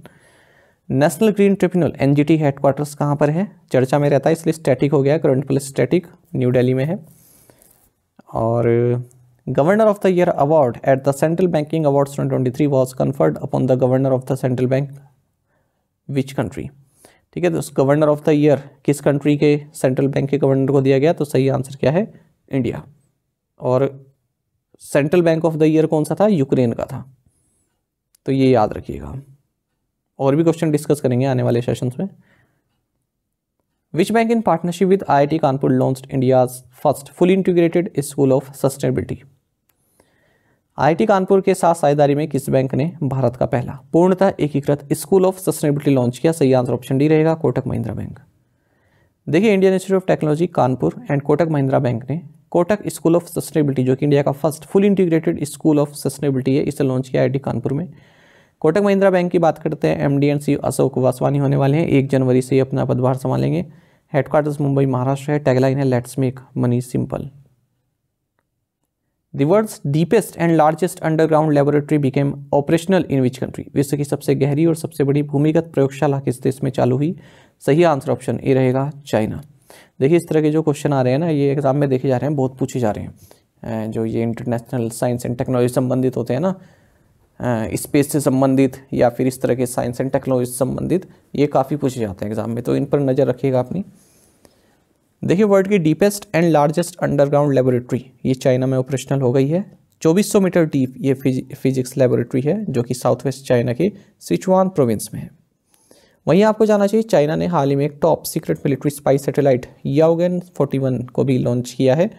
national green tribunal N G T headquarters कहाँ पर है चर्चा में रहता है इसलिए स्टैटिक हो गया current plus static new Delhi में है और governor of the year award at the central banking awards twenty twenty three was conferred upon the governor of the central bank which country ठीक है तो गवर्नर ऑफ द ईयर किस country के central bank के गवर्नर को दिया गया तो सही आंसर क्या है इंडिया और central bank of the year कौन सा था यूक्रेन का था तो ये याद रखिएगा और भी क्वेश्चन डिस्कस करेंगे आने वाले सेशंस में which bank in partnership with I I T Kanpur launch India's first full integrated school of sustainability IT Kanpur के साथ साझेदारी में किस बैंक ने भारत का पहला पूर्णतः एकीकृत स्कूल ऑफ सस्टेनेबिलिटी लॉन्च किया सही आंसर ऑप्शन डी रहेगा कोटक महिंद्रा बैंक देखिए Indian institute of technology Kanpur and Kotak Mahindra bank ने कोटक स्कूल ऑफ सस्टेनेबिलिटी जो कि इंडिया का first full integrated school of sustainability है इसे लॉन्च किया आई कानपुर में कोटक महिंद्रा बैंक की बात करते हैं M D and C Ashok Vaswani होने वाले हैं एक जनवरी से ही अपना पदभार संभालेंगे हेडक्वार्टर्स मुंबई महाराष्ट्र है टैगलाइन है let's make money simple The world's deepest and largest underground laboratory became operational in which country? विश्व की सबसे गहरी और सबसे बड़ी भूमिगत प्रयोगशाला किस देश में चालू हुई सही आंसर ऑप्शन ए रहेगा चाइना देखिए इस तरह के जो क्वेश्चन आ रहे हैं ना ये एग्जाम में देखे जा रहे हैं बहुत पूछे जा रहे हैं जो ये इंटरनेशनल साइंस एंड टेक्नोलॉजी संबंधित होते हैं ना स्पेस से संबंधित या फिर इस तरह के साइंस एंड टेक्नोलॉजी से संबंधित ये काफ़ी पूछे जाते हैं एग्जाम में तो इन पर नज़र रखिएगा अपनी देखिए वर्ल्ड की deepest and largest underground laboratory ये चाइना में ऑपरेशनल हो गई है 2400 मीटर डीप ये फिजिक्स लेबोरेटरी है जो कि साउथ वेस्ट चाइना के सिचुआन प्रोविंस में है वहीं आपको जाना चाहिए चाइना ने हाल ही में एक top secret military spy satellite Yaogan 41 को भी लॉन्च किया है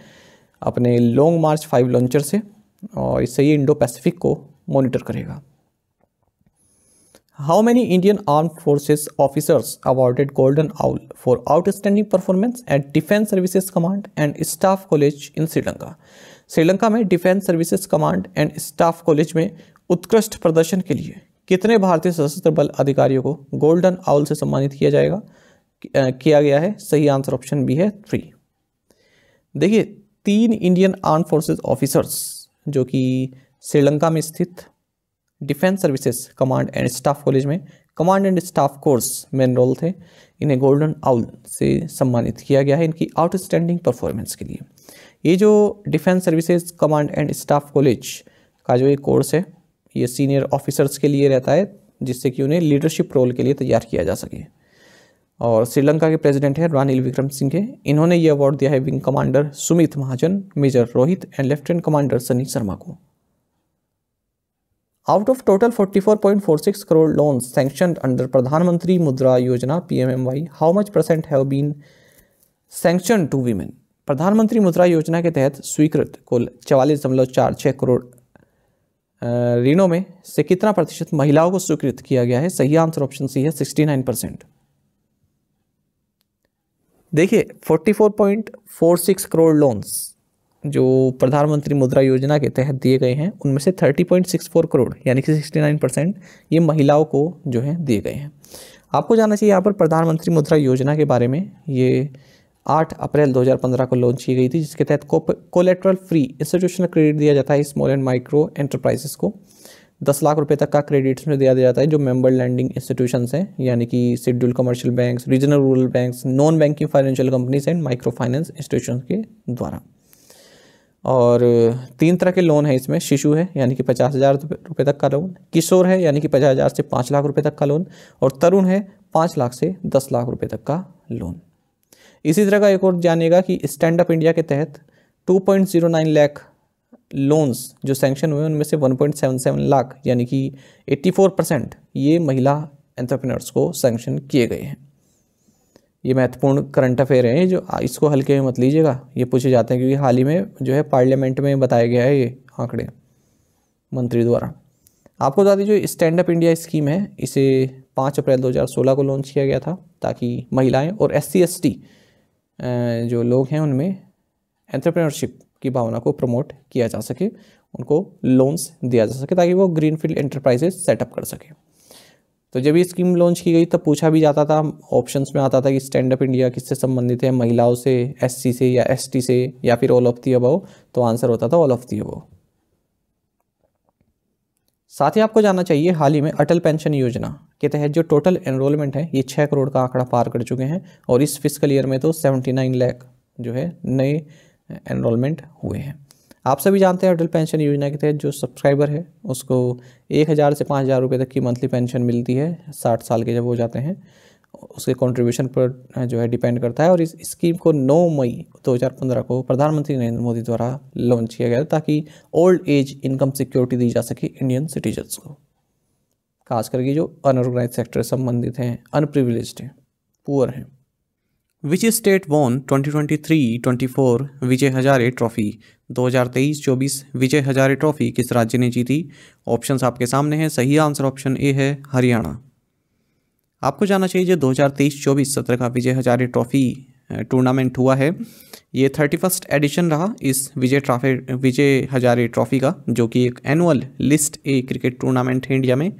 अपने लॉन्ग मार्च फाइव लॉन्चर से और इससे ये इंडो पैसिफिक को मॉनिटर करेगा how many Indian arm forces officers awarded golden owl for outstanding performance at defence services command and staff college in Sri Lanka Sri Lanka में defence services command and staff college में उत्कृष्ट प्रदर्शन के लिए कितने भारतीय सशस्त्र बल अधिकारियों को गोल्डन आउल से सम्मानित किया जाएगा किया गया है सही आंसर ऑप्शन बी है थ्री देखिए तीन इंडियन आर्म फोर्सेज ऑफिसर्स जो कि श्रीलंका में स्थित defence services command and staff college में कमांड एंड स्टाफ कोर्स में एनरोल थे इन्हें गोल्डन आउल से सम्मानित किया गया है इनकी आउटस्टैंडिंग परफॉर्मेंस के लिए ये जो defence services command and staff college का जो ये कोर्स है ये सीनियर ऑफिसर्स के लिए रहता है जिससे कि उन्हें लीडरशिप रोल के लिए तैयार किया जा सके और श्रीलंका के प्रेसिडेंट हैं रानिल विक्रम सिंघे इन्होंने ये अवार्ड दिया है wing commander Sumit Mahajan major Rohit and lieutenant commander Sunny Sharma को out of total 44.46 crore loan sanction under Pradhan Mantri Mudra Yojana P M M Y how much percent have been sanction to women Pradhan Mantri Mudra योजना के तहत स्वीकृत कुल चवालीस चार करोड़ ऋणों में से कितना प्रतिशत महिलाओं को स्वीकृत किया गया है सही आंसर ऑप्शन सी है सिक्सटी नाइन परसेंट देखिए forty four four point six crore loans जो प्रधानमंत्री मुद्रा योजना के तहत दिए गए हैं उनमें से 30.64 करोड़ यानी कि 69 परसेंट ये महिलाओं को जो है दिए गए हैं आपको जानना चाहिए यहाँ पर प्रधानमंत्री मुद्रा योजना के बारे में ये 8 अप्रैल 2015 को लॉन्च की गई थी जिसके तहत कोलेट्रल फ्री इंस्टीट्यूशनल क्रेडिट दिया जाता है स्मॉल एंड माइक्रो एंटरप्राइजेस को दस लाख रुपये तक का क्रेडिट में दिया जाता है जो मेंबर लैंडिंग इंस्टीट्यूशन हैं यानी कि schedule commercial banks regional rural banks non banking financial companies and micro finance institution के द्वारा और तीन तरह के लोन है इसमें शिशु है यानी कि पचास हज़ार रुपये तक का लोन किशोर है यानी कि पचास हज़ार से पाँच लाख रुपये तक का लोन और तरुण है पाँच लाख से दस लाख रुपये तक का लोन इसी तरह का एक और जानेगा कि स्टैंड अप इंडिया के तहत 2.09 लाख लोन्स जो सैंक्शन हुए उनमें से 1.77 लाख यानी कि 84 परसेंट ये महिला एंट्रप्रनर्स को सेंक्शन किए गए हैं ये महत्वपूर्ण करंट अफेयर हैं जो इसको हल्के में मत लीजिएगा ये पूछे जाते हैं क्योंकि हाल ही में जो है पार्लियामेंट में बताया गया है ये आंकड़े मंत्री द्वारा आपको बता दीजिए स्टैंड अप इंडिया स्कीम है इसे पाँच अप्रैल सोलह को लॉन्च किया गया था ताकि महिलाएँ और एस सी जो लोग हैं उनमें एंट्रप्रेनरशिप की भावना को प्रमोट किया जा सके उनको लोन्स दिया जा सके ताकि वो ग्रीन फील्ड सेटअप कर सकें तो जब ये स्कीम लॉन्च की गई तब पूछा भी जाता था ऑप्शंस में आता था कि स्टैंड अप इंडिया किससे संबंधित है महिलाओं से एससी से या एसटी से या फिर ऑल ऑफ दी अबाव तो आंसर होता था ऑल ऑफ दी अबाव साथ ही आपको जानना चाहिए हाल ही में अटल पेंशन योजना के तहत जो टोटल एनरोलमेंट है ये छः करोड़ का आंकड़ा पार कर चुके हैं और इस फिजिकल ईयर में तो सेवेंटी नाइन लैख जो है नए एनरोलमेंट हुए हैं आप सभी जानते हैं अटल पेंशन योजना के तहत जो सब्सक्राइबर है उसको एक हज़ार से पाँच हज़ार रुपये तक की मंथली पेंशन मिलती है साठ साल के जब हो जाते हैं उसके कंट्रीब्यूशन पर जो है डिपेंड करता है और इस स्कीम को 9 मई 2015 को प्रधानमंत्री नरेंद्र मोदी द्वारा लॉन्च किया गया ताकि ओल्ड एज इनकम सिक्योरिटी दी जा सके इंडियन सिटीजन्स को खास करके जो अनऑर्गेनाइज सेक्टर संबंधित हैं अनप्रिविलेज हैं पुअर हैं which state won 2023-24 Vijay Hazare trophy 2023-24 Vijay Hazare trophy किस राज्य ने जीती ऑप्शंस आपके सामने हैं सही आंसर ऑप्शन ए है हरियाणा आपको जानना चाहिए जो 2023-24 सत्र का विजय हजारे ट्रॉफी टूर्नामेंट हुआ है ये थर्टी फर्स्ट एडिशन रहा इस विजय ट्रॉफी विजय हजारे ट्रॉफी का जो कि एक annual list A cricket tournament है इंडिया में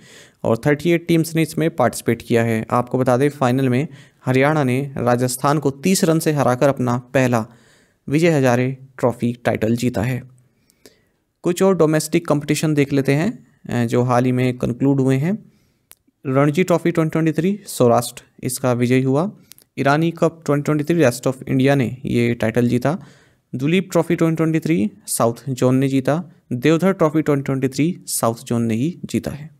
और थर्टी एट टीम्स ने इसमें पार्टिसिपेट किया है आपको बता दें फाइनल में हरियाणा ने राजस्थान को तीस रन से हराकर अपना पहला विजय हजारे ट्रॉफी टाइटल जीता है कुछ और डोमेस्टिक कंपटीशन देख लेते हैं जो हाल ही में कंक्लूड हुए हैं रणजी ट्रॉफी 2023 सौराष्ट्र इसका विजय हुआ Irani cup 2023 rest of India ने ये टाइटल जीता दुलीप ट्रॉफी 2023 साउथ जोन ने जीता देवधर ट्रॉफी 2023 साउथ जोन ने ही जीता है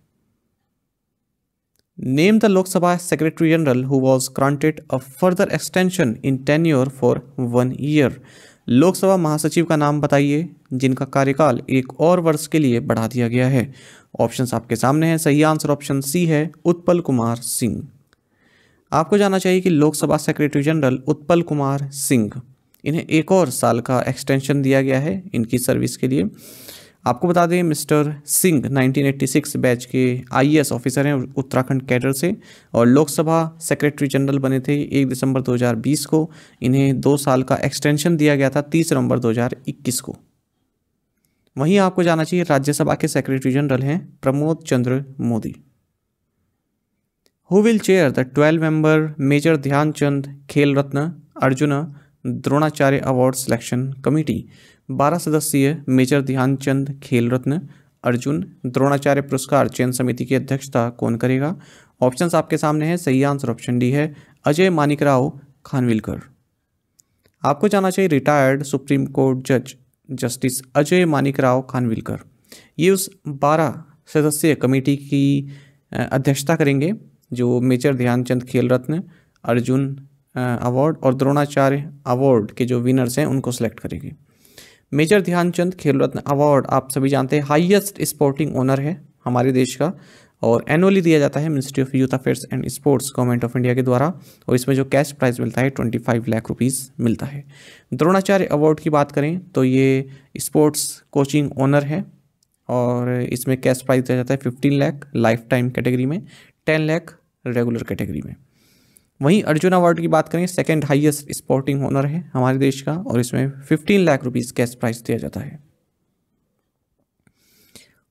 name the Lok Sabha secretary general who was granted a further extension in ten tenure for one year Lok Sabha महासचिव का नाम बताइए जिनका कार्यकाल एक और वर्ष के लिए बढ़ा दिया गया है ऑप्शन आपके सामने हैं सही आंसर ऑप्शन सी है उत्पल कुमार सिंह आपको जानना चाहिए कि लोकसभा सेक्रेटरी जनरल उत्पल कुमार सिंह इन्हें एक और साल का एक्सटेंशन दिया गया है इनकी सर्विस के लिए आपको बता दें मिस्टर सिंह 1986 बैच के आईएएस ऑफिसर हैं उत्तराखंड कैडर से और लोकसभा सेक्रेटरी जनरल बने थे 1 दिसंबर 2020 को इन्हें दो साल का एक्सटेंशन दिया गया था 30 नवंबर 2021 को वहीं आपको जाना चाहिए राज्यसभा के सेक्रेटरी जनरल हैं Pramod Chandra Modi who will chair the twelve member major Dhyan Chand Khel Ratna Arjuna Dronacharya award selection committee बारह सदस्यीय मेजर ध्यानचंद खेल रत्न अर्जुन द्रोणाचार्य पुरस्कार चयन समिति की अध्यक्षता कौन करेगा ऑप्शंस आपके सामने हैं सही आंसर ऑप्शन डी है अजय मानिक राव खानविलकर आपको जाना चाहिए रिटायर्ड सुप्रीम कोर्ट जज जस्टिस अजय मानिक राव खानविलकर ये उस बारह सदस्यीय कमेटी की अध्यक्षता करेंगे जो मेजर ध्यानचंद खेल रत्न अर्जुन अवार्ड और द्रोणाचार्य अवार्ड के जो विनर्स हैं उनको सेलेक्ट करेंगे मेजर ध्यानचंद खेल रत्न अवार्ड आप सभी जानते हैं हाईएस्ट स्पोर्टिंग ऑनर है हमारे देश का और एनुअली दिया जाता है ministry of youth affairs and sports government of India के द्वारा और इसमें जो कैश प्राइज मिलता है ट्वेंटी फाइव लाख रुपीज़ मिलता है द्रोणाचार्य अवार्ड की बात करें तो ये स्पोर्ट्स कोचिंग ऑनर है और इसमें कैश प्राइज दिया जाता है fifteen lakh lifetime category में टेन लाख रेगुलर कैटेगरी में वहीं अर्जुन अवार्ड की बात करें सेकेंड हाइएस्ट स्पोर्टिंग ऑनर है हमारे देश का और इसमें fifteen lakh rupees cash prize दिया जाता है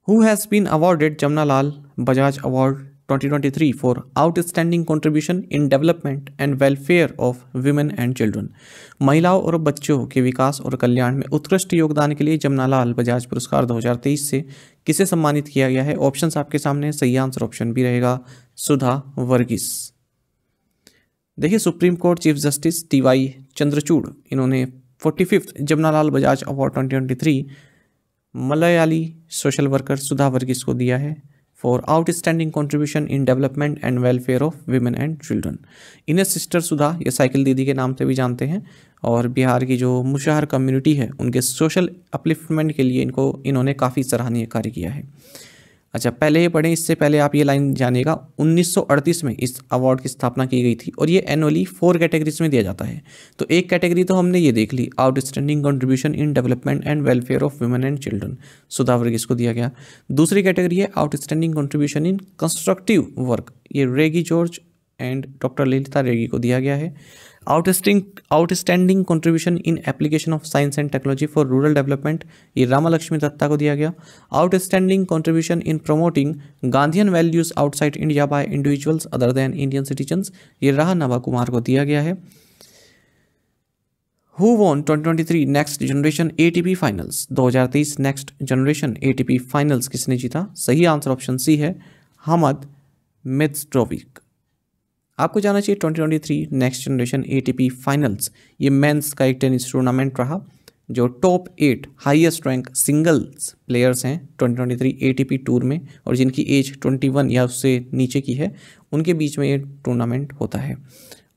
who has been awarded Jamuna Lal Bajaj award 2023 for outstanding contribution in development and welfare of women and children महिलाओं और बच्चों के विकास और कल्याण में उत्कृष्ट योगदान के लिए लाल बजाज पुरस्कार 2023 से किसे सम्मानित किया गया है ऑप्शंस आपके सामने सही आंसर ऑप्शन भी रहेगा सुधा वर्गीस देखिए supreme court chief justice T Y Chandrachud इन्होंने forty fifth Jamnalal Bajaj award twenty twenty three Malayali social worker Sudha Varghese को दिया है for outstanding contribution in development and welfare of women and children इन्हें सिस्टर सुधा या साइकिल दीदी के नाम से भी जानते हैं और बिहार की जो मुशाहर कम्युनिटी है उनके सोशल अपलिफ्टमेंट के लिए इनको इन्होंने काफ़ी सराहनीय कार्य किया है अच्छा पहले ये पढ़ें इससे पहले आप ये लाइन जानिएगा 1938 में इस अवार्ड की स्थापना की गई थी और ये एनुअली फोर कैटेगरीज में दिया जाता है तो एक कैटेगरी तो हमने ये देख ली outstanding contribution in development and welfare of women and children Sudha Varghese इसको दिया गया दूसरी कैटेगरी है outstanding contribution in constructive work ये रेगी जॉर्ज एंड डॉक्टर ललिता रेगी को दिया गया है outstanding outstanding contribution in application of science and technology for rural development ये रामालक्ष्मी लक्ष्मी दत्ता को दिया गया outstanding contribution in promoting Gandhian values outside India by individuals other then Indian citizens ये राह नवा कुमार को दिया गया है who won 2023 next generation ATP finals तेईस नेक्स्ट जनरेशन पी फाइनल्स किसने जीता सही आंसर ऑप्शन सी है हमद मित्सट्रोविक आपको जाना चाहिए twenty twenty three next generation A finals ये मेंस का एक टेनिस टूर्नामेंट रहा जो top eight highest rank singles players हैं 2023 पी टूर में और जिनकी एज 21 या उससे नीचे की है उनके बीच में ये टूर्नामेंट होता है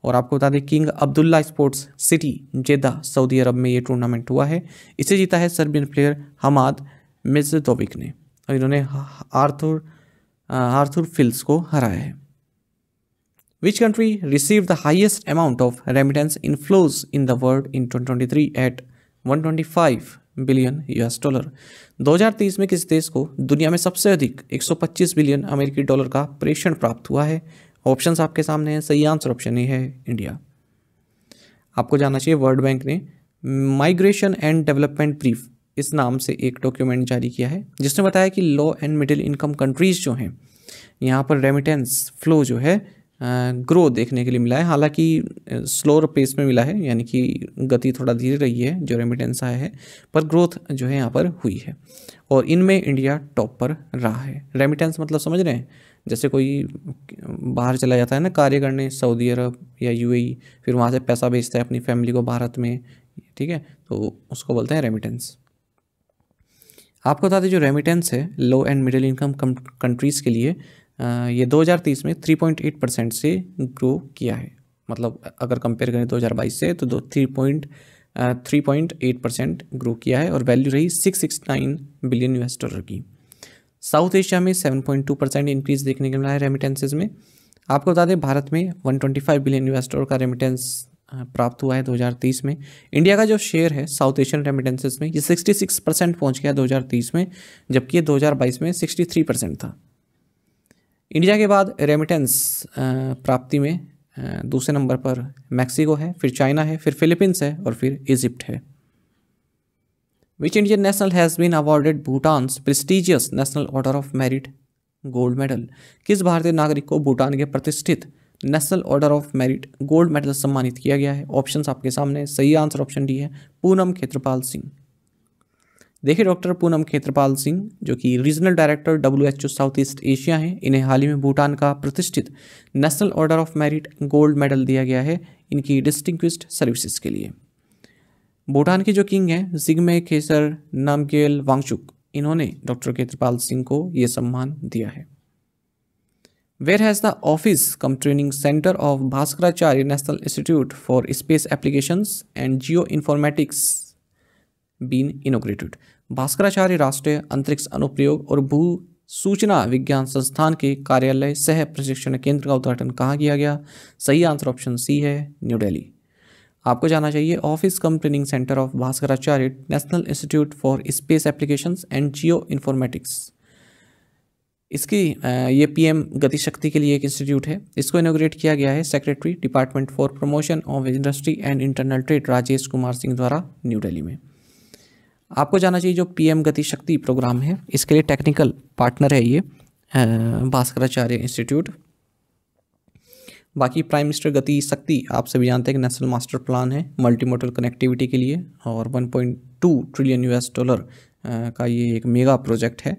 और आपको बता दें king Abdullah sports city Jeddah Saudi Arab में ये टूर्नामेंट हुआ है इसे जीता है सर्बियन प्लेयर हमाद मिर्जोविक ने और इन्होंने आर्थुर आर्थुर फिल्स को हराया है Which country received the highest amount of remittance inflows in the world in 2023 at 125 billion US dollar 2023 में किस देश को दुनिया में सबसे अधिक 125 बिलियन अमेरिकी डॉलर का प्रेषण प्राप्त हुआ है ऑप्शन आपके सामने हैं सही आंसर ऑप्शन ए है इंडिया आपको जानना चाहिए वर्ल्ड बैंक ने माइग्रेशन एंड डेवलपमेंट ब्रीफ इस नाम से एक डॉक्यूमेंट जारी किया है जिसने बताया कि low and middle income countries जो हैं यहाँ पर रेमिटेंस फ्लो जो है ग्रो देखने के लिए मिला है हालांकि स्लोअर पेस में मिला है यानी कि गति थोड़ा धीरे रही है जो रेमिटेंस आया है पर ग्रोथ जो है यहाँ पर हुई है और इनमें इंडिया टॉप पर रहा है रेमिटेंस मतलब समझ रहे हैं जैसे कोई बाहर चला जाता है ना कार्य करने सऊदी अरब या यूएई फिर वहाँ से पैसा भेजता है अपनी फैमिली को भारत में ठीक है तो उसको बोलते हैं रेमिटेंस आपको बता दें जो रेमिटेंस है low and middle income countries के लिए ये 2030 में 3.8 परसेंट से ग्रो किया है मतलब अगर कंपेयर करें 2022 से तो दो three point three point eight percent grow किया है और वैल्यू रही six six nine billion US dollar की साउथ एशिया में seven point two percent increase देखने को मिला है रेमिटेंसेज में आपको बता दें भारत में one twenty five billion US dollar का रेमिटेंस प्राप्त हुआ है 2030 में इंडिया का जो शेयर है साउथ एशियन रेमिटेंसेज में ये 66 परसेंट पहुँच गया 2030 में जबकि ये 2022 में 63 परसेंट था इंडिया के बाद रेमिटेंस प्राप्ति में दूसरे नंबर पर मैक्सिको है फिर चाइना है फिर फिलीपींस है और फिर इजिप्ट है which Indian national has been awarded Bhutan's prestigious national order of merit gold medal किस भारतीय नागरिक को भूटान के प्रतिष्ठित national order of merit gold medal सम्मानित किया गया है ऑप्शंस आपके सामने सही आंसर ऑप्शन डी है पूनम खेत्रपाल सिंह देखिए डॉक्टर पूनम खेत्रपाल सिंह जो कि regional director W H O South East Asia हैं इन्हें हाल ही में भूटान का प्रतिष्ठित national order of merit gold medal दिया गया है इनकी डिस्टिंग सर्विसेज के लिए भूटान के जो किंग हैं जिग्मे खेसर नामगेल वांगचुक इन्होंने डॉक्टर केतरपाल सिंह को ये सम्मान दिया है where has the office cum training centre of Bhaskaracharya national institute for space applications and geoinformatics been inaugurated Bhaskaracharya राष्ट्रीय अंतरिक्ष अनुप्रयोग और भू सूचना विज्ञान संस्थान के कार्यालय सह प्रशिक्षण केंद्र का उद्घाटन कहाँ किया गया सही आंसर ऑप्शन सी है न्यू दिल्ली आपको जाना चाहिए office cum training centre of Bhaskaracharya national institute for space applications and geoinformatics इसकी ये पीएम गतिशक्ति के लिए एक इंस्टीट्यूट है इसको इनोग्रेट किया गया है secretary department for promotion of industry and internal trade Rajesh Kumar Singh द्वारा न्यू दिल्ली में आपको जाना चाहिए जो पीएम गति शक्ति प्रोग्राम है इसके लिए टेक्निकल पार्टनर है ये भास्कराचार्य इंस्टीट्यूट बाकी प्राइम मिनिस्टर गति शक्ति आप सभी जानते हैं कि नेशनल मास्टर प्लान है मल्टी मोडल कनेक्टिविटी के लिए और 1.2 ट्रिलियन यूएस डॉलर का ये एक मेगा प्रोजेक्ट है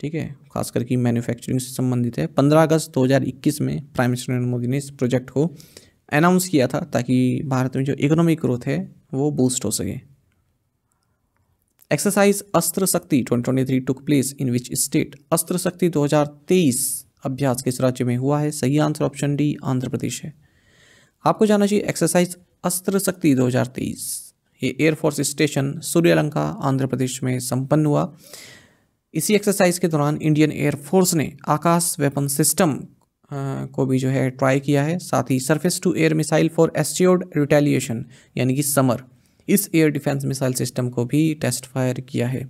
ठीक है खास करके मैन्युफैक्चरिंग से संबंधित है 15 अगस्त 2021 में प्राइम मिनिस्टर नरेंद्र मोदी ने इस प्रोजेक्ट को अनाउंस किया था ताकि भारत में जो इकोनॉमिक ग्रोथ है वो बूस्ट हो सके exercise Astra Shakti 2023 took place in which state अस्त्र शक्ति 2023 अभ्यास किस राज्य में हुआ है सही answer option D Andhra Pradesh है आपको जाना चाहिए एक्सरसाइज अस्त्र शक्ति 2023 ये एयरफोर्स स्टेशन सूर्यलंका आंध्र प्रदेश में संपन्न हुआ इसी एक्सरसाइज के दौरान इंडियन एयरफोर्स ने आकाश वेपन सिस्टम को भी जो है ट्राई किया है साथ ही surface to air missile for assured retaliation यानी कि समर इस एयर डिफेंस मिसाइल सिस्टम को भी टेस्ट फायर किया है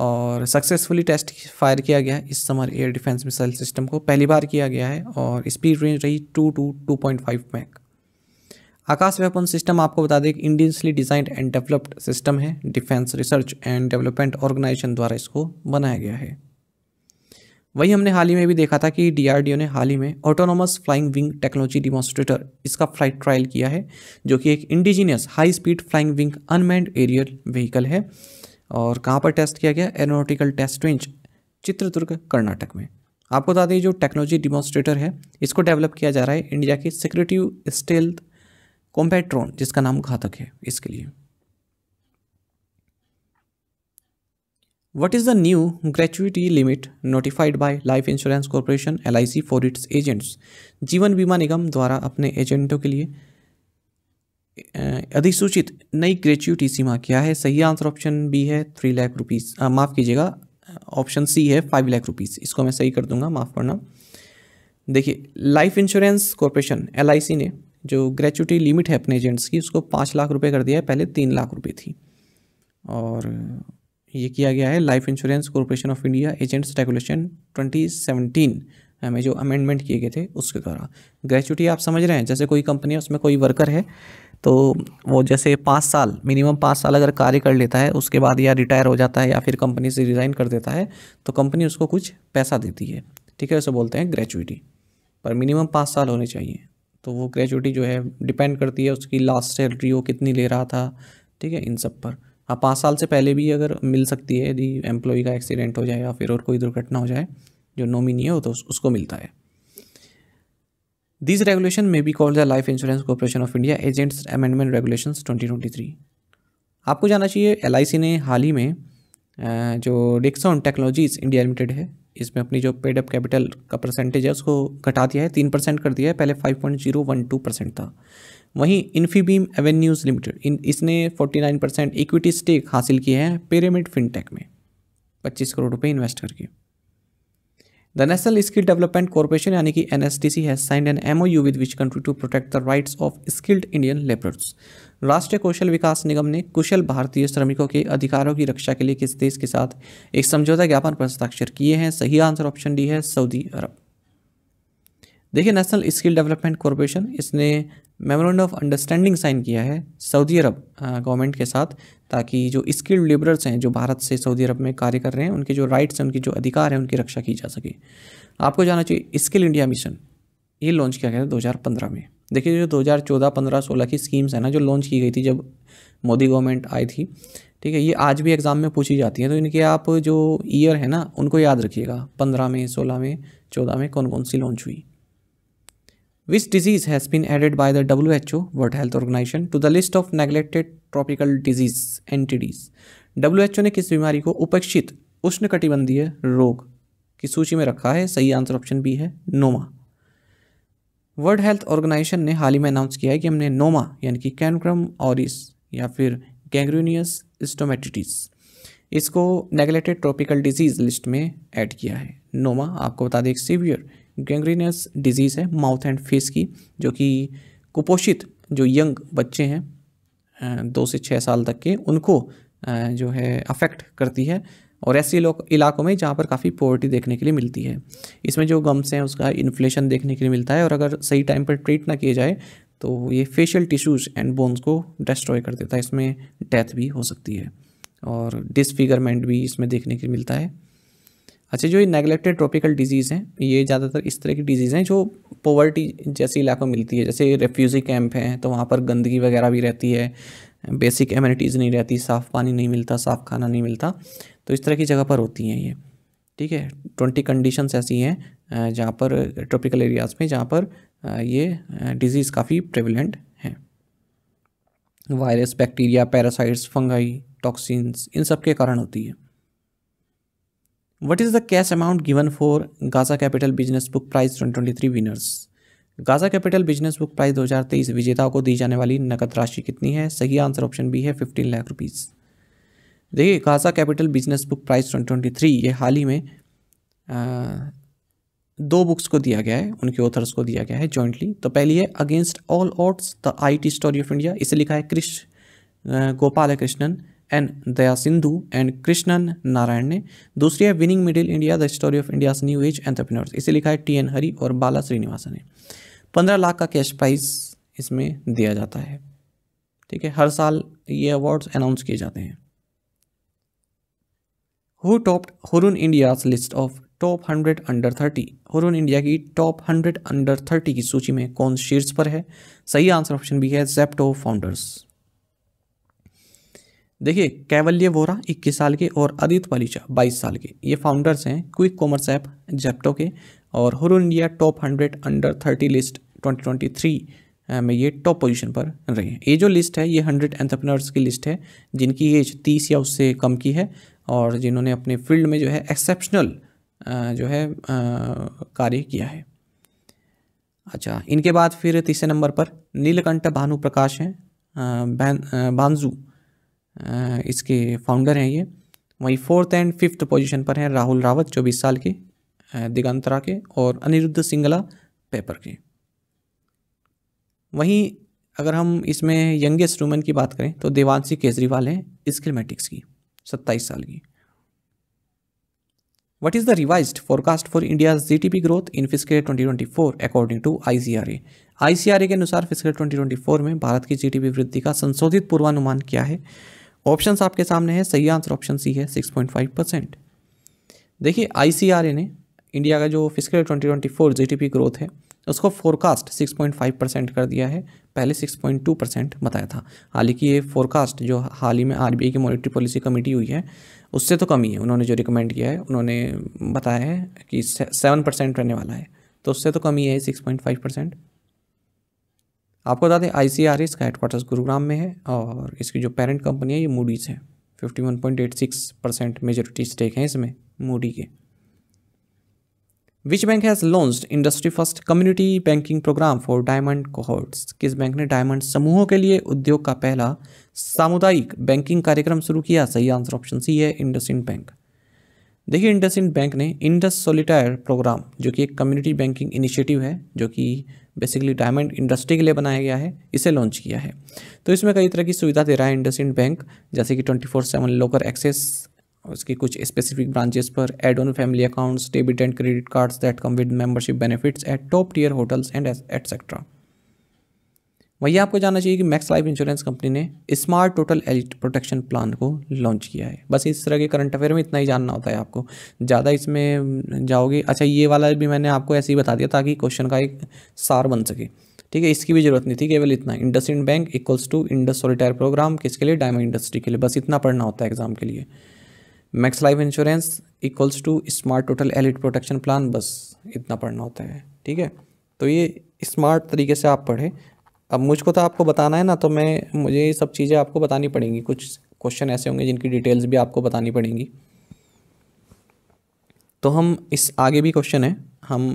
और सक्सेसफुली टेस्ट फायर किया गया है इस Samar air defence missile system को पहली बार किया गया है और स्पीड रेंज रही two two two point five mach Akash weapon system आपको बता दें कि डिजाइंड एंड डेवलप्ड सिस्टम है defence research and development organisation द्वारा इसको बनाया गया है वहीं हमने हाल ही में भी देखा था कि डीआरडीओ ने हाल ही में autonomous flying wing technology demonstrator इसका फ्लाइट ट्रायल किया है जो कि एक indigenous high speed flying wing unmanned aerial vehicle है और कहाँ पर टेस्ट किया गया aeronautical test range Chitradurga Karnataka में आपको बता दें जो टेक्नोलॉजी डिमॉन्स्ट्रेटर है इसको डेवलप किया जा रहा है इंडिया की सिक्रेटिव स्टेल्थ कॉम्पैट्रॉन जिसका नाम घातक है इसके लिए What is the new gratuity limit notified by Life Insurance Corporation LIC for its agents? जीवन बीमा निगम द्वारा अपने एजेंटों के लिए अधिसूचित नई ग्रेचुटी सीमा क्या है सही आंसर ऑप्शन बी है थ्री लाख रुपीज़ माफ़ कीजिएगा ऑप्शन सी है फाइव लाख रुपीज़ इसको मैं सही कर दूंगा माफ़ करना देखिए लाइफ इंश्योरेंस कॉरपोरेशन एल ने जो ग्रेचुटी लिमिट है अपने एजेंट्स की उसको पाँच लाख रुपए कर दिया है पहले तीन लाख रुपए थी और ये किया गया है life insurance corporation of India agents regulation 2017 में जो अमेंडमेंट किए गए थे उसके द्वारा ग्रेचुटी आप समझ रहे हैं जैसे कोई कंपनी है उसमें कोई वर्कर है तो वो जैसे पाँच साल मिनिमम पाँच साल अगर कार्य कर लेता है उसके बाद या रिटायर हो जाता है या फिर कंपनी से रिज़ाइन कर देता है तो कंपनी उसको कुछ पैसा देती है ठीक है उसे बोलते हैं ग्रेचुटी पर मिनिमम पाँच साल होने चाहिए तो वो ग्रेचुटी जो है डिपेंड करती है उसकी लास्ट सैलरी वो कितनी ले रहा था ठीक है इन सब पर अब हाँ, पाँच साल से पहले भी अगर मिल सकती है यदि एम्प्लॉई का एक्सीडेंट हो जाए या फिर और कोई दुर्घटना हो जाए जो नॉमिनी है वो तो उसको मिलता है this regulation may be called the life insurance corporation of India agents amendment regulation twenty twenty three आपको जाना चाहिए एल आई सी ने हाल ही में जो डिक्सॉन टेक्नोलॉजीज इंडिया लिमिटेड है इसमें अपनी जो पेड अप कैपिटल का परसेंटेज है उसको घटा दिया है तीन परसेंट कर दिया है पहले five point zero one two percent था वहीं इन्फीबीम एवेन्यूज़ लिमिटेड इन इसने 49 परसेंट इक्विटी स्टेक हासिल किए है पिरामिड फिनटेक में 25 करोड़ रुपए इन्वेस्ट करके the national skill development corporation यानी कि N S T C has signed an M O U with which country to protect the rights of skilled Indian labourers राष्ट्रीय कौशल विकास निगम ने कुशल भारतीय श्रमिकों के अधिकारों की रक्षा के लिए किस देश के साथ एक समझौता ज्ञापन पर हस्ताक्षर किए हैं सही आंसर ऑप्शन डी है सऊदी अरब देखिए नेशनल स्किल डेवलपमेंट कॉरपोरेशन इसने मेमोरेंडम ऑफ अंडरस्टैंडिंग साइन किया है सऊदी अरब गवर्नमेंट के साथ ताकि जो स्किल्ड लेबरर्स हैं जो भारत से सऊदी अरब में कार्य कर रहे हैं उनके जो राइट्स हैं उनकी जो अधिकार हैं उनकी रक्षा की जा सके आपको जाना चाहिए स्किल इंडिया मिशन ये लॉन्च किया गया था 2015 में देखिए जो 2014 15 16 की स्कीम्स हैं ना जो लॉन्च की गई थी जब मोदी गवर्नमेंट आई थी ठीक है ये आज भी एग्ज़ाम में पूछी जाती है तो इनके आप जो ईयर है ना उनको याद रखिएगा पंद्रह में सोलह में चौदह में कौन कौन सी लॉन्च हुई Which disease has been added by the WHO World Health Organization to the list of neglected tropical disease entities? WHO ने किस बीमारी को उपेक्षित उष्णकटिबंधीय रोग की सूची में रखा है सही आंसर ऑप्शन बी है नोमा वर्ल्ड हेल्थ ऑर्गेनाइजेशन ने हाल ही में अनाउंस किया है कि हमने नोमा यानी कि कैनक्रम ऑरिस या फिर गैंग्रूनियस स्टोमेटिटिस इसको नेगलेटेड ट्रॉपिकल डिजीज लिस्ट में ऐड किया है नोमा आपको बता दें एक सीवियर गैंग्रीनियस डिजीज़ है माउथ एंड फेस की जो कि कुपोषित जो यंग बच्चे हैं दो से छः साल तक के उनको जो है अफेक्ट करती है और ऐसे इलाकों में जहाँ पर काफ़ी पॉवर्टी देखने के लिए मिलती है इसमें जो गम्स हैं उसका इन्फ्लेशन देखने के लिए मिलता है और अगर सही टाइम पर ट्रीट ना किए जाए तो ये फेशियल टिश्यूज़ एंड बोन्स को डिस्ट्रॉय कर देता है इसमें डेथ भी हो सकती है और डिसफिगरमेंट भी इसमें देखने के लिए मिलता है अच्छा जो ये नेगलेक्टेड ट्रॉपिकल डिजीज़ हैं ये ज़्यादातर इस तरह की डिजीज़ हैं जो पॉवर्टी जैसे इलाकों में मिलती है जैसे रेफ्यूज़ी कैंप हैं तो वहाँ पर गंदगी वगैरह भी रहती है बेसिक एमिनिटीज़ नहीं रहती साफ़ पानी नहीं मिलता साफ़ खाना नहीं मिलता तो इस तरह की जगह पर होती हैं ये ठीक है ट्वेंटी कंडीशंस ऐसी हैं जहाँ पर ट्रॉपिकल एरियाज़ में जहाँ पर ये डिजीज़ काफ़ी प्रेवलेंट हैं virus bacteria parasites fungi toxins इन सब के कारण होती है what is the cash amount given for Gaja capital business book prize twenty twenty three winners Gaja capital business book prize दो हज़ार तेईस विजेताओं को दी जाने वाली नकद राशि कितनी है सही आंसर ऑप्शन बी है फिफ्टीन लाख रुपीज़ देखिए Gaja capital business book prize twenty twenty three ये हाल ही में आ, दो बुक्स को दिया गया है उनके ऑथर्स को दिया गया है जॉइंटली तो पहली है against all odds the I T story of India इसे लिखा है Kris Gopalakrishnan N Dayasindhu and Krishnan Narayan ने दूसरी है winning middle India the story of India new age entrepreneurs इसे लिखा है टी एन हरी और बाला श्रीनिवासन ने पंद्रह लाख का कैश प्राइज इसमें दिया जाता है ठीक है हर साल ये अवार्ड्स अनाउंस किए जाते हैं who top Hurun India list of top hundred under thirty Hurun India की टॉप हंड्रेड अंडर थर्टी की सूची में कौन शीर्ष पर है सही आंसर ऑप्शन भी है जेप्टो फाउंडर्स देखिए कैवल्य वोरा 21 साल के और अदित वालीचा 22 साल के ये फाउंडर्स हैं क्विक कॉमर्स ऐप जेप्टो के और Hurun India top 100 under 30 list 2023 में ये टॉप पोजीशन पर रहे हैं ये जो लिस्ट है ये 100 एंटरप्रेन्योर्स की लिस्ट है जिनकी एज 30 या उससे कम की है और जिन्होंने अपने फील्ड में जो है एक्सेप्शनल जो है कार्य किया है अच्छा इनके बाद फिर तीसरे नंबर पर नीलकंठ भानु प्रकाश हैं भानजू इसके फाउंडर हैं ये वहीं फोर्थ एंड फिफ्थ पोजीशन पर हैं राहुल रावत चौबीस साल के दिगंतरा के और अनिरुद्ध सिंगला पेपर के वहीं अगर हम इसमें यंगेस्ट वुमेन की बात करें तो देवांशी केजरीवाल हैं स्किलमेटिक्स की सत्ताईस साल की what is the revise for India P growth in revised twenty twenty four according to I C R A I C R A के अनुसार ट्वेंटी ट्वेंटी फोर में भारत की पी वृद्धि का संशोधित पूर्वानुमान क्या है ऑप्शंस आपके सामने है सही आंसर ऑप्शन सी है 6.5 परसेंट देखिए आई ने इंडिया का जो फिजिकल ईयर 2024 जीडीपी ग्रोथ है उसको फोरकास्ट 6.5 परसेंट कर दिया है पहले 6.2 परसेंट बताया था हालांकि ये फोरकास्ट जो हाल ही में आरबीआई की मॉनिटरी पॉलिसी कमेटी हुई है उससे तो कम ही है उन्होंने जो रिकमेंड किया है उन्होंने बताया है कि सेवन परसेंट रहने वाला है तो उससे तो कम ही है सिक्स पॉइंट फाइव परसेंट आपको बता दें आई सी आर इसका हेडक्वार्टर्स गुरुग्राम में है और इसकी जो पेरेंट कंपनी है ये मूडीज है fifty one point eight six percent majority stake है इसमें मूडी के which bank has launch industry first community banking programme for diamond cohorts किस बैंक ने डायमंड समूहों के लिए उद्योग का पहला सामुदायिक बैंकिंग कार्यक्रम शुरू किया सही आंसर ऑप्शन सी है इंडसइंड बैंक देखिए इंडसइंड बैंक ने इंडस सोलिटायर प्रोग्राम जो कि एक कम्युनिटी बैंकिंग इनिशिएटिव है जो कि बेसिकली डायमंड इंडस्ट्री के लिए बनाया गया है इसे लॉन्च किया है तो इसमें कई तरह की सुविधा दे रहा है इंड बैंक जैसे कि twenty four seven locker access उसकी कुछ स्पेसिफिक ब्रांचेस पर add on family accounts debit and credit cards that come with membership benefits at top tier hotels and etcetera वहीं आपको जानना चाहिए कि मैक्स लाइफ इंश्योरेंस कंपनी ने smart total elite protection plan को लॉन्च किया है बस इस तरह के करंट अफेयर में इतना ही जानना होता है आपको ज़्यादा इसमें जाओगे अच्छा ये वाला भी मैंने आपको ऐसे ही बता दिया ताकि क्वेश्चन का एक सार बन सके ठीक है इसकी भी जरूरत नहीं थी केवल इतना IndusInd bank equals to Indus solitaire programme किसके लिए डायमंड इंडस्ट्री के लिए बस इतना पढ़ना होता है एग्जाम के लिए Max Life insurance equals to smart total elite protection plan बस इतना पढ़ना होता है ठीक है तो ये स्मार्ट तरीके से आप पढ़ें अब मुझको तो आपको बताना है ना तो मैं मुझे ये सब चीज़ें आपको बतानी पड़ेंगी कुछ क्वेश्चन ऐसे होंगे जिनकी डिटेल्स भी आपको बतानी पड़ेंगी तो हम इस आगे भी क्वेश्चन है हम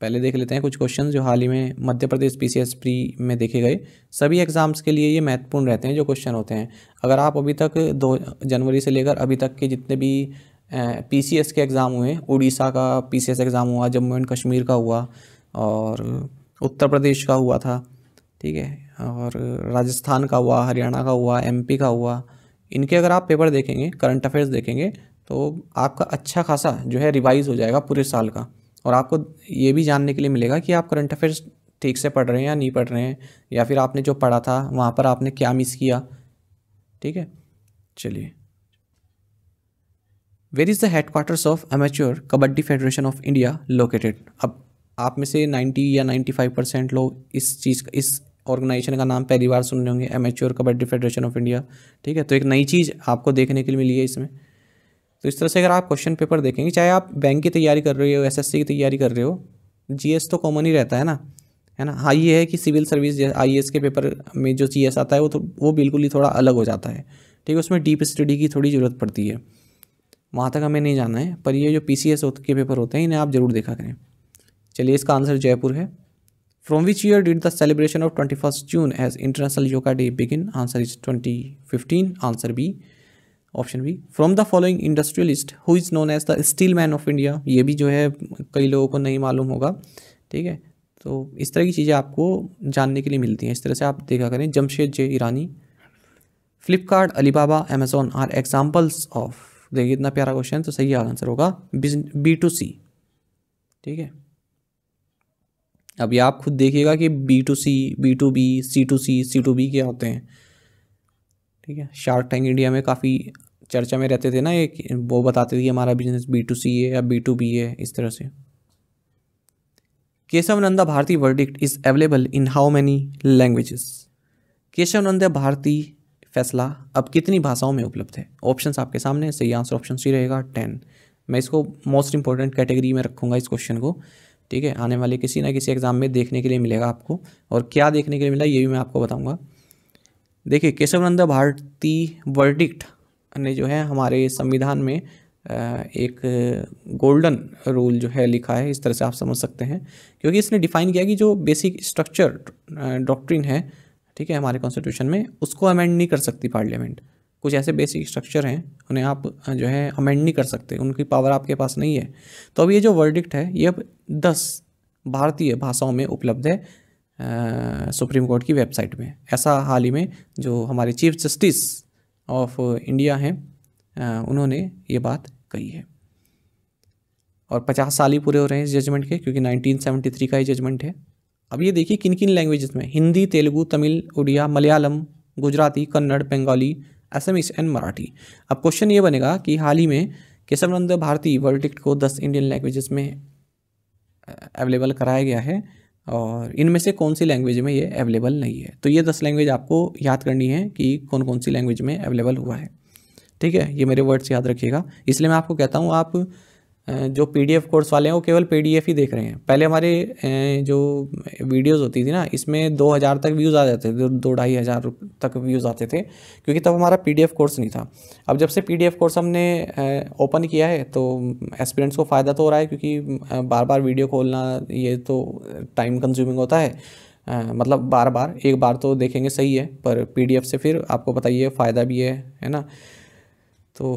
पहले देख लेते हैं कुछ क्वेश्चन जो हाल ही में मध्य प्रदेश पी प्री में देखे गए सभी एग्ज़ाम्स के लिए ये महत्वपूर्ण रहते हैं जो क्वेश्चन होते हैं अगर आप अभी तक दो जनवरी से लेकर अभी तक के जितने भी पी के एग्ज़ाम हुए उड़ीसा का पी एग्ज़ाम हुआ जम्मू एंड कश्मीर का हुआ और उत्तर प्रदेश का हुआ था ठीक है और राजस्थान का हुआ हरियाणा का हुआ एमपी का हुआ इनके अगर आप पेपर देखेंगे करंट अफेयर्स देखेंगे तो आपका अच्छा खासा जो है रिवाइज़ हो जाएगा पूरे साल का और आपको ये भी जानने के लिए मिलेगा कि आप करंट अफेयर्स ठीक से पढ़ रहे हैं या नहीं पढ़ रहे हैं या फिर आपने जो पढ़ा था वहाँ पर आपने क्या मिस किया ठीक है चलिए where is the headquarters of amateur kabaddi federation of India located अब आप में से 90 या 95 परसेंट लोग इस चीज़ का इस ऑर्गेनाइजेशन का नाम पहली बार सुनने होंगे एम कबड्डी फेडरेशन ऑफ इंडिया ठीक है तो एक नई चीज़ आपको देखने के लिए मिली है इसमें तो इस तरह से अगर आप क्वेश्चन पेपर देखेंगे चाहे आप बैंक की तैयारी कर रहे हो एसएससी की तैयारी कर रहे हो जीएस तो कॉमन ही रहता है ना है ना हाँ ये है कि सिविल सर्विस आईएएस के पेपर में जो जीएस आता है वो तो वो बिल्कुल ही थोड़ा अलग हो जाता है ठीक है उसमें डीप स्टडी की थोड़ी ज़रूरत पड़ती है वहाँ तक हमें नहीं जाना है पर ये जो पी के पेपर होते हैं इन्हें आप ज़रूर देखा करें चलिए इसका आंसर जयपुर है From which year did the celebration of 21st June as International Yoga Day begin? Answer is 2015. Answer B. Option B from the following industrialist who is known as the steel man of India ये भी जो है कई लोगों को नहीं मालूम होगा ठीक है तो इस तरह की चीज़ें आपको जानने के लिए मिलती हैं इस तरह से आप देखा करें Jamshed J Irani Flipkart Alibaba Amazon are examples of देखिए इतना प्यारा क्वेश्चन तो सही आंसर होगा बी टू सी ठीक है अभी आप खुद देखिएगा कि B to C B to B C to C C to B क्या होते हैं ठीक है शार्क टैंक इंडिया में काफ़ी चर्चा में रहते थे ना एक वो बताते थे कि हमारा बिजनेस बी टू सी है या बी टू बी है इस तरह से Kesavananda Bharati verdict is available in how many languages Nanda Bharati फैसला अब कितनी भाषाओं में उपलब्ध है ऑप्शंस आपके सामने सही आंसर ऑप्शन सी रहेगा टेन मैं इसको मोस्ट इंपॉर्टेंट कैटेगरी में रखूंगा इस क्वेश्चन को ठीक है आने वाले किसी ना किसी एग्ज़ाम में देखने के लिए मिलेगा आपको और क्या देखने के लिए मिला ये भी मैं आपको बताऊँगा देखिए केशवनंद भारती वर्डिक्ट ने जो है हमारे संविधान में एक गोल्डन रूल जो है लिखा है इस तरह से आप समझ सकते हैं क्योंकि इसने डिफाइन किया कि जो बेसिक स्ट्रक्चर डॉक्ट्रिन है ठीक है हमारे कॉन्स्टिट्यूशन में उसको अमेंड नहीं कर सकती पार्लियामेंट कुछ ऐसे बेसिक स्ट्रक्चर हैं उन्हें आप जो है अमेंड नहीं कर सकते उनकी पावर आपके पास नहीं है तो अब ये जो वर्डिक्ट है ये अब दस भारतीय भाषाओं में उपलब्ध है सुप्रीम कोर्ट की वेबसाइट में ऐसा हाल ही में जो हमारे चीफ जस्टिस ऑफ इंडिया हैं उन्होंने ये बात कही है और पचास साल ही पूरे हो रहे हैं इस जजमेंट के क्योंकि 1973 का ही जजमेंट है अब ये देखिए किन किन लैंग्वेजेस में हिंदी तेलुगू तमिल उड़िया मलयालम गुजराती कन्नड़ बंगाली असमिस एंड मराठी अब क्वेश्चन ये बनेगा कि हाल ही में केशवानंद भारती वर्ल्ड को दस इंडियन लैंग्वेजेस में अवेलेबल कराया गया है और इनमें से कौन सी लैंग्वेज में ये अवेलेबल नहीं है तो ये दस लैंग्वेज आपको याद करनी है कि कौन कौन सी लैंग्वेज में अवेलेबल हुआ है ठीक है ये मेरे वर्ड्स याद रखिएगा इसलिए मैं आपको कहता हूँ आप जो पी कोर्स वाले हैं वो केवल पी ही देख रहे हैं पहले हमारे जो वीडियोस होती थी ना इसमें दो हज़ार तक व्यूज़ आ जाते थे दो ढाई हज़ार तक व्यूज़ आते थे क्योंकि तब हमारा पी कोर्स नहीं था अब जब से पी कोर्स हमने ओपन किया है तो एस्पिरेंट्स को फ़ायदा तो हो रहा है क्योंकि बार बार वीडियो खोलना ये तो टाइम कंज्यूमिंग होता है आ, मतलब बार बार एक बार तो देखेंगे सही है पर पी से फिर आपको बताइए फ़ायदा भी है है ना तो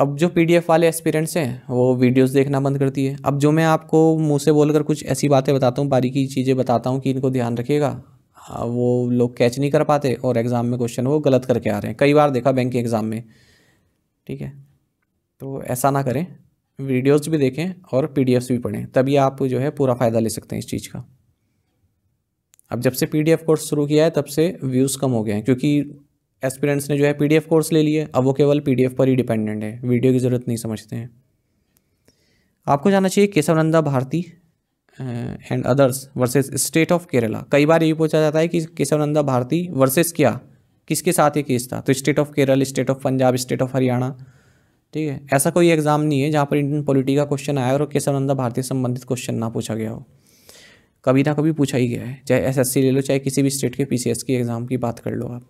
अब जो पी वाले एक्सपीरियंट्स हैं वो वीडियोस देखना बंद करती है अब जो मैं आपको मुँह से बोलकर कुछ ऐसी बातें बताता हूँ बारीकी चीज़ें बताता हूँ कि इनको ध्यान रखिएगा वो लोग कैच नहीं कर पाते और एग्ज़ाम में क्वेश्चन वो गलत करके आ रहे हैं कई बार देखा बैंक के एग्ज़ाम में ठीक है तो ऐसा ना करें वीडियोज़ भी देखें और पी भी पढ़ें तभी आप जो है पूरा फ़ायदा ले सकते हैं इस चीज़ का अब जब से पी कोर्स शुरू किया है तब से व्यूज़ कम हो गए हैं क्योंकि एस्पिरेंट्स ने जो है पीडीएफ कोर्स ले लिए अब वो केवल पीडीएफ पर ही डिपेंडेंट है वीडियो की ज़रूरत नहीं समझते हैं आपको जाना चाहिए Kesavananda Bharati and others versus state of Kerala कई बार ये पूछा जाता है कि केशवनंदा भारती वर्सेस क्या किसके साथ ये केस था तो state of Kerala state of Punjab state of Haryana ठीक है ऐसा कोई एग्जाम नहीं है जहाँ पर इंडियन पॉलिटी का क्वेश्चन आया और केशवनंदा भारती संबंधित क्वेश्चन ना पूछा गया हो कभी ना कभी पूछा ही गया है चाहे एसएससी ले लो चाहे किसी भी स्टेट के पीसीएस की एग्ज़ाम की बात कर लो आप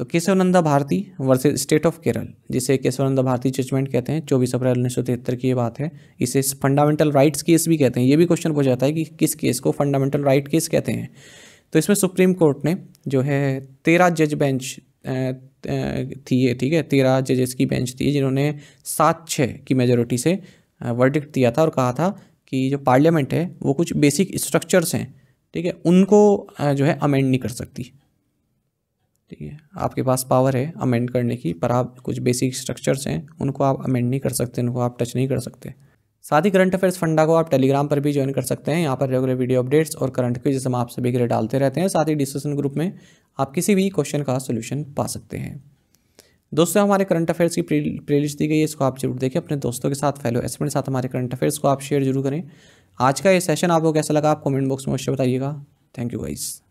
तो Kesavananda Bharati versus state of Kerala जिसे केशवानंदा भारती जजमेंट कहते हैं चौबीस अप्रैल उन्नीस सौ तिहत्तर की ये बात है इसे फंडामेंटल राइट्स केस भी कहते हैं ये भी क्वेश्चन पूछा जाता है कि किस केस को फंडामेंटल राइट केस कहते हैं तो इसमें सुप्रीम कोर्ट ने जो है तेरह जज बेंच थी ये ठीक है तेरह जजेस की बेंच थी जिन्होंने सात छः की मेजोरिटी से वर्डिक्ट दिया था और कहा था कि जो पार्लियामेंट है वो कुछ बेसिक स्ट्रक्चर्स हैं ठीक है उनको जो है अमेंड नहीं कर सकती ठीक है आपके पास पावर है अमेंड करने की पर आप कुछ बेसिक स्ट्रक्चर्स हैं उनको आप अमेंड नहीं कर सकते उनको आप टच नहीं कर सकते साथ ही करंट अफेयर्स फंडा को आप टेलीग्राम पर भी ज्वाइन कर सकते हैं यहाँ पर रेगुलर वीडियो अपडेट्स और करंट क्विज हम आप सभी के लिए डालते रहते हैं साथ ही डिस्कशन ग्रुप में आप किसी भी क्वेश्चन का सोल्यूशन पा सकते हैं दोस्तों हमारे करंट अफेयर्स की प्ले दी गई है इसको आप जरूर देखें अपने दोस्तों के साथ फैलो एसमेंट के साथ हमारे करंट अफेयर्स को आप शेयर जरूर करें आज का ये सेशन आपको कैसा लगा आप कमेंट बॉक्स में अवश्य बताइएगा थैंक यू गाइज़